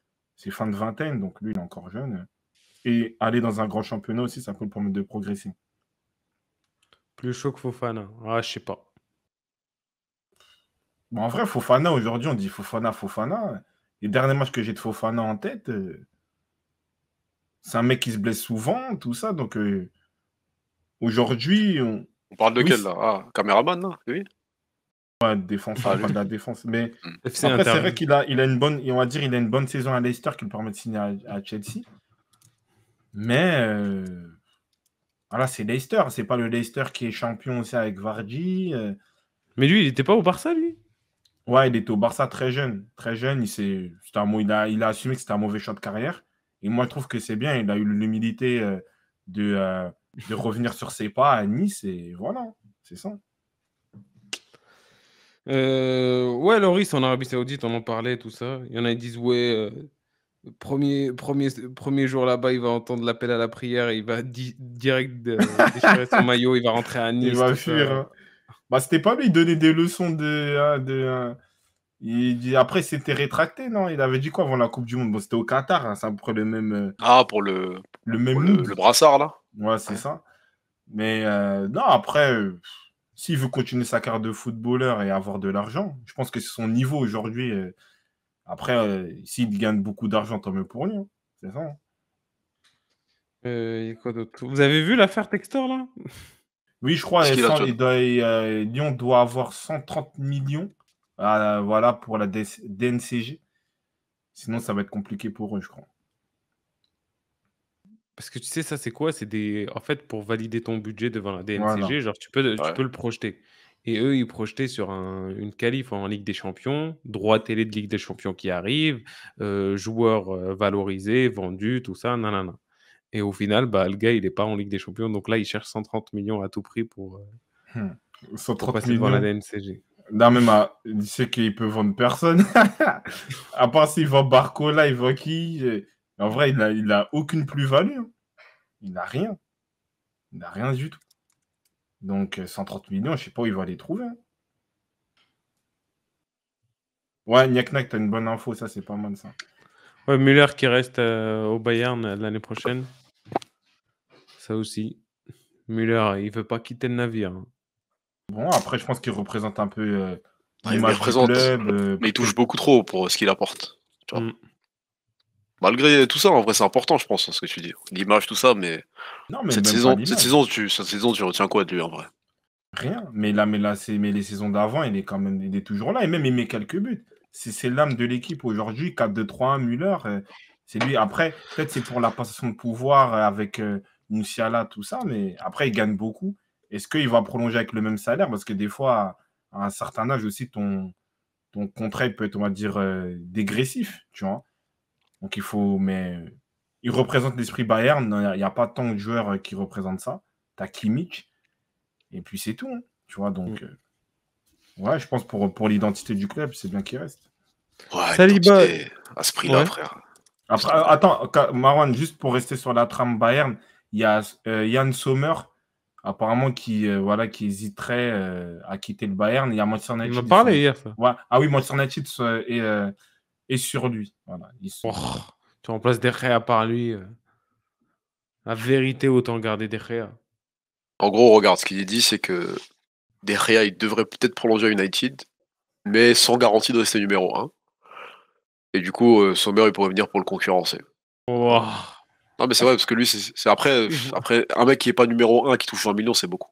fin de vingtaine. Donc, lui, il est encore jeune et aller dans un grand championnat aussi, ça peut le permettre de progresser. Plus chaud que Fofana. Ah, je sais pas. Bon, en vrai, Fofana, aujourd'hui, on dit Fofana, Fofana. Les derniers matchs que j'ai de Fofana en tête, euh, c'est un mec qui se blesse souvent, tout ça. Donc, euh, aujourd'hui. On... parle de quel, là Ah, caméraman, là Oui. Ouais, défense, ah, la défense. Mais après, c'est vrai qu'il a, il a une bonne, on va dire, il a une bonne saison à Leicester qui lui permet de signer à Chelsea. Mais euh, voilà, c'est Leicester. C'est pas le Leicester qui est champion aussi avec Vardy. Euh. Mais lui, il n'était pas au Barça, lui. Ouais, il était au Barça très jeune. Très jeune. Il, un, il, a, assumé que c'était un mauvais choix de carrière. Et moi, je trouve que c'est bien. Il a eu l'humilité euh, de, de revenir sur ses pas à Nice. Et voilà, c'est ça. ouais, Loris, en Arabie Saoudite, on en parlait, tout ça. Il y en a qui disent, ouais, Premier, premier, premier jour là-bas, il va entendre l'appel à la prière et il va direct déchirer son maillot, il va rentrer à Nice. Il va fuir. Hein. Bah, c'était pas lui, il donnait des leçons de. Hein, hein. il dit, après, c'était rétracté, non Il avait dit quoi avant la Coupe du Monde Bon, c'était au Qatar, c'est à le même. Euh, ah, pour le, même le, brassard, là Ouais, c'est ça. Mais euh, non, après, euh, s'il veut continuer sa carrière de footballeur et avoir de l'argent, je pense que c'est son niveau aujourd'hui. Après, euh, s'ils gagnent gagne beaucoup d'argent, tant mieux pour Lyon. Hein. C'est ça. Hein. Euh, Vous avez vu l'affaire Textor là Oui, je crois. Euh, Lyon doit avoir 130 millions voilà, pour la DNCG. Sinon, ça va être compliqué pour eux, je crois. Parce que tu sais, ça, c'est quoi C'est des. En fait, pour valider ton budget devant la DNCG, genre, tu peux, peux le projeter. Et eux, ils projetaient sur une qualif en Ligue des Champions, droit télé de Ligue des Champions qui arrive, euh, joueurs euh, valorisés, vendus, tout ça, nanana. Et au final, bah, le gars, il n'est pas en Ligue des Champions, donc là, il cherche 130 millions à tout prix pour, 130 euh, hmm. passer devant la DNCG. Non, même à... il sait qu'il peut vendre personne. à part s'il vend Barco, là, il vend qui En vrai, il n'a aucune plus-value. Hein. Il n'a rien. Il n'a rien du tout. Donc 130 euh, millions, je sais pas où il va les trouver. Hein. Ouais, tu t'as une bonne info, ça c'est pas mal ça. Ouais, Müller qui reste euh, au Bayern euh, l'année prochaine. Ça aussi. Muller, il veut pas quitter le navire. Hein. Bon, après, je pense qu'il représente un peu l'image mais il touche beaucoup trop pour ce qu'il apporte. Tu vois. Mm. Malgré tout ça, en vrai, c'est important, je pense, hein, ce que tu dis. L'image, tout ça, mais, non, mais cette, saison, cette, saison, tu, tu retiens quoi de lui, en vrai Rien. Mais là, mais là mais les saisons d'avant, il est quand même il est toujours là. Et même, il met quelques buts. C'est l'âme de l'équipe aujourd'hui. 4-2-3-1, Muller. Euh, c'est lui. Après, peut-être c'est pour la passation de pouvoir euh, avec euh, Moussiala, tout ça. Mais après, il gagne beaucoup. Est-ce qu'il va prolonger avec le même salaire Parce que des fois, à un certain âge aussi, ton, ton contrat peut être, on va dire, dégressif. Tu vois donc il faut, mais il représente l'esprit Bayern. Il n'y a, pas tant de joueurs euh, qui représentent ça. T'as Kimmich et puis c'est tout. Hein, tu vois, donc mm. euh, ouais, je pense pour, pour l'identité du club, c'est bien qu'il reste. Ouais, Saliba à ce prix-là, frère. Euh, attends, Marwan, juste pour rester sur la trame Bayern, il y a Yann Sommer apparemment qui voilà qui hésiterait à quitter le Bayern. Il y a hier. Ah oui, Manchester et et sur lui. Voilà, oh, tu remplaces Derrea par lui. Euh. La vérité, autant garder Derrea. En gros, regarde, ce qu'il dit, c'est que Derrea, il devrait peut-être prolonger à United, mais sans garantie de rester numéro 1. Et du coup, son euh, Sommer, il pourrait venir pour le concurrencer. Oh. Non, mais c'est vrai, parce que lui, c'est après, après un mec qui n'est pas numéro 1 qui touche 20 millions, c'est beaucoup.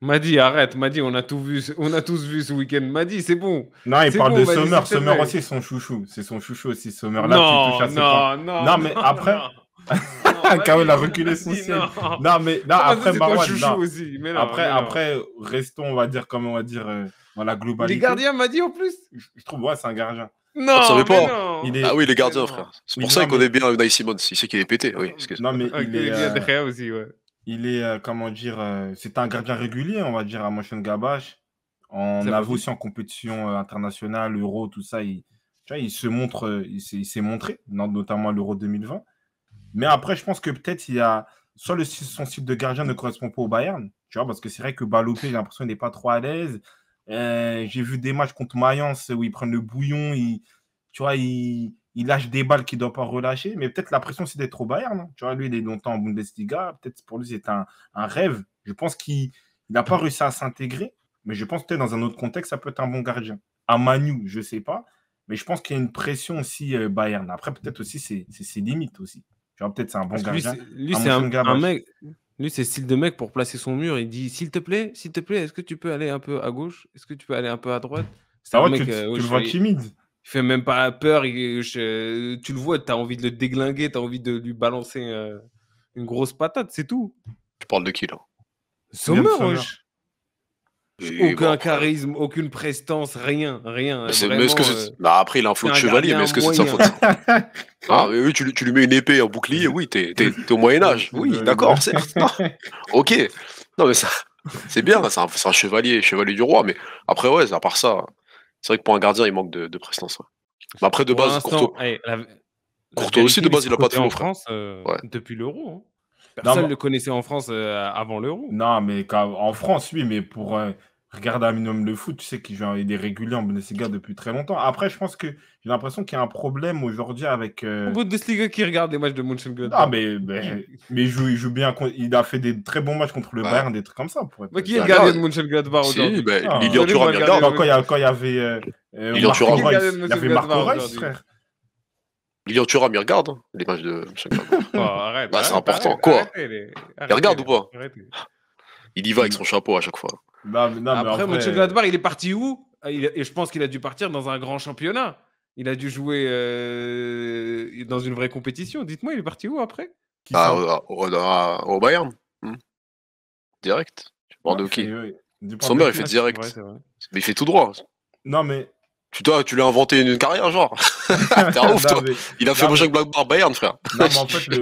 Madi, arrête, Madi, on a tout vu, on a tous vu ce week-end. Madi, c'est bon. Non, il parle de Sommer. Summer. Summer aussi, son chouchou. C'est son chouchou aussi, Summer. Là, non, tu non, non, non, mais après. Quand il a reculé son ciel. Non, mais non, après, Marwan, aussi, mais après, après, restons, on va dire, comme on va dire, euh, dans la globalité. Les gardiens, Madi, en plus Je trouve, ouais, c'est un gardien. Non, ça non. Il est... Ah oui, les gardiens, frère. C'est pour ça qu'on est bien Unai Simon. Il sait qu'il est pété, oui. Non, mais il est euh, derrière aussi, ouais il est, euh, comment dire, euh, c'est un gardien régulier, on va dire, à Motion Gabash On a aussi en compétition euh, internationale, Euro, tout ça, il, tu vois, il se montre, il s'est montré, notamment à l'Euro 2020. Mais après, je pense que peut-être il y a, soit le, son style de gardien ne correspond pas au Bayern, tu vois, parce que c'est vrai que Balopé, j'ai l'impression qu'il n'est pas trop à l'aise. j'ai vu des matchs contre Mayence où ils prennent le bouillon, il tu vois, ils, il lâche des balles qu'il ne doit pas relâcher, mais peut-être la pression, c'est d'être au Bayern. Hein. Tu vois, lui, il est longtemps en Bundesliga. Peut-être pour lui, c'est un, rêve. Je pense qu'il n'a pas réussi à s'intégrer, mais je pense peut-être dans un autre contexte, ça peut être un bon gardien. À Manu, je ne sais pas, mais je pense qu'il y a une pression aussi euh, Bayern. Après, peut-être aussi, c'est ses limites aussi. Tu vois, peut-être c'est un bon gardien. Lui, c'est un, style de mec pour placer son mur. Il dit S'il te plaît, s'il te plaît, est-ce que tu peux aller un peu à gauche Est-ce que tu peux aller un peu à droite C'est vrai ah euh, le vois timide il fait même pas peur. tu le vois, tu as envie de le déglinguer, tu as envie de lui balancer euh, une grosse patate, c'est tout. Tu parles de qui là Sommer, aucun charisme, aucune prestance, rien, rien. Euh, bah, après, il a un flot de chevalier, mais est-ce que c'est sa faute ah, tu, lui mets une épée, un bouclier, oui, t'es au Moyen-Âge. Oui, d'accord, certes. ok. Non, mais ça, c'est bien, c'est un, un, chevalier, chevalier du roi, mais après, ouais, à part ça, c'est vrai que pour un gardien, il manque de, de prestance. Ouais. Mais après, de base, Courtois. aussi, de base, il n'a pas de en France euh, depuis l'euro. Hein. Personne ne le connaissait en France euh, avant l'euro. Non, mais en France, oui, mais pour, euh, regarde un minimum le foot, tu sais qu'il est régulier en Bundesliga depuis très longtemps. Après, je pense que j'ai l'impression qu'il y a un problème aujourd'hui avec. Euh... Bundesliga qui regarde les matchs de Mönchengladbach. Ah, mais, mais, il, joue, il, joue, bien. Il a fait des très bons matchs contre le Bayern, des trucs comme ça. Pour être... qui est le gardien de Mönchengladbach si, aujourd'hui bah, ah, Lilian Thuram bien quand, quand il y avait. Euh, euh, il y avait Marco Reus, frère. Lilian il regarde hein, les matchs de Mönchengladbach. Oh, bah, c'est important. Quoi Il regarde ou pas Il y va avec son chapeau à chaque fois. Bah, après, mais de Gladbach, il est parti où Et je pense qu'il a dû partir dans un grand championnat. Il a dû jouer euh, dans une vraie compétition. Dites-moi, il est parti où après ah, au, au, Bayern. Hmm. Direct. Bordeaux ouais, Son mère, il fait direct. Mais il fait tout droit. Non, mais. Tu, toi, tu l'as inventé une, carrière, genre. T'es un ouf, toi. Il a fait Black mais... Black Bayern, frère. Non, mais en fait, le,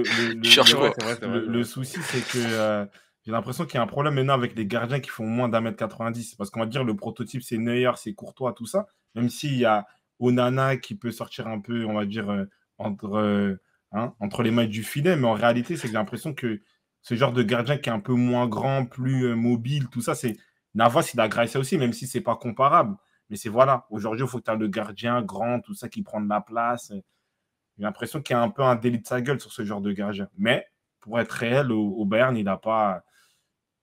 le, souci, c'est que. Euh, j'ai l'impression qu'il y a un problème maintenant avec les gardiens qui font moins d'un mètre 90. Parce qu'on va dire le prototype, c'est Neuer, c'est Courtois, tout ça. Même s'il y a Onana qui peut sortir un peu, on va dire, euh, entre, euh, hein, entre les mains du filet. Mais en réalité, c'est que j'ai l'impression que ce genre de gardien qui est un peu moins grand, plus euh, mobile, tout ça, c'est. Navas, il a ça aussi, même si c'est pas comparable. Mais c'est voilà, aujourd'hui, il faut que tu aies le gardien grand, tout ça, qui prend de la place. J'ai l'impression qu'il y a un peu un délit de sa gueule sur ce genre de gardien. Mais pour être réel, au, au Bayern, il n'a pas,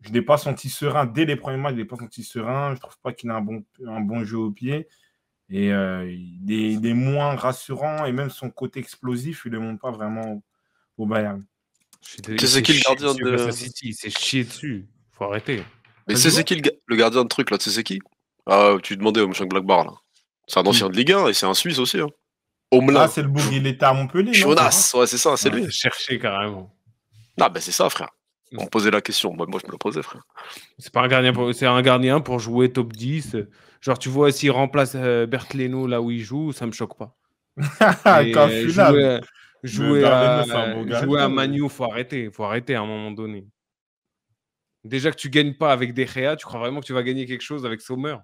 je ne l'ai pas senti serein. Dès les premiers matchs, je ne l'ai pas senti serein. Je ne trouve pas qu'il a un bon, un bon jeu au pied. Et euh, il, est, moins rassurant. Et même son côté explosif, il ne le montre pas vraiment au, Bayern. C'est qui le gardien de. City, c'est chié dessus. Il faut arrêter. Mais c'est qui le, gardien de truc là C'est qui ah, Tu demandais au Mouchang Blackbar là. C'est un ancien de Ligue 1 et c'est un Suisse aussi. Hein. Ah, c'est le il était à Montpellier. Jonas, ouais, c'est ça, c'est lui. Chercher carrément. Non, bah ben, c'est ça, frère. On posait la question. moi, je me le posais, frère. C'est pas un gardien, pour... c'est un gardien pour jouer top 10. Genre, tu vois, s'il remplace euh, Leno là où il joue, ça me choque pas. Quand jouer, à, jouer à Manu, faut arrêter. Faut arrêter à un moment donné. Déjà que tu gagnes pas avec des Réa, tu crois vraiment que tu vas gagner quelque chose avec Sommer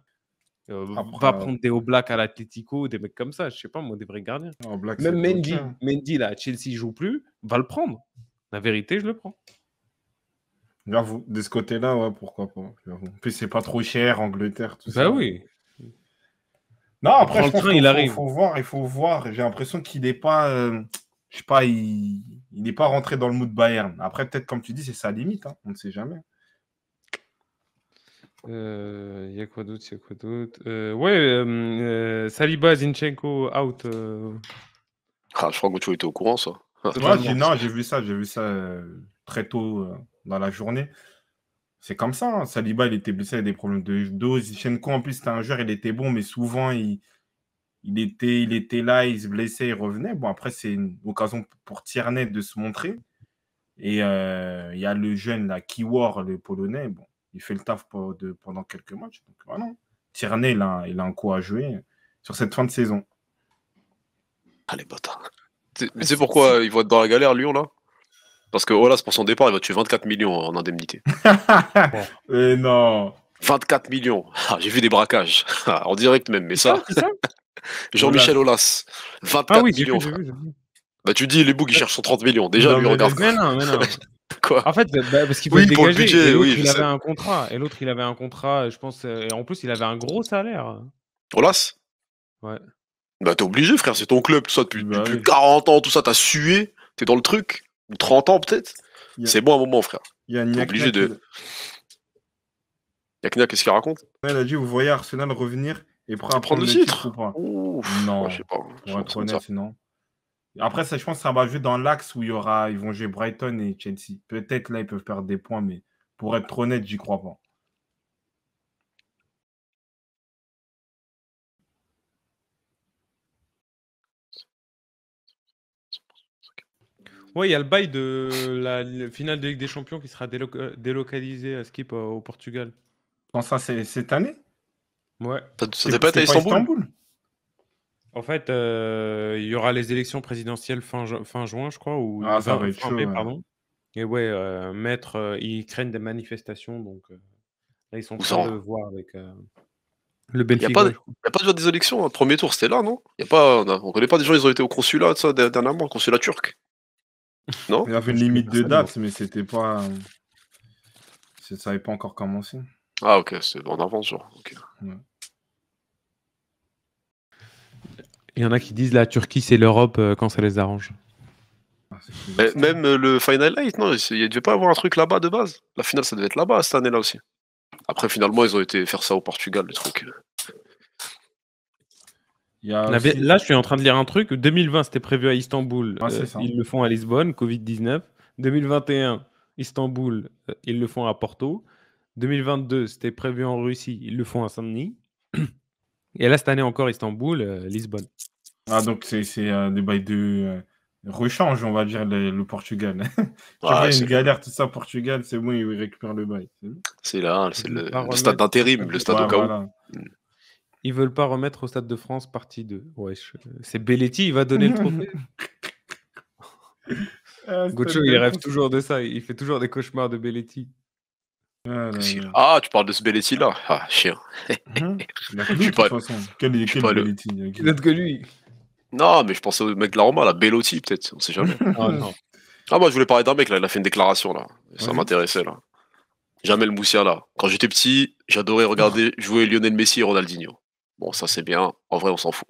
euh, va euh, prendre des Oblak à l'Atletico, des mecs comme ça, je sais pas moi, des vrais gardiens. Même Mendy, Mendy là, Chelsea joue plus, va le prendre. La vérité, je le prends de ce côté-là, pourquoi pas. En plus, c'est pas trop cher, Angleterre, tout bah ça. Bah oui. Non, après, je train, il faut, faut voir, il faut voir. J'ai l'impression qu'il n'est pas, euh, je sais pas, il n'est pas rentré dans le mood Bayern. Après, peut-être, comme tu dis, c'est sa limite. Hein. On ne sait jamais. Euh, il y a quoi d'autre Il euh, Ouais, Saliba, Zinchenko, out. Ah, je crois que tu étais au courant, ça. non, j'ai vu ça, j'ai vu ça très tôt euh, dans la journée. C'est comme ça. Hein. Saliba, il était blessé il avec des problèmes de dos. Zichenko, en plus, c'était un joueur, il était bon, mais souvent, il, il, était, il était là, il se blessait, il revenait. Bon, après, c'est une occasion pour Tierney de se montrer. Et euh, il y a le jeune, là, Kiwar, le polonais. Bon, il fait le taf pendant quelques matchs. Donc, Tierney, il a, il a un coup à jouer euh, sur cette fin de saison. Allez, ah, bâtard. Mais c'est pourquoi ils va être dans la galère, Lyon, là parce que Olas, pour son départ, il va tuer 24 millions en indemnité. Et non 24 millions. Ah, j'ai vu des braquages. Ah, en direct même, mais ça. Jean-Michel Olas. 24 ah millions. Bah, tu dis, les bougs, ils cherchent 130 millions. Déjà, lui, regarde. Mais non, mais non. Quoi en fait, bah, bah, parce qu'il oui, dégager, le il avait un contrat. Et l'autre, il avait un contrat, je pense. Euh, et en plus, il avait un gros salaire. Olas Ouais. Bah, t'es obligé, frère. C'est ton club, tout ça, depuis, 40 bah ans, tout ça, t'as sué. T'es dans le truc. 30 ans peut-être. C'est bon un moment, frère. Il y a obligé de. qu'est-ce qu'il raconte Elle a dit Vous voyez Arsenal revenir et prendre, le titre, ou Non, je sais pas. non. Après, ça, je pense que ça va jouer dans l'axe où il y aura, ils vont jouer Brighton et Chelsea. Peut-être là, ils peuvent perdre des points, mais pour être honnête, j'y crois pas. Oui, il y a le bail de la finale de Ligue des Champions qui sera euh, délocalisée à Skip euh, au Portugal. Quand ça, c'est cette année Ouais. C'était pas, à Istanbul. En fait, euh, il y aura les élections présidentielles fin, fin juin, je crois, ou ah, pardon. Et ouais, maître, ils craignent des manifestations, donc là, ils sont en de voir avec. Le Il n'y a, pas déjà des élections. Hein. Premier tour, c'était là, non y pas, On ne connaît pas des gens, ils ont été au consulat, ça, dernièrement, au consulat turc. Il y avait une limite de date, mais c'était pas. Ça n'avait pas encore commencé. Ah, ok, c'est en avance, genre. Il y en a qui disent la Turquie, c'est l'Europe euh, quand ça les arrange. Ah, même euh, le Final 8, non, il ne devait pas avoir un truc là-bas de base. La finale, ça devait être là-bas cette année-là aussi. Après, finalement, ils ont été faire ça au Portugal, le truc. Là, je suis en train de lire un truc. 2020, c'était prévu à Istanbul. Ah, euh, ils le font à Lisbonne, Covid-19. 2021, Istanbul, euh, ils le font à Porto. 2022, c'était prévu en Russie, ils le font à Saint-Denis. Et là, cette année encore, Istanbul, euh, Lisbonne. Ah, donc c'est des bails de rechange, on va dire, le, Portugal Tu vois une galère, tout ça, Portugal, c'est bon, ils récupèrent le bail. C'est là, c'est le, le, stade le stade au mm. Ils veulent pas remettre au Stade de France partie 2. c'est Belletti, il va donner le trophée. Guccio ah, il rêve toujours de ça. Il fait toujours des cauchemars de Belletti. Ah, ah tu parles de ce Belletti là Ah, chien. Mhm. Je je suis pas. le euh, que lui. Non, mais je pensais au mec de la Roma, la Bellotti peut-être. On sait jamais. Ah, ah, moi, je voulais parler d'un mec là. Il a fait une déclaration là. Ça m'intéressait là. Jamais le là Quand j'étais petit, j'adorais regarder jouer Lionel Messi et Ronaldinho. Bon, ça c'est bien. En vrai, on s'en fout.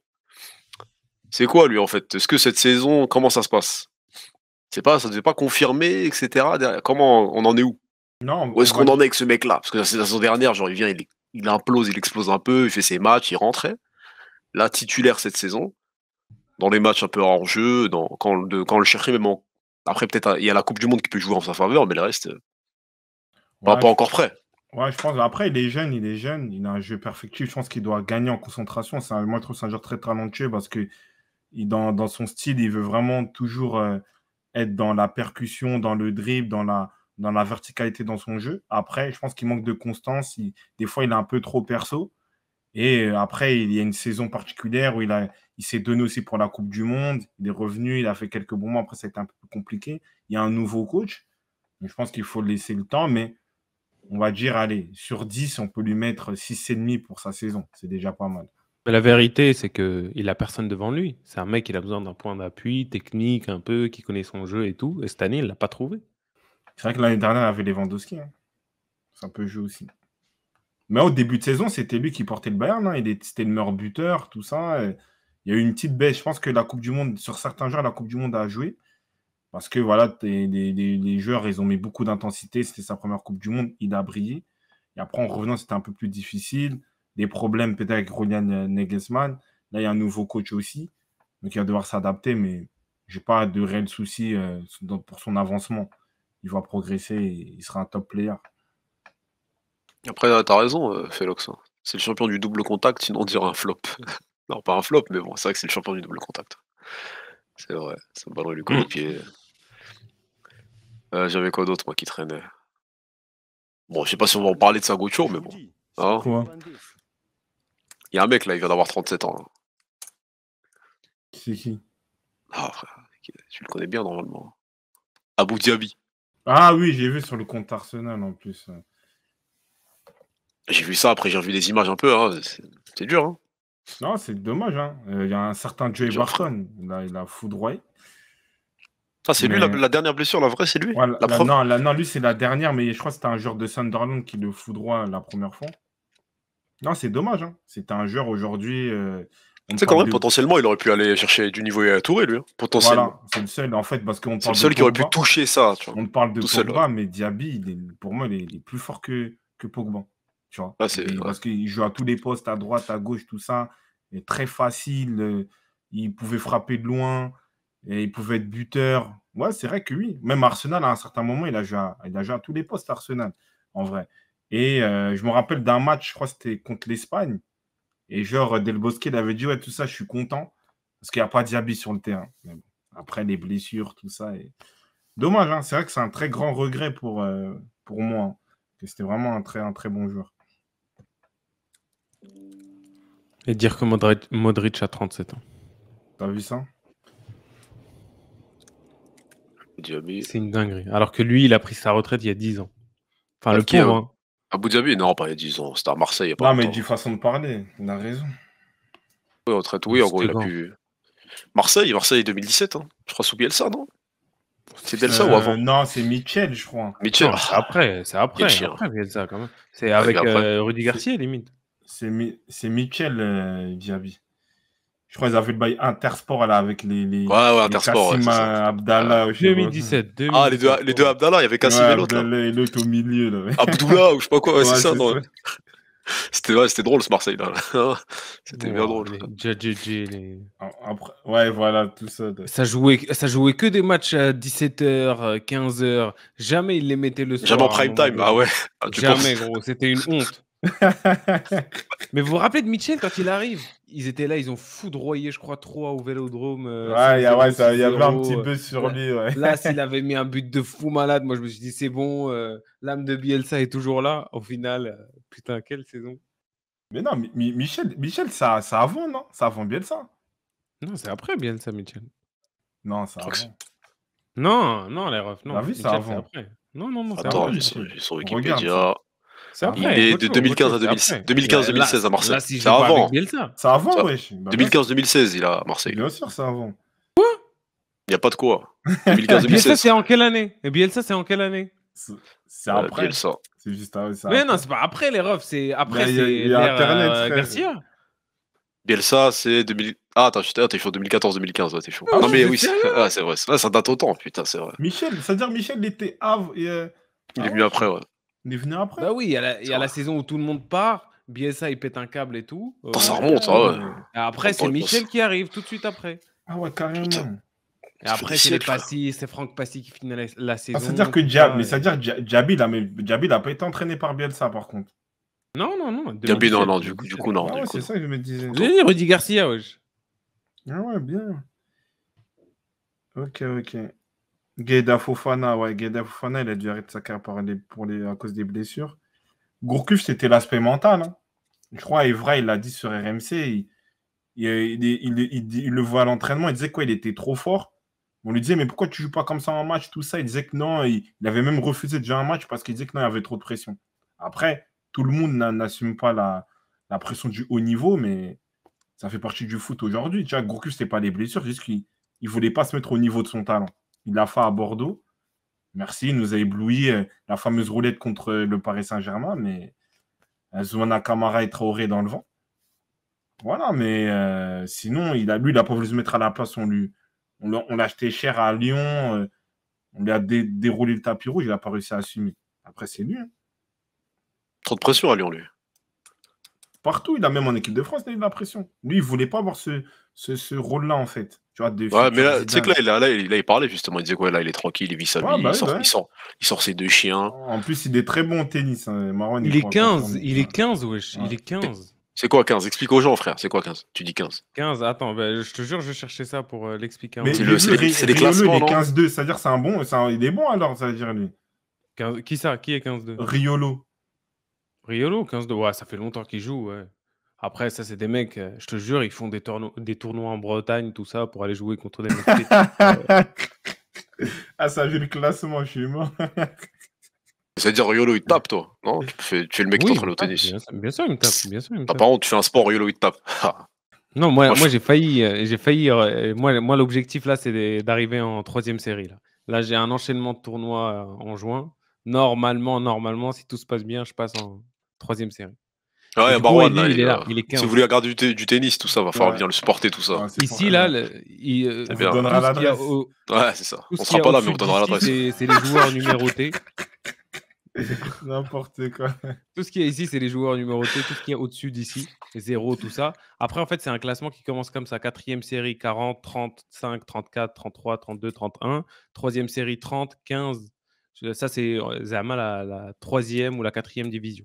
C'est quoi lui en fait Est-ce que cette saison, comment ça se passe C'est pas, ça ne devait pas confirmer, etc. Comment on en est où Non. Où est-ce qu'on en est avec ce mec-là Parce que la saison dernière, genre il vient, il, implose, il explose un peu, il fait ses matchs, il rentrait. Là, titulaire cette saison, dans les matchs un peu hors jeu, quand, le cherchait même en... après peut-être il y a la Coupe du Monde qui peut jouer en sa faveur, mais le reste, euh, on n'est pas, encore prêt. Ouais, je pense. Après, il est jeune, il est jeune, il a un jeu perfectif. Je pense qu'il doit gagner en concentration. C'est moi, je trouve c'est un joueur très talentueux parce que il, dans, dans, son style, il veut vraiment toujours euh, être dans la percussion, dans le dribble, dans la, dans la verticalité dans son jeu. Après, je pense qu'il manque de constance. des fois, il est un peu trop perso. Et euh, après, il y a une saison particulière où il, a, il s'est donné aussi pour la Coupe du Monde. Il est revenu, il a fait quelques bons mois. Après, ça a été un peu compliqué. Il y a un nouveau coach. Je pense qu'il faut laisser le temps. Mais on va dire, allez, sur 10, on peut lui mettre 6,5 pour sa saison. C'est déjà pas mal. Mais la vérité, c'est qu'il a personne devant lui. C'est un mec, qui a besoin d'un point d'appui technique, un peu, qui connaît son jeu et tout. Et cette année, il ne l'a pas trouvé. C'est vrai que l'année dernière, il avait Lewandowski. Hein. Ça peut jouer aussi. Mais au début de saison, c'était lui qui portait le Bayern. Hein. Il C'était le meilleur buteur, tout ça. il y a eu une petite baisse. Je pense que la Coupe du Monde, sur certains joueurs, la Coupe du Monde a joué. Parce que voilà, les, joueurs, ils ont mis beaucoup d'intensité. C'était sa première Coupe du Monde. Il a brillé. Et après, en revenant, c'était un peu plus difficile. Des problèmes peut-être avec Rolian Negesman. Là, il y a un nouveau coach aussi. Donc, il va devoir s'adapter. Mais je n'ai pas de réel souci euh, pour son avancement. Il va progresser et il sera un top player. Après, euh, tu as raison, euh, Félox. Hein. C'est le champion du double contact, sinon on dirait un flop. non, pas un flop, mais bon, c'est vrai que c'est le champion du double contact. C'est vrai, ça me le coup de hmm. pied. Euh, j'avais quoi d'autre, moi, qui traînait Bon, je sais pas si on va en parler de Sagocho, mais bon. Hein quoi Il y a un mec, là, il vient d'avoir 37 ans. Qui Qui ah, qui tu le connais bien, normalement. Abu Dhabi. Ah oui, j'ai vu sur le compte Arsenal, en plus. J'ai vu ça, après j'ai revu des images un peu, hein. c'est dur. Hein. Non, c'est dommage. Hein. Euh, il y a un certain Joey Barton, il il a foudroyé c'est lui la, dernière blessure, la vraie, c'est lui non, lui, c'est la dernière, mais je crois que c'était un joueur de Sunderland qui le fout la première fois. Non, c'est dommage. Hein. C'était un joueur aujourd'hui. Euh, tu sais, quand même, potentiellement, il aurait pu aller chercher du niveau et à Touré, lui. Hein, potentiellement. Voilà, c'est le seul, en fait, parce qu'on parle. le seul qui aurait pu toucher ça. Tu vois. On parle de Pogba, mais Diaby, pour moi, il est, plus fort que, que Pogba. Tu vois ah, Parce qu'il joue à tous les postes, à droite, à gauche, tout ça. est très facile. Euh, il pouvait frapper de loin. Et il pouvait être buteur. Ouais, c'est vrai que oui. Même Arsenal, à un certain moment, il a joué à, tous les postes, Arsenal, en vrai. Et euh, je me rappelle d'un match, je crois que c'était contre l'Espagne. Et genre, Del Bosque, il avait dit Ouais, tout ça, je suis content. Parce qu'il n'y a pas Diaby sur le terrain. après, les blessures, tout ça. Dommage, hein c'est vrai que c'est un très grand regret pour, euh, pour moi. Hein, c'était vraiment un très, un très bon joueur. Et dire que Modric, Modric a 37 ans. T'as vu ça c'est une dinguerie. Alors que lui, il a pris sa retraite il y a 10 ans. Enfin, le ah, pauvre. Hein. Abu Dhabi, non, pas il y a 10 ans. C'était à Marseille. Il a pas mais du façon de parler. Il a raison. Oui, retraite, oui, en gros, il a pu. Marseille, Marseille 2017, hein. je crois, sous ça, non C'est Bielsa ça ou euh, avant Non, c'est Michel je crois. C'est après, c'est après, Bielsa, quand même. C'est avec, euh, Rudy Garcia, limite. C'est Michel Diaby. Euh, je crois qu'ils avaient le bail Intersport là, avec les, les, ouais, ouais, Intersport, Abdallah. Ah, 2017, Ah, les deux, les deux Abdallah, il y avait Kassim et l'autre. Et l'autre au milieu. Là, Abdullah, ou je sais pas quoi, c'est ça. C'était c'était drôle ce Marseille là. c'était bien drôle. Les... ouais, voilà, tout ça. Ça jouait, ça jouait que des matchs à 17h, euh, 15h. Jamais ils les mettaient le soir. Jamais en prime time, ah ouais. Ah, Jamais, gros, c'était une honte. mais vous vous rappelez de Michel quand il arrive Ils étaient là, ils ont foudroyé, je crois, trois au vélodrome. Euh, ouais, il y, avait un petit peu sur lui. Là, s'il avait mis un but de fou malade, moi je me suis dit, c'est bon, euh, l'âme de Bielsa est toujours là. Au final, euh, putain, quelle saison. Mais non, Michel, Michel ça, ça avant, non Ça avant Bielsa Non, c'est après Bielsa, Michel. Non, ça avant. Non, non, les refs, non. La après. Non, non, non, Attends, ils sont Wikipédia. Après, il est de 2015 à 2016, 2015-2016 à Marseille. c'est avant. C'est avant, wesh. 2015-2016, il a à Marseille. Bien sûr, c'est avant. Quoi Il n'y a pas de quoi. 2015-2016. c'est en quelle année Et Bielsa, c'est en quelle année C'est après. Bielsa. C'est juste après. Mais non, c'est pas après les refs, c'est après. Il y Internet. merci. Bielsa, c'est 2000. Ah, attends, je t'es chaud, 2014-2015, t'es chaud. non, mais oui, c'est vrai, ça date autant, putain, c'est vrai. Michel, ça veut dire Michel, il était avant. Il est venu après, ouais. Il est venu après. Bah oui, il y, a la, oh. saison où tout le monde part, Bielsa il pète un câble et tout. Euh, bah, ça remonte, hein. Après, c'est oh, Michel qui arrive tout de suite après. Ah ouais, carrément. Et après, c'est c'est Franck Passy qui finit la, ah, saison. c'est-à-dire que Diab, ah, mais dire mais n'a pas été entraîné par Bielsa, par contre. Non, non, non. Diaby non, non, du, coup, du coup non. c'est ça que je me disais. Dit Rudy Garcia, wesh. Ah ouais, bien. Ok, ok. Gueda Fofana, il a dû arrêter sa carrière à cause des blessures. Gourcuff, c'était l'aspect mental. Hein. Je crois, Evra, il l'a dit sur RMC, il, le voit à l'entraînement, il disait quoi, il était trop fort. On lui disait, mais pourquoi tu joues pas comme ça en match, tout ça Il disait que non, il, avait même refusé de jouer un match parce qu'il disait que non, il y avait trop de pression. Après, tout le monde n'assume pas la, pression du haut niveau, mais ça fait partie du foot aujourd'hui. Tu vois, Gourcuff, ce pas les blessures, juste qu'il ne voulait pas se mettre au niveau de son talent. Il l'a fait à Bordeaux. Merci, il nous a ébloui euh, la fameuse roulette contre euh, le Paris Saint-Germain, mais euh, Zouana Kamara est Traoré dans le vent. Voilà, mais sinon, il a, lui, il n'a pas voulu se mettre à la place. On on l'a, acheté cher à Lyon. on lui a déroulé le tapis rouge. Il n'a pas réussi à assumer. Après, c'est lui. Hein. Trop de pression à Lyon, lui. Partout. Il a même en équipe de France, il a eu de la pression. Lui, il ne voulait pas avoir ce rôle-là, en fait ouais, mais là, il parlait justement. Il disait quoi, là, il est tranquille, il vit sa vie, bah bah il, sort, ses deux chiens. En plus, il est très bon au tennis. Hein, il, est 15, il est 15, wesh. Il est 15. C'est quoi 15 Explique aux gens, frère. C'est quoi 15 Tu dis 15. 15, attends, bah, je te jure, je cherchais ça pour euh, l'expliquer. Mais c'est le, des classements. Il est 15-2, c'est-à-dire c'est un bon. il est bon alors, ça veut dire lui. qui ça Qui est 15-2 Riolo. Riolo, 15-2. Ouais, ça fait longtemps qu'il joue, ouais. Après, ça, c'est des mecs, euh, je te jure, ils font des, tournois en Bretagne, tout ça, pour aller jouer contre des mecs. ah, ça vient le classement, je suis mort. C'est-à-dire YOLO, il te tape, toi. Non tu, es le mec qui t'entraîne au tennis. Bien, sûr, il me tape. Bien sûr, il ah, par contre, tu fais un sport, YOLO, il te tape. Ah. non, moi, moi, j'ai failli. Euh, euh, moi, moi l'objectif, là, c'est d'arriver en troisième série. Là, là j'ai un enchaînement de tournois en juin. Normalement, normalement, si tout se passe bien, je passe en troisième série. Ouais, Si vous voulez regarder du, du, tennis, tout ça, va falloir venir bien le supporter, tout ça. Ici, là, il, on donnera l'adresse. c'est sera pas là, mais on donnera l'adresse. C'est les joueurs numérotés. N'importe quoi. Tout ce qui est ici, c'est les joueurs numérotés. Tout ce qui est au-dessus d'ici, zéro, tout ça. Après, en fait, c'est un classement qui commence comme ça. Quatrième série, 40, 35, 34, 33, 32, 31. Troisième série, 30, 15. Ça, c'est euh, Zama, la, la troisième ou la quatrième division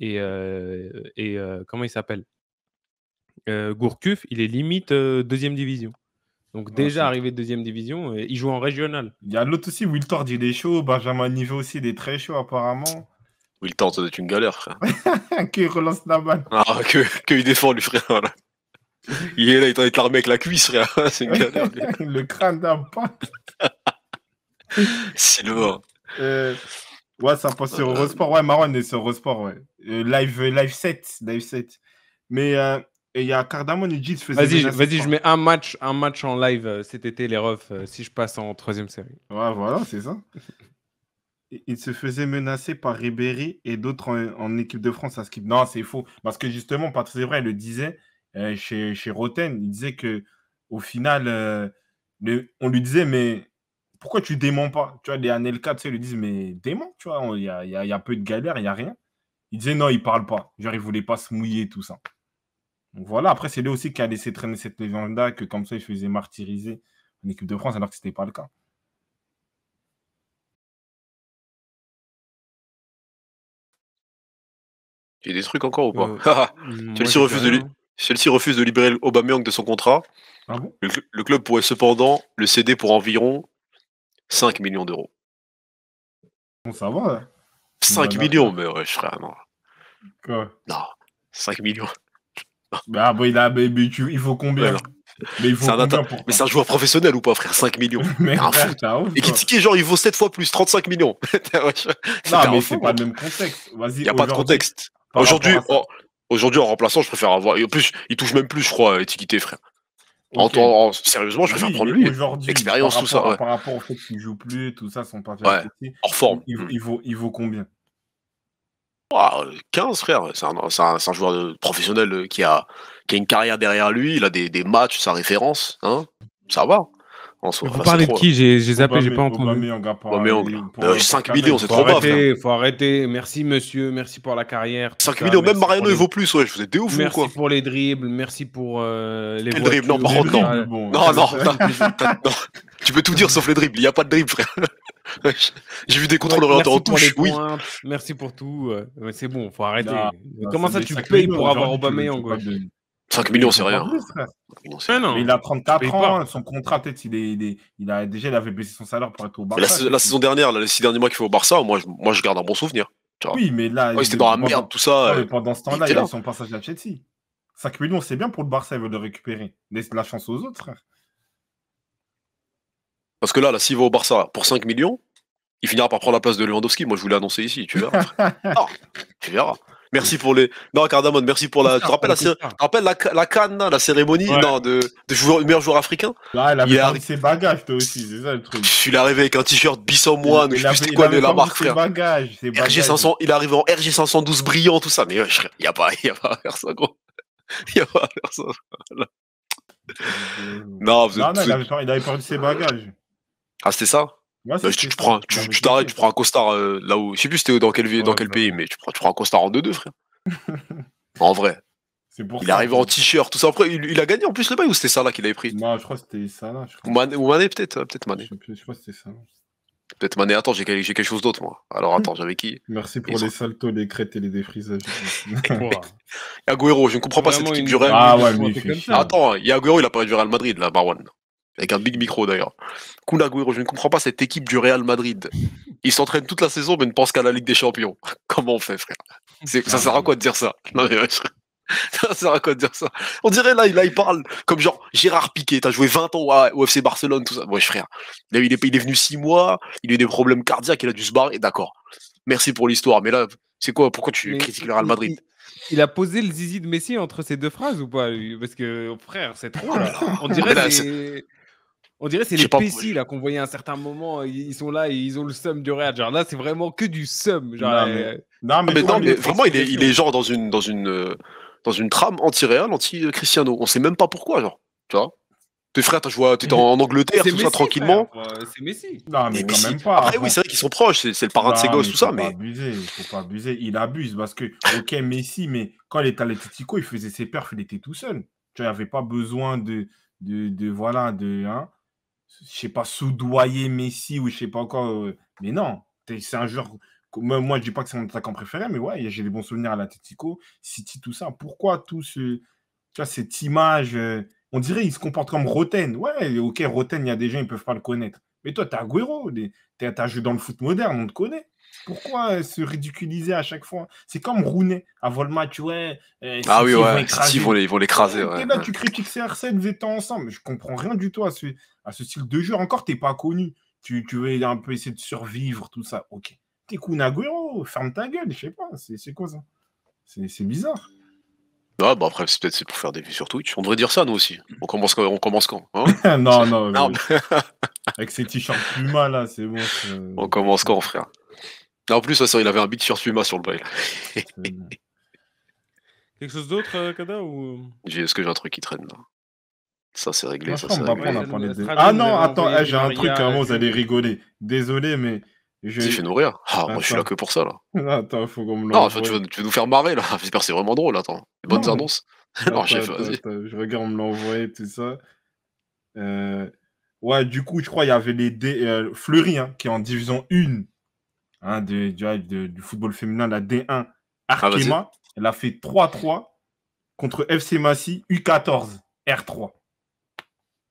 et, et comment il s'appelle Gourcuff, il est limite deuxième division. Donc ah, déjà arrivé deuxième division, il joue en régional. Il y a l'autre aussi, Wiltord, il est chaud. Benjamin Niveau aussi, il est très chaud apparemment. Wiltord, ça doit être une galère. qu'il relance la balle. Ah, que, que il défend lui, frère. Il est là, il est en train avec la cuisse, frère. C'est une galère. Le crâne d'un pâte. Sylvain. Euh, ouais, ça passe sur Eurosport. Ouais, Marwan est sur Eurosport, ouais. Euh, live, euh, live 7. Live Mais euh, il y a Cardamon et Jits Vas-y, vas-y je mets un match, un match en live cet été, les refs, si je passe en troisième série. Ouais, voilà, c'est ça. il se faisait menacer par Ribéry et d'autres en, équipe de France à ce skip. Non, c'est faux. Parce que justement, Patrice Evra, il le disait chez, chez Roten, il disait que au final, on lui disait, mais pourquoi tu démons pas Tu vois, les Anelka, tu sais, ils lui disent, mais démons, tu vois, il y a, y a, peu de galère, il n'y a rien. Il disait non, il parle pas. Genre, il voulait pas se mouiller, tout ça. Donc voilà, après, c'est lui aussi qui a laissé traîner cette légende-là, que comme ça, il faisait martyriser l'équipe de France, alors que ce n'était pas le cas. Il y a des trucs encore ou pas celle euh, Chelsea, refuse de refuse de libérer Aubameyang de son contrat. Ah le, club pourrait cependant le céder pour environ 5 millions d'euros. ça va. 5 hein. millions, mais je serais... Non. Non, 5 millions. Bah, ah, bah, il, mais, il faut combien mais, il faut c'est un joueur professionnel ou pas, frère 5 millions. mais un frère, genre, il vaut 7 fois plus, 35 millions. non, mais c'est hein. pas le même contexte. Il n'y a pas de contexte. Aujourd'hui, aujourd'hui, en remplaçant, je préfère avoir. en plus, il touche même plus, je crois, étiquité, frère. sérieusement, je préfère prendre lui. Expérience, tout ça. Par rapport au fait qu'il joue plus, tout ça, son partenaire. forme. Mm. il vaut combien 15 frère, c'est un, joueur professionnel euh, qui a, qui a une carrière derrière lui, il a des, des matchs, sa référence, hein ça va. Vous parlez de qui hein. J'ai zappé, j'ai pas entendu. 5 millions, c'est trop bas. Faut arrêter. Merci, monsieur. Merci pour la carrière. 5 millions, même Mariano, il vaut plus. Ouais, je vous ai des ouf, Merci pour les dribbles. Merci pour euh, les. Les dribbles, non, par contre, non. Non, Tu peux tout dire sauf les dribbles. Il n'y a pas de dribble, frère. J'ai vu des contrôles orientés en touche. Oui. Merci pour tout. C'est bon, faut arrêter. Comment ça, tu payes pour avoir Aubameyang 5 millions, c'est rien. il a mais ans ans Son contrat, peut-être, il, est, il, a, déjà, il avait baissé son salaire pour être au Barça. La, saison dernière, les 6 derniers mois qu'il fait au Barça, moi je, moi, je garde un bon souvenir. Oui, mais là. il était dans la merde, tout ça. Euh, pendant ce temps-là, il, a son passage à Chelsea. 5 millions, c'est bien pour le Barça, il veut le récupérer. Laisse la chance aux autres, frère. Parce que là, là s'il va au Barça pour 5 millions, il finira par prendre la place de Lewandowski. Moi, je vous l'ai annoncé ici, tu verras. Ah, tu verras. Merci pour les. Non, Cardamone, merci pour la. Tu te rappelles, la, la, canne, la cérémonie non, de, de meilleur joueur africain Là, il avait perdu ses bagages, toi aussi, c'est ça le truc. Je suis arrivé avec un t-shirt Bison Moine, je sais quoi, de la marque, frère. Bagages, bagages. ses 500 il arrivé en RG512 brillant, tout ça, mais il n'y a pas, a pas à faire ça, gros. Il n'y a pas à faire ça. Non, vous non, il avait perdu ses bagages. Ah, c'était ça Ouais, bah, tu, prends, t'arrêtes, tu prends un costard euh, là où. Je sais plus c'était dans quel, dans quel bah pays, mais tu prends, un costard en 2-2, frère. en vrai. il est arrivé en t-shirt, tout ça. Après, il, a gagné en plus le bail ou c'était ça là qu'il avait pris Non, je crois que c'était ça là. Ou, Mané, peut-être, hein, peut-être Mané. Je, crois que c'était ça. Peut-être Mané, attends, j'ai, j'ai quelque chose d'autre moi. Alors attends, j'avais qui Merci pour les saltos, les crêtes et les défrisages. Agüero, je ne comprends pas cette équipe du Real. Ah ouais, Attends, il il a pas du Real Madrid là, Marwan avec un big micro d'ailleurs. Kun je ne comprends pas cette équipe du Real Madrid. Ils s'entraînent toute la saison mais ne pensent qu'à la Ligue des Champions. Comment on fait, frère Ça sert à quoi de dire ça Ça sert à quoi de dire ça On dirait là, il parle comme genre Gérard Piquet, t'as joué 20 ans au FC Barcelone, tout ça. Wesh frère, il est, venu 6 mois, il a eu des problèmes cardiaques, il a dû se barrer, d'accord. Merci pour l'histoire, mais là, c'est quoi Pourquoi tu critiques le Real Madrid il, a posé le zizi de Messi entre ces deux phrases ou pas Parce que, frère, c'est trop. On dirait. On dirait que c'est les messi là qu'on voyait à un certain moment. Ils sont là et ils ont le seum du Real. là, c'est vraiment que du seum. Euh, non, mais, non, mais, vraiment, il est, il est, genre dans une dans une euh, dans une trame anti-Real, anti-Cristiano. On sait même pas pourquoi, genre. Tu vois. Tes frères, tu es en Angleterre, tout ça tranquillement. Euh, c'est Messi. Non, mais, quand même pas. Après, oui, c'est vrai qu'ils sont proches, c'est le parrain de ses gosses, tout ça, mais. Abusé, faut pas abuser. Il abuse parce que, ok, Messi, mais quand il était à l'Atletico, il faisait ses perfs, il était tout seul. Tu vois, avait pas besoin de, de, voilà, de. Hein je sais pas, soudoyer Messi ou je sais pas encore. Euh, mais non, c'est un joueur. Moi, je dis pas que c'est mon attaquant préféré, mais ouais, j'ai des bons souvenirs à l'Atletico, City, tout ça. Pourquoi tout ce, tu vois, cette image euh, On dirait qu'il se comporte comme Roten. Ouais, ok, Roten, il y a des gens, ils peuvent pas le connaître. Mais toi, t'es Agüero, as joué dans le foot moderne, on te connaît. Pourquoi euh, se ridiculiser à chaque fois C'est comme Rooney avant le match, ouais. ah oui, ouais, ils vont l'écraser. Et là, tu critiques CR7, vous étant ensemble. Je comprends rien du tout à ce, style de jeu. Encore, t'es pas connu. Tu, veux un peu essayer de survivre, tout ça. Ok. T'es Kunaguro, ferme ta gueule, je sais pas. C'est quoi ça C'est bizarre. Ah bah après, c'est peut-être c'est pour faire des vues sur Twitch. On devrait dire ça, nous aussi. On commence quand, on commence quand hein? Non, non. mais... Avec ces t-shirts mal là, c'est bon. On commence quand, frère en plus, il avait un big sur Suma sur le bail. Quelque chose d'autre, euh, Kada ou... Est-ce que j'ai un truc qui traîne là ça, c'est réglé. Ah non, attends, eh, j'ai un truc, vous allez rigoler. Désolé, mais. Tu fais-nous rire. Ah, moi, je suis là que pour ça, là. Attends, faut qu'on me Non, tu veux nous faire marrer, là. J'espère que c'est vraiment drôle, attends. bonnes annonces. Je regarde, on me l'a envoyé, tout ça. Euh, ouais, du coup, je crois, qu'il y avait les dé... Euh, Fleury, hein, qui est en division 1 Hein, du, football féminin, la D1, ah, Arkema. elle a fait 3-3 contre FC Massy, U14, R3.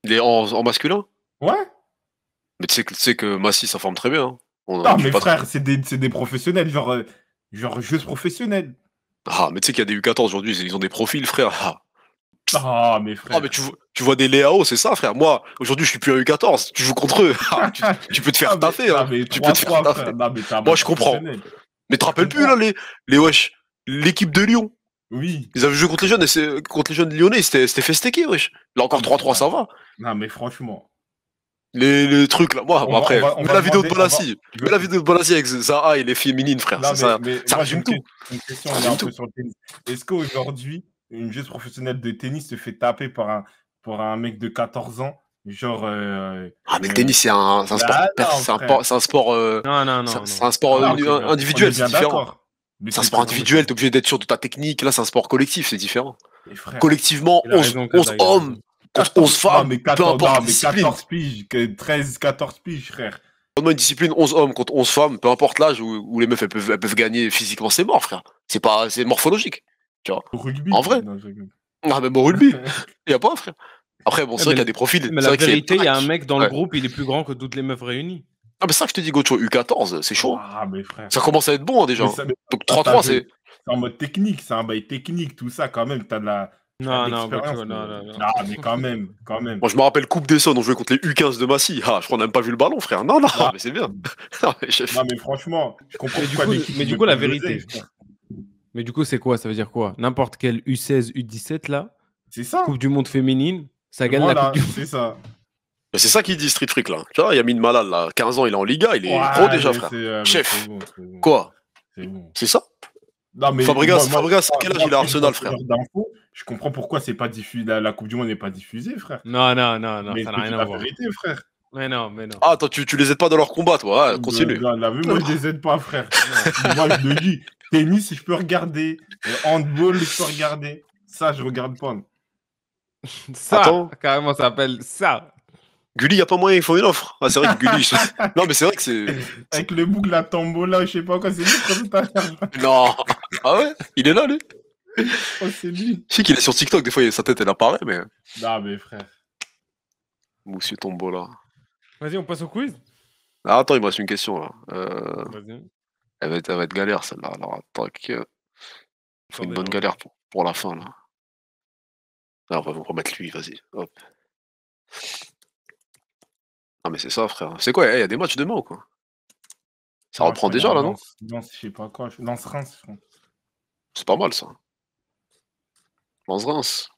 Les en, en masculin Ouais. Mais tu sais que, que Massy, ça forme très bien. Hein. non, mais frère, c'est des, professionnels, genre, euh, genre joueuses Ah, mais tu sais qu'il y a des U14 aujourd'hui, ils ont des profils, frère. Ah, ah, mais frère. mais tu, vois des Léao, c'est ça, frère. Moi, aujourd'hui, je suis plus à U14. Tu joues contre eux. Ah, tu, peux te faire ah, taffer. Hein. Ah, tu peux te faire taffer. Moi, je comprends. Mais te rappelles plus, là, les, les wesh, l'équipe de Lyon. Oui. Ils avaient joué contre les jeunes, et contre les jeunes lyonnais. C'était festéqué wesh. Là, encore 3-3, ça va. Non, mais franchement. Les, les, trucs là, moi, après, on la vidéo de Balassi, Mets la vidéo de Balassi avec Zaha et les féminines, frère. Non, mais, ça, mais, ça résume tout. Est-ce qu'aujourd'hui, une joueuse professionnelle de tennis se fait taper par un, pour un mec de 14 ans. Genre. Euh, ah, mais le euh, tennis, c'est un, un bah sport. c'est un, sport. Euh, non, non, non. C'est un sport individuel, c'est différent. C'est un sport individuel, t'es obligé d'être sûr de ta technique. Là, c'est un sport collectif, c'est différent. Collectivement, 11, 11 hommes, 11 femmes, 14, peu importe. Non, mais 14 piges, 13, 14 piges, frère. une discipline, 11 hommes contre 11 femmes, peu importe l'âge où, les meufs elles peuvent, elles peuvent gagner physiquement, c'est mort, frère. C'est pas, c'est morphologique. En vrai. ah, mais bon rugby. Il n'y a pas, frère. Après, bon, c'est eh, vrai qu'il y a des profils. Mais la vérité, il y a un mec dans le groupe, il est plus grand que toutes les meufs réunies. Ah, mais ça, que je te dis, Gocho, U14, c'est chaud. Ah, mais frère. Ça commence à être bon, hein, déjà. Donc 3-3, c'est. en mode technique, c'est un bail technique, tout ça, quand même. T'as de la. Non, non, non, ah, non, mais quand même, quand même. Moi, je me rappelle Coupe des Sons, on jouait contre les U15 de Massy. Ah, je crois qu'on n'a même pas vu le ballon, frère. Non, non, ah. mais c'est bien. non, mais, franchement, je comprends. du coup, mais du coup la vérité. Mais du coup, c'est quoi Ça veut dire quoi N'importe quelle U16, U17, là C'est ça. Coupe du monde féminine, ça gagne la Coupe du monde. C'est ça. C'est ça qu'il dit Street Freak là. Tu vois, Yamin Malal là, 15 ans, il est en Liga, il est gros déjà, frère. Euh, Chef. Quoi C'est ça Fabregas, quel âge il a Arsenal, frère Je comprends pourquoi c'est pas diffusé, la, Coupe du Monde n'est pas diffusée, frère. Non, non, non, non ça n'a rien à voir. Vérité, frère. Mais non, mais non. Ah, attends, tu, tu les aides pas dans leur combat, toi. Ah, continue. Là, vu, moi, je les aide pas, frère. moi, je le dis. Tennis, je peux regarder. Euh, handball, je peux regarder. Ça, je regarde pas. Ça, carrément, ça s'appelle ça. Gulli, y'a a pas moyen, il faut une offre. Ah, c'est vrai que Gulli. Je... Non, mais c'est vrai que c'est. Avec le bouc, la tombola, je sais pas quoi, c'est lui quand Non. Ah ouais Il est là, lui Oh, c'est lui. Je sais qu'il est sur TikTok, des fois, sa tête, elle apparaît, mais. Non, mais frère. Monsieur Tombola. Vas-y, on passe au quiz ah, Attends, il me reste une question là. Euh, elle, va être, va être galère celle-là. Alors attends, que... faut une bonne hein. galère pour, la fin là. Ah, on va vous remettre lui, vas-y. Hop. Ah mais c'est ça frère. C'est quoi eh, Il y a des matchs demain ou quoi Ça ah, reprend déjà là, non je sais pas quoi. Lance rince je C'est pas mal ça. Lance Lance-Rince.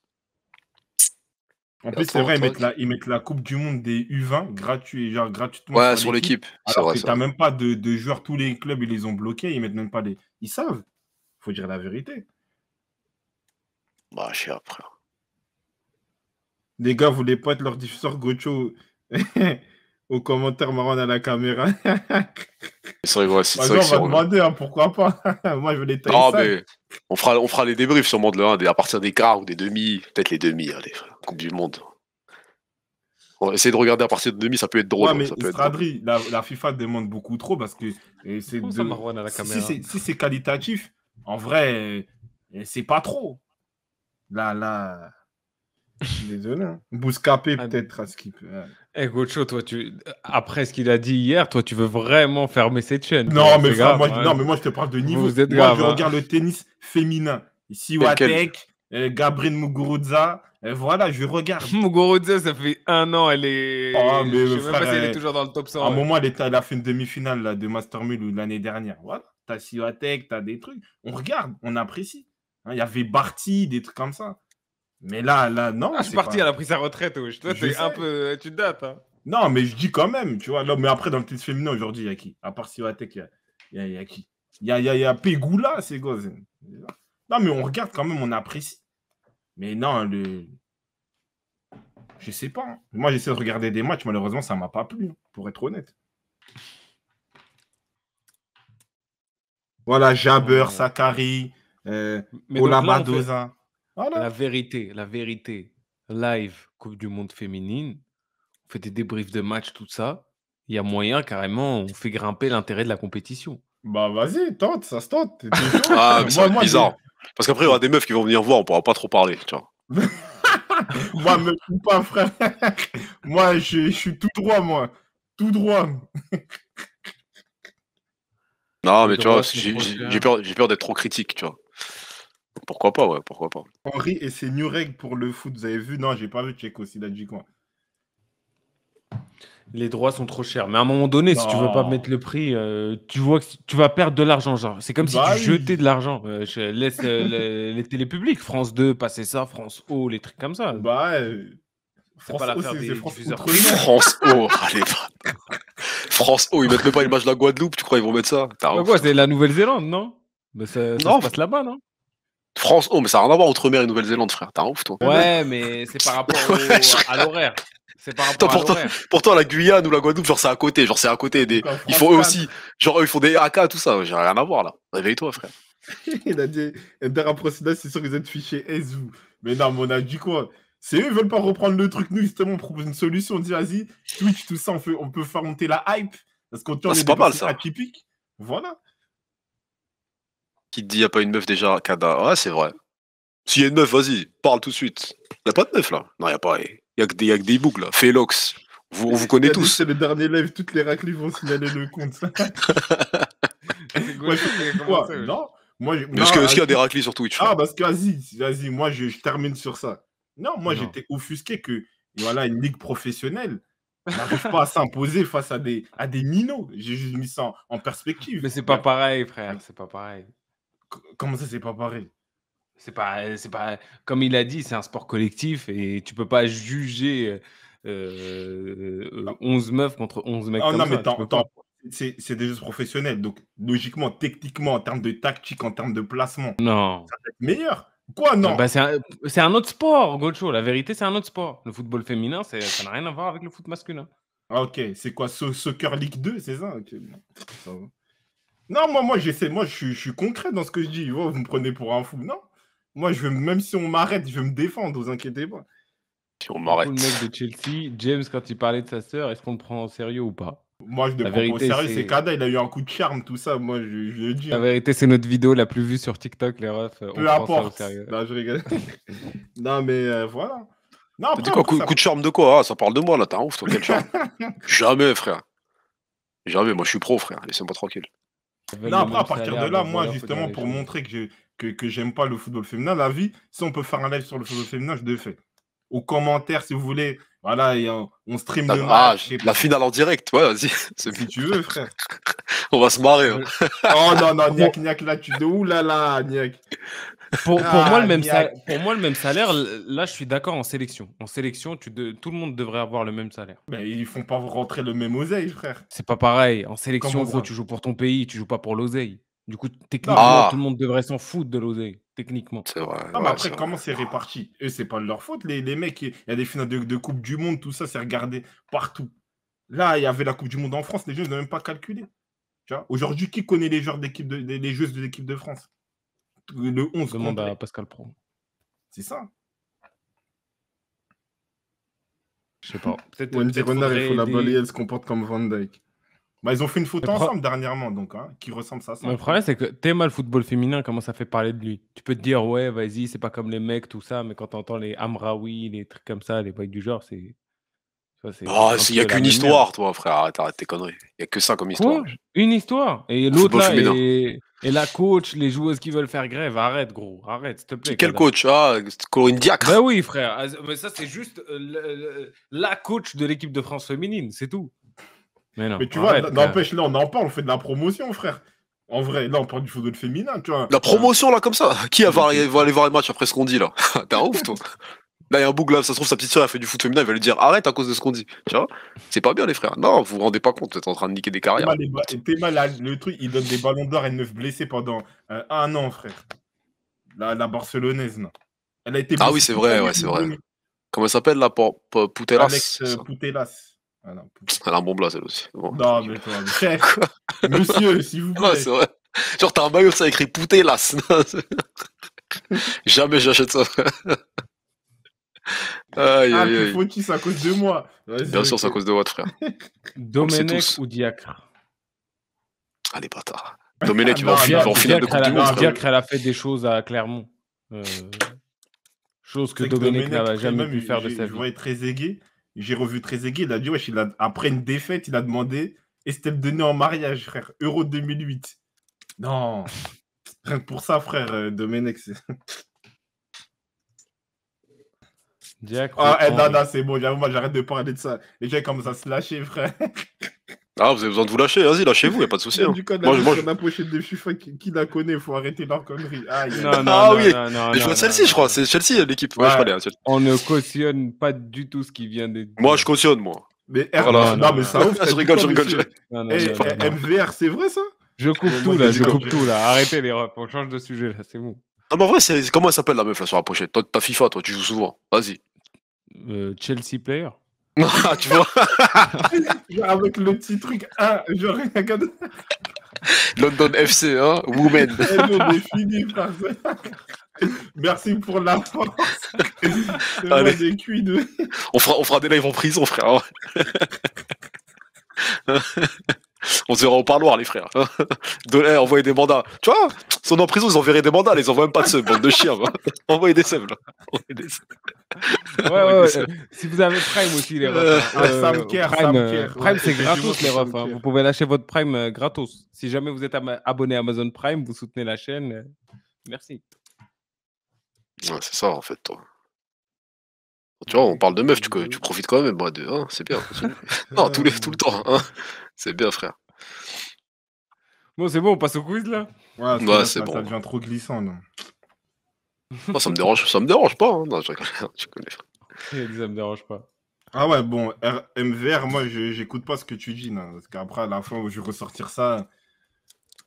En plus, c'est vrai, ils mettent, la, Coupe du Monde des U20 gratuit, genre, gratuitement. Ouais, sur l'équipe. Alors que même pas de, joueurs, tous les clubs, ils les ont bloqués, ils mettent même pas des. Ils savent. faut dire la vérité. Bah, je sais après. Les gars, vous voulez pas être leur diffuseur Gocho. aux commentaires marrants à la caméra. Bah, on va demander, hein, pourquoi pas. Moi, je veux les Non, on fera, les débriefs sûrement de là à partir des quarts ou des demi, peut-être les demi, allez, hein, Coupe du Monde. On va de regarder à partir de demi, ça peut être drôle. mais ça peut être La, FIFA demande beaucoup trop parce que c'est Si, c'est qualitatif, en vrai, c'est pas trop. Là, là. Désolé. Hein. Bouscapé, ah, peut-être, à ce qui peut. Eh, toi, tu... après ce qu'il a dit hier, toi, tu veux vraiment fermer cette chaîne. Non, mais, moi, hein. non mais moi, je te parle de niveau. moi, je hein. regarde le tennis féminin. Siwatek, quel... Euh, Gabriel Muguruza. Euh, voilà, je regarde. Muguruza, ça fait un an, elle est. elle est toujours dans le top 100. À un moment, elle, a fait la demi-finale de Master l'année dernière. Voilà, t'as Siwatek, t'as des trucs. On regarde, on apprécie. Hein, il y avait Barty, des trucs comme ça. Mais là, là, non. Ah, je suis parti, elle a pris sa retraite, Toi, un peu. Euh, dates, hein. Non, mais je dis quand même, tu vois. Là, mais après, dans le tennis féminin aujourd'hui, il y a qui À part Sivatek, il y, a, qui Il y a, y y c'est Non, mais on regarde quand même, on apprécie. Mais non, le. Je sais pas. Hein. Moi, j'essaie de regarder des matchs, malheureusement, ça m'a pas plu, hein, pour être honnête. Voilà, Jabber, Sakari, euh, la vérité, la vérité. Live, Coupe du Monde féminine, on fait des débriefs de match, tout ça. Il y a moyen, carrément, on fait grimper l'intérêt de la compétition. Bah vas-y, tente, ça se tente. Ah, bizarre. Parce qu'après, il y aura des meufs qui vont venir voir, on pourra pas trop parler, tu vois. moi, me fous pas, frère. moi, je, suis tout droit, moi. Tout droit. non, mais tu vois, j'ai peur d'être trop critique, tu vois. Pourquoi pas, ouais, pourquoi pas. Henri et c'est new règles pour le foot, vous avez vu Non, j'ai pas vu là, du quoi. Les droits sont trop chers. Mais à un moment donné, si tu veux pas mettre le prix, euh, tu vois que tu vas perdre de l'argent. Genre, c'est comme si tu bah jetais de l'argent. Euh, laisse euh, les, télépublics, France 2, passer ça, France O, les trucs comme ça. Bah, France o, France, O, allez, France O, ils mettent même pas l'image de la Guadeloupe, tu crois ils vont mettre ça bah C'est la Nouvelle-Zélande, non bah non, passe là-bas, non France, oh, mais ça n'a rien à voir Outre-mer et Nouvelle-Zélande, frère. T'es un ouf, toi. Ouais, mais c'est par rapport au, à l'horaire. C'est par rapport à pourtant, pourtant, la Guyane ou la Guadeloupe, genre, c'est à côté. Genre, c'est à côté. Des... Ils font eux aussi. Genre, eux, ils font des AK, tout ça. J'ai rien à voir, là. Réveille-toi, frère. Il a dit, c'est sûr que vous êtes fiché S, Mais non, mais on a dit quoi c'est eux, ils veulent pas reprendre le truc. Nous, justement, on propose une solution. On dit, vas-y, Twitch, tout ça, on, fait, on peut faire monter la hype. Parce qu'on tient. ah, pas mal, ça. atypiques. Voilà. Qui te dit, y a pas une meuf déjà Kada Ouais, c'est vrai. S'il y a une meuf, vas-y, parle tout de suite. Y a pas de meuf là Non, y a pas. Y a que des, y a que des boucles là. Félox. Vous, on vous connaît tous. C'est le dernier live, toutes les raclées vont signaler le compte. quoi, Non, moi, je... Parce qu'il y a des raclées sur Twitch. Ah, parce que vas-y, vas-y, moi je, termine sur ça. Non, moi j'étais offusqué que voilà, une ligue professionnelle n'arrive pas à s'imposer face à des, à des minots. J'ai juste mis ça en, en perspective. Mais c'est pas pareil, frère, c'est pas pareil. Comment ça, c'est pas pareil C'est pas, c'est pas. Comme il a dit, c'est un sport collectif et tu peux pas juger 11 euh, euh, meufs contre 11 mecs. Oh, non, mais c'est, des jeux professionnels. Donc, logiquement, techniquement, en termes de tactique, en termes de placement, non. ça va être meilleur. Quoi, non bah, c'est, un, autre sport, Gocho. La vérité, c'est un autre sport. Le football féminin, ça n'a rien à voir avec le foot masculin. Ah, ok. C'est quoi Soccer League 2, c'est ça non, moi, moi j'essaie, moi je suis, concret dans ce que je dis. vous me prenez pour un fou. Non. Moi, je même si on m'arrête, je vais me défendre, vous inquiétez pas. Si on m'arrête. Le mec de Chelsea, James, quand il parlait de sa sœur, est-ce qu'on le prend en sérieux ou pas Moi, je le prends au sérieux. C'est Kada, il a eu un coup de charme, tout ça. Moi, je, le dis. La hein. vérité, c'est notre vidéo la plus vue sur TikTok, les refs. Peu importe. Non, je rigole. non, mais euh, voilà. Non, coup, de charme de quoi hein? Ça parle de moi, là. T'es un ouf, toi, quel charme Jamais, frère. Jamais. Moi, je suis pro, frère. Laissez-moi tranquille. Non, après, à partir de là, moi, justement, pour montrer que, que, que j'aime pas le football féminin, la vie, si on peut faire un live sur le football féminin, je le fais. au commentaire si vous voulez. Voilà, on, stream le ah, la finale en direct, ouais, vas-y. Si tu veux, frère. on va se marrer. Hein. oh non, non, Niak, Niak, là, tu de où là, là, Niak pour, moi, le même salaire, là, je suis d'accord en sélection. En sélection, tout le monde devrait avoir le même salaire. Mais ils font pas rentrer le même oseille, frère. C'est pas pareil. En sélection, tu joues pour ton pays, tu joues pas pour l'oseille. Du coup, techniquement, ah. tout le monde devrait s'en foutre de l'oseille. Techniquement. C'est vrai. mais après, comment c'est réparti Eux, c'est pas de leur faute. Les, mecs, il y a des finales de, Coupe du Monde, tout ça, c'est regardé partout. Là, il y avait la Coupe du Monde en France, les gens n'ont même pas calculé. Aujourd'hui, qui connaît les joueurs d'équipe de, les, les de l'équipe de France le 11 Demande à Pascal Pro. C'est ça. Je sais pas. Peut-être Wendy Renard, il faut la balayer, elle se comporte comme Van Dyke. Bah, ils ont fait une photo ensemble dernièrement, donc, hein, qui ressemble à ça. Le problème, c'est que t'aimes le football féminin, comment ça fait parler de lui Tu peux te dire, ouais, vas-y, c'est pas comme les mecs, tout ça, mais quand entends les Amraoui, les trucs comme ça, les mecs du genre, c'est. Il ah, n'y a qu'une histoire, toi, frère. Arrête, tes conneries. Il n'y a que ça comme histoire. une histoire. Et l'autre, là, est... Et la coach, les joueuses qui veulent faire grève, arrête, gros, arrête, s'il te plaît. Quel coach Ah, Corinne Diacre. Ben oui, frère. Ah, mais ça, c'est juste euh, la coach de l'équipe de France féminine, c'est tout. Mais non. Mais tu vois, n'empêche, là, on en parle, on fait de la promotion, frère. En vrai, là, on parle du football féminin, tu vois. La promotion, là, comme ça. Qui va, va aller voir les matchs après ce qu'on dit, là T'es un ouf, toi. Là, il y a un bouc là, ça se trouve, sa petite soeur, elle fait du foot féminin, elle va lui dire arrête à cause de ce qu'on dit. Tu vois C'est pas bien, les frères. Non, vous vous rendez pas compte, vous êtes en train de niquer des carrières. Téma, le truc, il donne des ballons d'or à une meuf blessée pendant euh, un an, frère. La, Barcelonaise, non. Elle a été Ah oui, c'est vrai, ouais, c'est vrai. Comment elle s'appelle là pour, Poutelas Alex euh, Poutelas. Ah elle a un bon blas, elle aussi. Non, mais toi, chef, monsieur, s'il vous plaît. c'est vrai. Genre, t'as un maillot, ça écrit Poutelas. Jamais j'achète ça ah, aïe, aïe. à cause de moi. Bien sûr, c'est à cause de votre frère. Domenech ou Diacre Allez, ah, les bâtards. Domenech, il va en finir de Coupe du Monde. Diacre, elle a fait des choses à Clermont. Euh, chose que, Domenech n'avait jamais pu faire de sa vie. Je voyais très aigué. J'ai revu très aigué. Il a dit, wesh, après une défaite, il a demandé Estelle donné en mariage, frère. Euro 2008. Non. Rien que pour ça, frère, euh, Domenech. Jack. Ah, et eh, non, non, c'est bon, j'arrête de parler de ça. Les gens commencent à se lâcher, frère. Ah, vous avez besoin de vous lâcher, vas-y, lâchez-vous, y'a pas de souci. Hein. Du coup, moi, la pochette de Chuffa qui, la connaît, faut arrêter leur connerie. Ah, non, non, ah non, oui, non, non, je vois Chelsea, je crois, c'est Chelsea hein, l'équipe. Hein, on ne cautionne pas du tout ce qui vient de. Moi, je cautionne, moi. Mais R... voilà. non, mais ça ouf, je rigole, je rigole. MVR, eh, c'est vrai ça Je coupe tout là, je coupe tout là. Arrêtez les refs, on change de sujet là, c'est bon. Ah, en vrai, c'est, comment elle s'appelle la meuf là sur la pochette toi, Ta FIFA, toi, tu joues souvent. Vas-y. Euh, Chelsea Player Ah, tu vois Avec le petit truc ah, genre regarde. London FC, hein Women. Eh, est fini par Merci pour la force. Allez. Des cuits de... on, fera, on fera des lives en prison, frère. on se verra au parloir, les frères. de, envoyer eh, envoyez des mandats. Tu vois, sont en prison, ils enverraient des mandats, ils envoient même pas de sub, bande de chiens. envoyez des subs, Ouais, ouais, Si vous avez Prime aussi, les refs. Euh, hein. ah, euh, Sam Prime, c'est gratos, les refs. Hein. Vous pouvez lâcher votre Prime euh, gratos. Si jamais vous êtes abonné à Amazon Prime, vous soutenez la chaîne. Euh, merci. c'est ça, en fait, toi. Tu vois, on parle de meufs, tu, profites quand même, moi, de. Hein, c'est bien. non, tout, le temps. Hein. C'est bien, frère. Bon, c'est bon, on passe au quiz là Ouais, c'est bon. ça devient trop glissant. Non ça, me dérange, ça me dérange pas. Hein. Non, je connais. Je connais. ça me dérange pas. Ah ouais, bon, R MVR, moi, j'écoute pas ce que tu dis. Non, parce qu'après, à la fin, où je vais ressortir ça,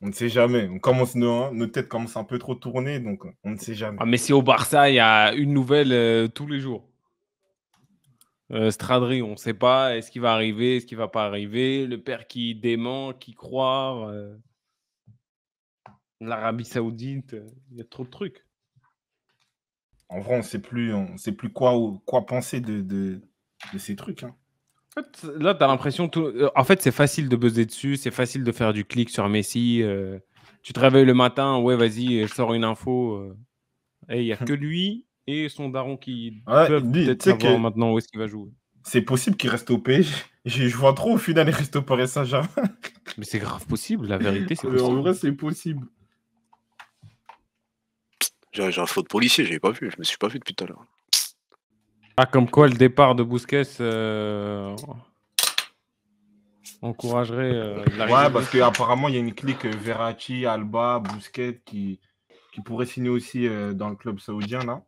on ne sait jamais. On commence nos, hein, têtes commencent un peu trop tourner, donc on ne sait jamais. Ah, mais si au Barça, il y a une nouvelle euh, tous les jours. Euh, Stradri, on ne sait pas. Est-ce qu'il va arriver Est-ce qu'il ne va pas arriver Le père qui dément, qui croit. Euh, L'Arabie Saoudite, euh, il y a trop de trucs. En vrai, on ne sait plus, on sait quoi, quoi penser de, ces trucs. Hein. là, tu as l'impression. En fait, c'est facile de buzzer dessus, c'est facile de faire du clic sur Messi. Tu te réveilles le matin, ouais, vas-y, je sors une info. Eh, il n'y a que lui et son daron qui ouais, peut maintenant où est-ce qu'il va jouer. C'est possible qu'il reste au PSG. Je vois trop au final, il reste au Paris Saint-Germain. Mais c'est grave possible, la vérité, c'est possible. En vrai, c'est possible. J'ai un faux de policier, j'ai pas vu, je me suis pas vu depuis tout à l'heure. Ah, comme quoi le départ de Bousquet euh, encouragerait. Euh, ouais, parce qu'apparemment, il y a une clique euh, Verratti, Alba, Bousquet qui, qui pourrait signer aussi dans le club saoudien, là.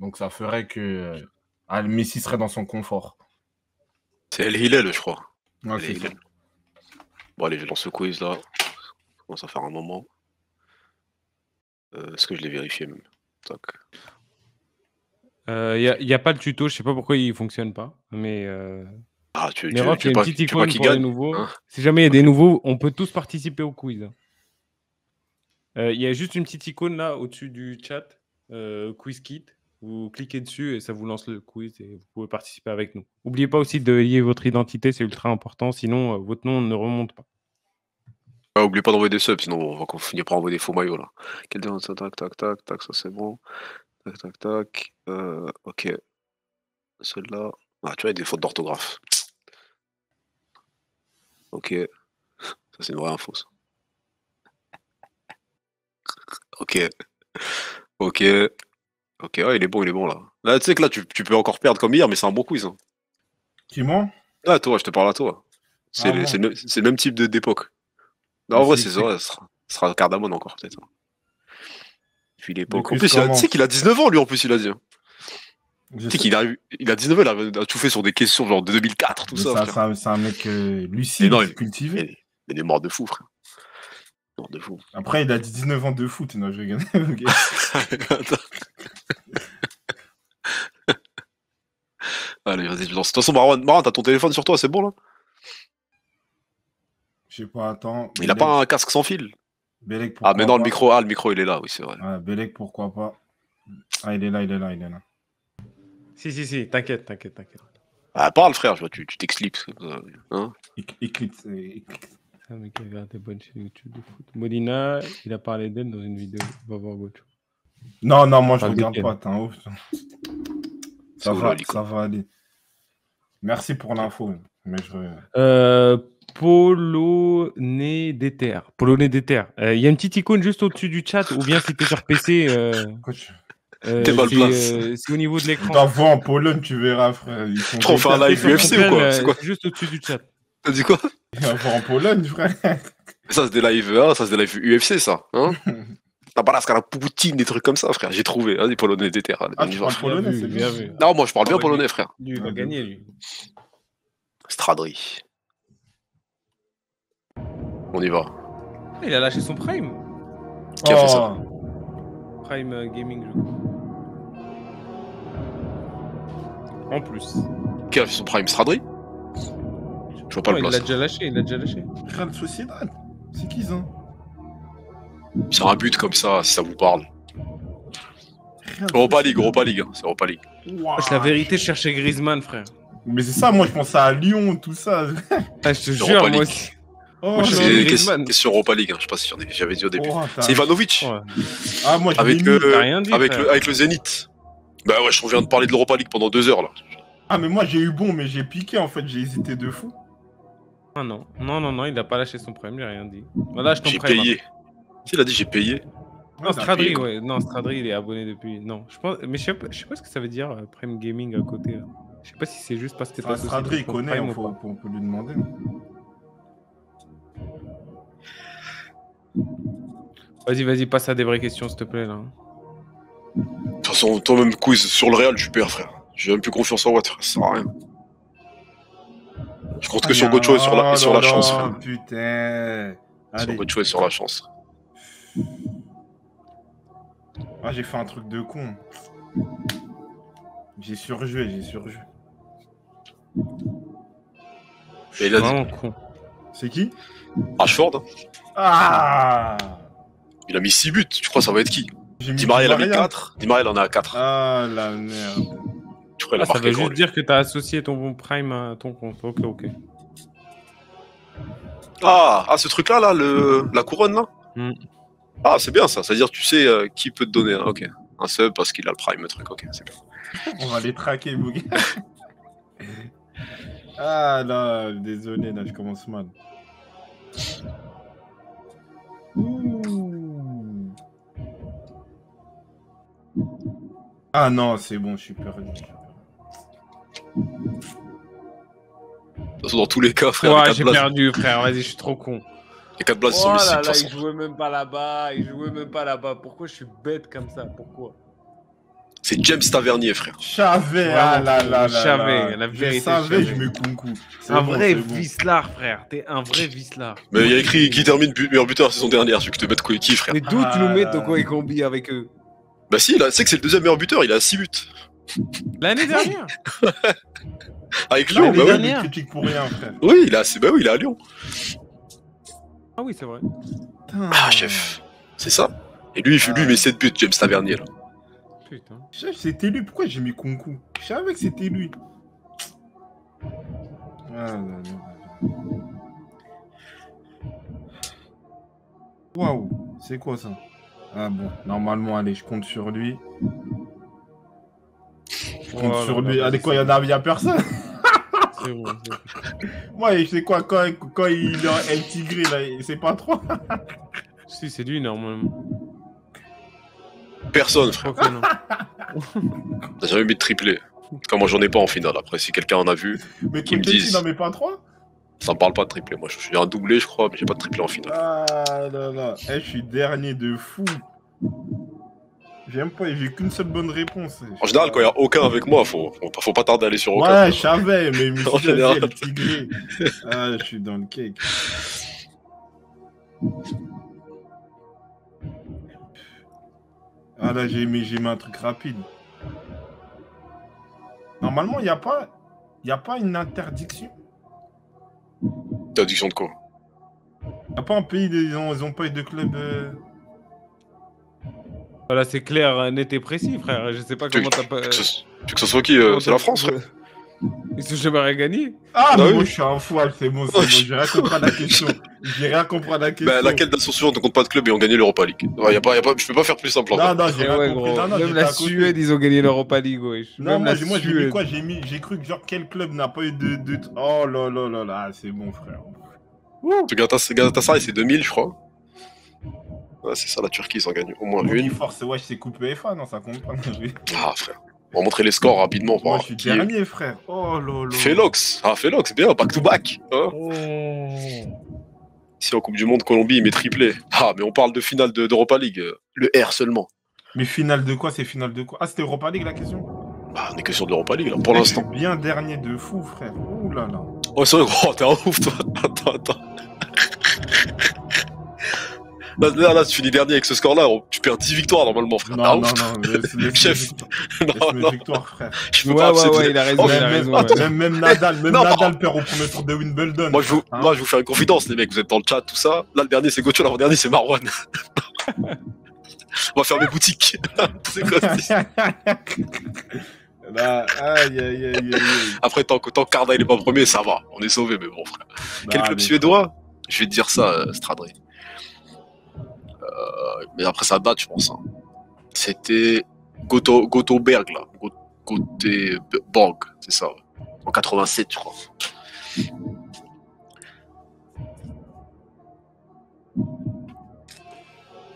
Donc ça ferait que euh, al Messi serait dans son confort. C'est El hilal je crois. Ouais, Bon, allez, je lance le quiz là. Ça commence à faire un moment. Euh, est-ce que je l'ai vérifié même Il n'y euh, a, pas le tuto, je ne sais pas pourquoi il ne fonctionne pas. Mais. Euh... Ah, tu, mais tu, tu, une petite icône pour gagne, les nouveaux. Hein? si jamais il y a des nouveaux, on peut tous participer au quiz. Il y a juste une petite icône là au-dessus du chat, quiz kit. Vous cliquez dessus et ça vous lance le quiz et vous pouvez participer avec nous. N'oubliez pas aussi de lier votre identité, c'est ultra important, sinon euh, votre nom ne remonte pas. Ah, pas d'envoyer des subs, sinon on va finir par envoyer des faux maillots là. Tac, tac, tac, tac, ça c'est bon. Tac, tac, tac. Euh, ok. Celle-là. Ah, tu vois, il y des fautes d'orthographe. Ok. Ça, c'est une vraie info, ça. Ok. Ok. Ok, ouais, il est bon, il est bon là. Là, tu sais que là, tu, tu peux encore perdre comme hier, mais c'est un bon quiz. Hein. Qui, moi Ah, toi, je te parle à toi. C'est ah le, le, même type d'époque. Non, ah en vrai, c'est ça. Ce sera, Cardamone encore, peut-être. Hein. depuis l'époque. En plus, tu sais qu'il a 19 ans, lui, en plus, il a dit. Hein. Tu sais qu'il a, il a 19 ans, il a, tout fait sur des questions genre de 2004, tout ça. ça c'est un, mec euh, lucide, cultivé. Il, est mort de fou, frère. Mort de fou. Après, il a 19 ans de foot, non, je vais gagner. Allez, vas-y, je De toute façon, Marwan, t'as ton téléphone sur toi, c'est bon là Je sais pas, attends. Il a pas un casque sans fil Ah, mais non, le micro, ah, le micro, il est là, oui, c'est vrai. Ah, Bélec, pourquoi pas Ah, il est là, il est là, il est là. Si, si, si, t'inquiète, t'inquiète, t'inquiète. Ah, parle, frère, je vois, tu t'exclipses euh, hein ah, il clique. C'est un mec qui regarde des bonnes chaînes YouTube de foot. Molina, il a parlé d'elle dans une vidéo. Va voir Gocho. Non, non, moi je regarde pas, t'es un ouf. Ça va, ça va aller. Merci pour l'info. Mais je... Polonais des euh, Polonais des Il euh, y a une petite icône juste au-dessus du chat, ou bien si t'es sur PC. Euh... euh placé c'est au niveau de l'écran. vois en Pologne, tu verras, frère. Ils sont Trop faire live UFC ou quoi, C'est quoi juste au-dessus du chat. T'as dit quoi en Pologne, frère. Ça, c'est des live hein, ça, c'est des live UFC, ça. Hein la Poutine, des trucs comme ça, frère. J'ai trouvé, hein, des Polonais, des terres. Hein, ah, tu parles polonais, bien Non, moi, je parle bien polonais, frère. Lui, il va gagner, lui. Stradri. On y va. Il a lâché son Prime. Qui a fait ça oh. Prime euh, Gaming, je crois. En plus. Qui a fait son Prime Stradri Je vois pas le Il l'a déjà lâché, il l'a déjà lâché. Rien de C'est qui, ça c'est un but comme ça, si ça vous parle. Europa League, Europa League, hein, c'est Europa League. C'est La vérité, je cherchais Griezmann, frère. Mais c'est ça, moi je pensais à Lyon, tout ça. Ah, je te jure, moi aussi. Oh, c'est sur Europa League, hein, je sais pas si j'avais dit au début. Oh, c'est Ivanovic. Ah, moi, avec, euh, avec, le, avec Zénith. Bah ouais, je reviens de parler de l'Europa League pendant deux heures là. Ah, mais moi j'ai eu bon, mais j'ai piqué en fait, j'ai hésité de fou. Ah non, non, non, non, il a pas lâché son problème, j'ai rien dit. Voilà, bah, je J'ai payé. Il a dit j'ai payé non, Stradri, Non, Stradri, il est abonné depuis. Non, je pense. Mais je sais, pas, ce que ça veut dire euh, Prime Gaming à côté. Je sais pas si c'est juste parce que. Ah, Stradri, il connaît, on, peut lui demander. Vas-y, vas-y, passe à des vraies questions, s'il te plaît, là. De toute façon, toi-même quiz sur le Real, suis perds, frère. J'ai même plus confiance en Watt, ça sert à rien. Je compte que ah, sur Gocho et sur la, sur la chance, Putain. Sur Gocho et sur la chance. Ah, j'ai fait un truc de con. J'ai surjoué, j'ai surjoué. C'est qui Ashford Ah Il a mis 6 buts, tu crois ça va être qui Di il a 4. en a 4. Ah la merde. Tu crois, a ah, ça veut juste dire que t'as associé ton bon prime à ton compte. Ok, ok. Ah, ah ce truc-là, là, le... la couronne, là hmm. Ah, c'est bien ça. C'est-à-dire, tu sais euh, qui peut te donner un, ok. un seul parce qu'il a le prime, truc. Ok, c'est bien. On va les traquer, vous. ah là, désolé, là, je commence mal. Ah non, c'est bon, je suis perdu. dans tous les cas, frère. Ouais, j'ai perdu, frère. Vas-y, je suis trop con. Les 4 là ils même pas là-bas. il jouait même pas là-bas. Pourquoi je suis bête comme ça Pourquoi c'est James Tavernier, frère. Chavet, ah là là la vérité. Je je me coucou. un vrai vislard, frère. T'es un vrai vislard. Mais il y a écrit qui termine meilleur buteur saison dernière. celui qui te de quoi qui, frère. Mais d'où tu nous mets quoi ah. et Combi avec eux Bah si, c'est que c'est le deuxième meilleur buteur. Il a 6 buts. L'année dernière Avec Lyon, ah, bah oui. Il critique pour rien, frère. Oui, il a, bah oui, il est à Lyon. Ah oui, c'est vrai. Ah, chef. C'est ça Et lui, lui, mais ah. met 7 buts, James Tavernier. Là. Putain. Chef, c'était lui. Pourquoi j'ai mis Kunku Je savais que c'était lui. Ah Waouh, c'est quoi ça Ah bon, normalement, allez, je compte sur lui. Je compte sur lui. Allez, quoi, il y a personne moi, je sais quoi, quand, quand il est en Tigré, là, c'est pas trop. si, c'est lui, normalement. Personne, frère. T'as jamais mis de triplé. Comment j'en ai pas en finale Après, si quelqu'un en a vu, mais qui me non Mais pas trois Ça parle pas de triplé. Moi, je suis un doublé, je crois, mais j'ai pas de triplé en finale. Ah là là, eh, je suis dernier de fou. J'aime pas, j'ai qu'une seule bonne réponse. En général, quand il n'y a aucun avec moi, faut, faut pas tarder à aller sur aucun. Ouais, je savais, mais je général... tigré. Ah, je suis dans le cake. Ah là, j'ai mis, un truc rapide. Normalement, il n'y a pas. a pas une interdiction Interdiction de quoi Il n'y a pas un pays, ils n'ont pas eu de club. Euh, voilà, c'est clair, euh, net et précis, frère. Je sais pas comment t'as pas. Tu veux que ce soit qui euh, C'est la France, frère. Ils sont jamais rien gagné. Ah, bah mais moi je suis un fou, c'est bon, c'est oh, bon, j'ai rien compris à la question. J'ai rien compris à la bah, question. Bah, laquelle d'Association ne compte pas de club et ont gagné l'Europa League y a pas, Je peux pas faire plus simple. Non, non, j'ai eh rien compris. Non, non, Même la Suède, ils ont gagné l'Europa League. Non, Même moi, moi j'ai mis quoi J'ai mis... cru que genre quel club n'a pas eu de, de. Oh là là là là, c'est bon, frère. Tu ça et c'est 2000, je crois. Ouais, c'est ça, la Turquie, ils en gagnent au moins Donc, une. Force ouais, c'est coupé, FA, non, ça compte pas. ah, frère. On va montrer les scores rapidement. Moi, je suis dernier, frère. Oh lolo. Félox. Ah, Félox, bien, back to back. Hein. Oh. Si en Coupe du Monde, Colombie, il met triplé. Ah, mais on parle de finale d'Europa League. Le R seulement. Mais finale de quoi C'est finale de quoi Ah, c'était Europa League la question Bah, on est que sur de l'Europa League là, pour l'instant. Bien dernier de fou, frère. Oh là là. Oh, c'est vrai, oh, t'es un ouf, toi. Attends, attends. Là, bah, là, là, tu finis dernier avec ce score-là, oh, tu perds 10 victoires normalement, frère. Non, ah, non, non, Chef. non, non. Victoires, frère. Je pas ouais, il a raison, oh, Même, même, Nadal, même Nadal perd au premier tour de Wimbledon. Moi, je vous, hein moi, je vous fais une confidence, les mecs, vous êtes dans le chat, tout ça. Là, le dernier, c'est Gauthier, l'avant-dernier, c'est Marwan. On va fermer boutique. c'est quoi bah, Après, tant que tant il est pas premier, ça va. On est sauvé, mais bon, frère. Bah, Quel club suédois Je vais te dire ça, euh, Stradri. Euh, mais après, ça bat, je pense. Hein. C'était Goto, Gotoberg, là. Goté-Borg, c'est ça. En 87, je crois.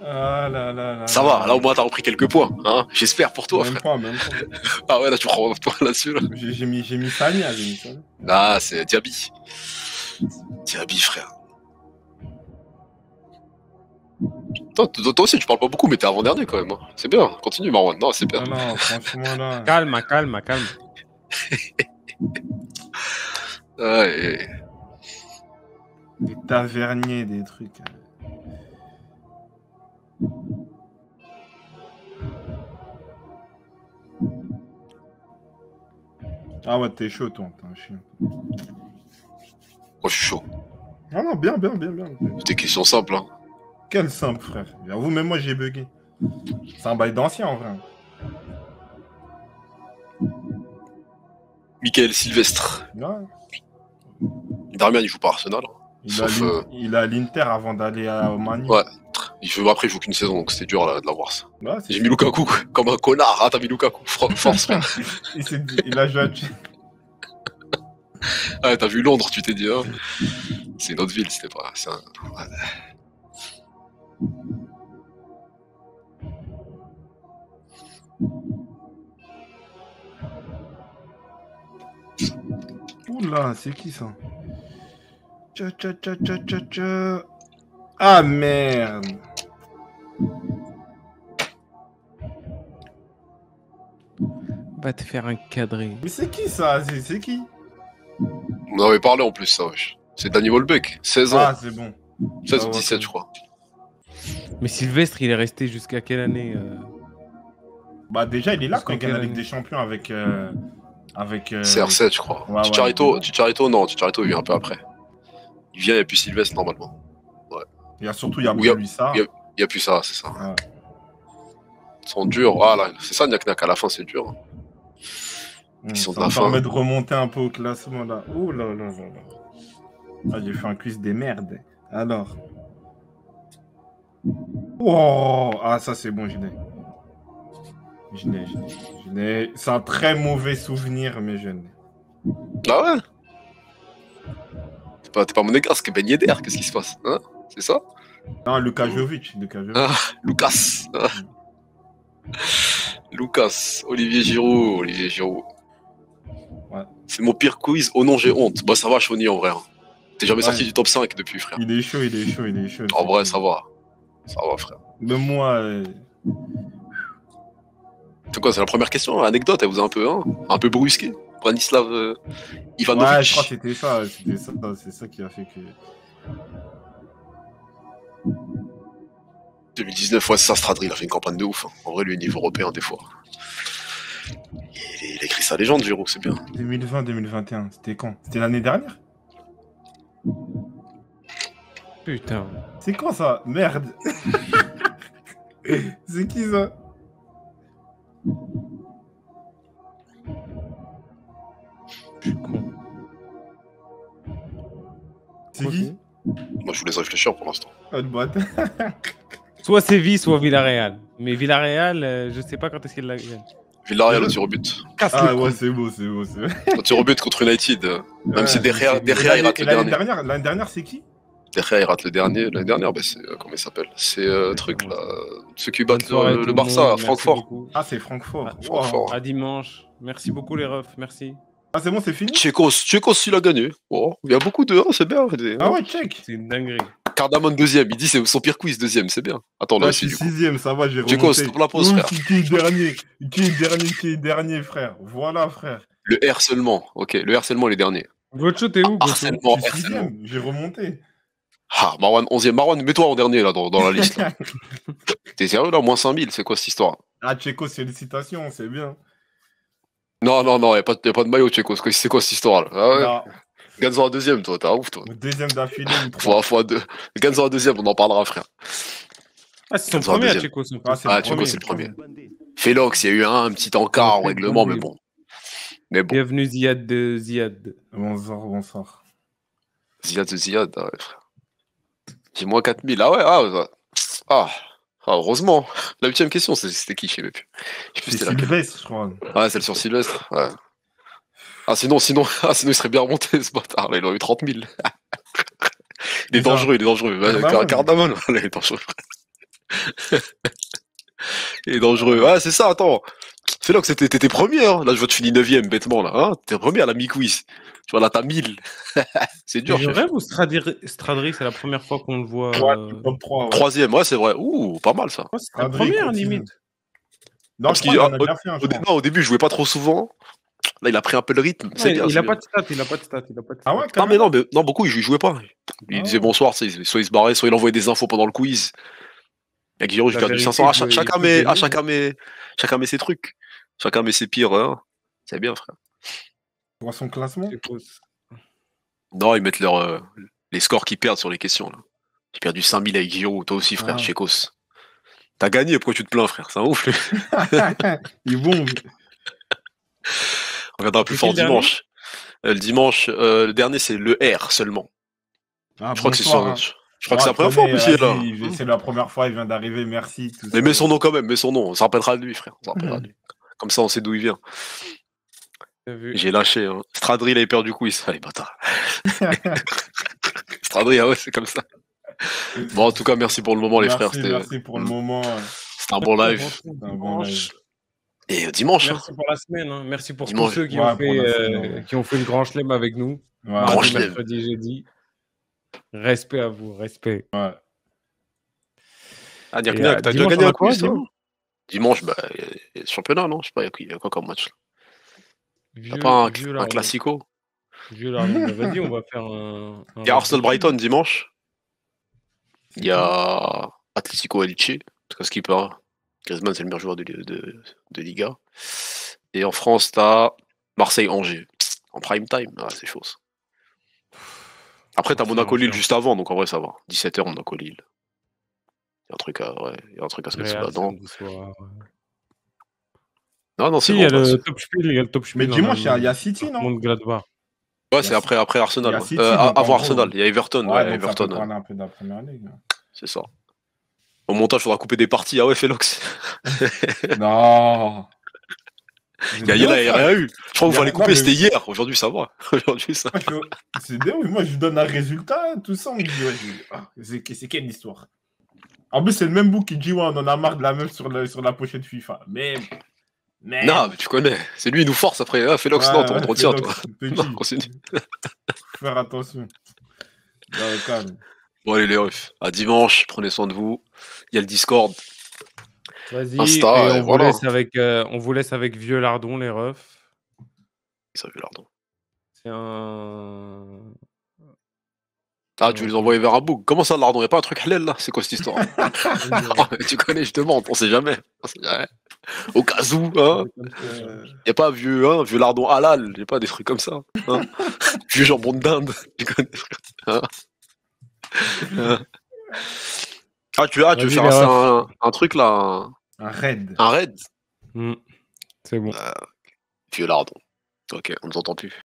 Ah là là ça va, là au moins t'as repris quelques points, hein j'espère pour toi. Même frère. même point. ah ouais, là tu prends un point là-dessus. Là. J'ai mis, mis là. j'ai mis ça, Ah, c'est Diaby. Diaby, frère. toi aussi, tu parles pas beaucoup, mais t'es avant-dernier quand même. Hein. C'est bien, continue Marwan. Non, c'est bien. calme, calme, calme. Des taverniers, des trucs. Ah ouais, t'es chaud, toi, t'es un chien. Oh, je suis chaud. Ah non, bien, bien, bien, bien. C'était question simple, hein. Quel simple, frère. vous même moi, j'ai bugué. C'est un bail d'ancien, en vrai. Michael Sylvestre. Ouais. Darmian, il joue pas Arsenal. Hein. Euh, il, a, l'Inter avant d'aller à Omani. Ouais. Il joue, après, il joue qu'une saison, donc c'était dur de l'avoir ça. J'ai mis Lukaku comme un connard. Hein, t'as mis Lukaku, force. il, il a joué à Ah, t'as vu Londres, tu t'es dit. Hein. C'est une autre ville, c'était pas. Là, c'est qui ça tcha, tcha, tcha, Ah merde Va te faire un cadré. Mais c'est qui ça C'est qui On avait parlé en plus, ça, wesh. C'est Danny Wolbeck, 16 ans. Ah, c'est bon. 16 ou 17, je crois. Mais Sylvestre, il est resté jusqu'à quelle année euh Bah, déjà, il est là quand il gagne la Ligue des Champions avec. Euh, avec. Euh, CR7, je crois. Tu Chicharito, non, Chicharito, il vient un peu après. Il vient, il n'y a plus Sylvestre normalement. Il y a surtout, il y a, plus ça. Il n'y a, plus ça, c'est ça. Ils sont durs. voilà. Ah, c'est ça, Niak à la fin, c'est dur. Hmm, Ils sont ça à la fin. permet de remonter un peu au classement, là. Oh là là là Ah, j'ai fait un cuisse des merdes. Alors. Oh, ah, ça, c'est bon, j'ai je n'ai, je n'ai, c'est un très mauvais souvenir, mais je n'ai. Ah ouais T'es pas, pas mon égard, c'est Ben Yedder, qu'est-ce qui se passe hein C'est ça Non, ah, Lucas Jovic. Lucas, Jovic. Lucas. Lucas, Olivier Giroud, Olivier Giroud. C'est mon pire quiz. Oh non, j'ai honte. Bah ça va, Choni, en vrai. Hein. T'es jamais sorti du top 5 depuis, frère. Il est chaud, il est chaud, il est chaud. En vrai, ça va. Ça va, frère. Mais moi, euh, c'est quoi, c'est la première question Anecdote, elle vous a un peu, hein, un peu brusqué Branislav euh, Ivanovic Ouais, je crois que c'était ça, c'est ça qui a fait que... 2019, ouais, ça, Stradri, il a fait une campagne de ouf. Hein. En vrai, lui, niveau européen, des fois. Il, il écrit sa légende, Giroud, c'est bien. 2020-2021, c'était quand C'était l'année dernière Putain. C'est quoi, ça Merde C'est qui ça Je con. C'est qui Moi, bah, je vous laisse réfléchir pour l'instant. Ah, soit boîte. soit soit Villarreal. Mais Villarreal, euh, je sais pas quand est-ce qu'il la gagne. Villarreal tu rebutes. au but. Ah ouais, c'est beau, c'est beau. Au tir au but contre United. même si derrière, derrière il rate le dernier. L'année dernière, c'est qui Derrière, il rate le dernier. L'année dernière, bah, c'est, euh, comment il s'appelle C'est euh, truc là. Ceux qui battent le, Barça à Francfort. Ah, c'est Francfort. Francfort. À dimanche. Merci beaucoup, les refs. Merci. Ah, c'est bon, c'est fini Tchekos, Tchekos, il a gagné. Oh, il y a beaucoup de. 1, c'est bien. Ah ouais, check C'est une dinguerie. Cardamone deuxième, il dit c'est son pire quiz deuxième, c'est bien. Attends, là, là je suis sixième, ça va, j'ai Tchekos, remonté. la pause, frère. Qui est dernier Qui est dernier Qui est dernier, frère Voilà, frère. Le R seulement, ok. Le R seulement, les derniers. Gocho, t'es où Harcèlement, J'ai remonté. Ah, Marwan, onzième. Marwan, mets-toi en dernier, là, dans, la liste. T'es sérieux, là Moins 5000, c'est quoi cette histoire Ah, Tchekos, félicitations, c'est bien. Non, non, non, il n'y a, pas de maillot, Checos c'est quoi cette histoire-là ah Gagne-en un deuxième, toi, t'es un ouf, toi. deuxième d'affilée. Fois, fois deux. Gagne-en deuxième, on en parlera, frère. Ah, c'est son premier, Tchéco. Ah, c'est le premier. Félox, il y a eu un, petit encart en règlement, mais bon. mais bon. Bienvenue, Ziad de Ziad. Bonsoir, bonsoir. Ziad de Ziad, ah ouais, frère. J'ai moins 4000. Ah ouais, ah, ah. Ah, heureusement. La huitième question, c'était qui Je sais plus. c'est Sylvestre, je crois. Ouais, ah, celle sur Sylvestre. Ah, sinon, sinon, ah, sinon, il serait bien remonté, ce bâtard. Là, il aurait eu 30 000. il est dangereux, il est dangereux. il est dangereux. il est dangereux. Ah, c'est ça, attends. C'est là que c'était, t'étais première. Hein. Là, je vois, tu finis 9 bêtement, là. Hein premier à la mi-quiz. Tu vois, là, t'as 1000. c'est dur. C'est vrai ou Stradri, c'est la première fois qu'on le voit 3 euh, Troisième, ouais, c'est vrai. Ouh, pas mal, ça. la première, limite. Non, Parce qu'il, a, fait, hein, au, au début, je jouais pas trop souvent. Là, il a pris un peu le rythme. c'est il, bien, il, a il a pas de stats, il a pas de stats. Ah ouais, non, mais non, non, beaucoup, il jouait pas. Il disait bonsoir, soit il se barrait, soit il envoyait des infos pendant le quiz. Il y a Guillaume, j'ai perdu 500. À chacun, chacun met ses trucs. Chacun met ses pires C'est bien, frère. Tu son classement Non, ils mettent euh, les scores qu'ils perdent sur les questions. J'ai perdu 5000 avec Giro, toi aussi, frère, ah. chez Kos. T'as gagné, pourquoi tu te plains, frère C'est un ouf. Il bombe. On regardera plus fort dimanche. Euh, le dimanche, euh, le dernier, c'est le R seulement. Ah, je crois que c'est hein. Je crois que c'est la première fois aussi, ah, là. C'est la première fois, il vient d'arriver, merci. Mais mets son nom quand même, mets son nom, on rappellera de lui, frère. On rappellera de lui. Comme ça, on sait d'où il vient. J'ai lâché. Hein. Stradri, il avait perdu coup, il se les bâtards. Stradri, ah ouais, c'est comme ça. Bon, en tout cas, merci pour le moment, les frères. Merci pour le moment. C'est un bon live. Et euh, dimanche. Hein. Merci pour la semaine. Hein. Merci pour tous ceux qui, ont fait, euh, qui, ont fait, le grand chelem avec nous. Ouais. Grand mercredi, jeudi. Respect à vous, respect. Ouais. Ah, Dirk, tu as gagné quoi, Dimanche, bah, championnat, non Je sais pas, il y, a quoi comme match vieux, a pas un, classico y Il y a bah, Arsenal-Brighton dimanche. Il y a mm. Atlético Alice, parce qu'à ce qui parle. Griezmann, c'est le meilleur joueur de, Liga. Et en France, t'as Marseille-Angers, en prime time. Ah, c'est chaud. Après, t'as Monaco-Lille juste avant, donc en vrai, ça va. 17h, Monaco-Lille un truc ouais, il y a un truc à se mettre là-dedans. Non, non, c'est si, il, y a le top spiel, il y a le top spiel. Mais dis-moi il y a City, non Ouais, c'est après, après Arsenal. Euh, avant Arsenal, il y a Everton. Everton. C'est ça. Au montage, il faudra couper des parties. Ah ouais, Félox. non. Il y a, a rien eu. Je crois que vous allez couper, c'était hier. Aujourd'hui, ça va. Aujourd'hui, ça. C'est mais moi je donne un résultat, hein, tout ça. On dit, ah, c'est quelle histoire en plus, c'est le même bouc qui dit ouais, on en a marre de la meuf sur, sur la pochette FIFA. Mais. mais... Non, mais tu connais. C'est lui, il nous force après. Ah, fais Félox, non, on ouais, toi. Non, continue. Faire attention. calme. Bon, allez, les refs. À dimanche, prenez soin de vous. Il y a le Discord. Vas-y. Insta, on, vous laisse avec, euh, on vous laisse avec Vieux Lardon, les refs. C'est Vieux Lardon. C'est un. Ah, tu les envoyer vers un bouc Comment ça, lardon Il n'y a pas un truc halal là C'est quoi cette histoire ah, Tu connais, justement on sait jamais. sait jamais. Au cas où, hein Il n'y a pas vieux, hein, vieux lardon halal, il n'y a pas des trucs comme ça. Hein. vieux jambon de dinde, tu connais. Hein. Hein. ah, tu, ah, tu veux faire un, truc là Un, raid. Un raid hmm. C'est bon. Ah, vieux lardon. Ok, on ne nous entend plus.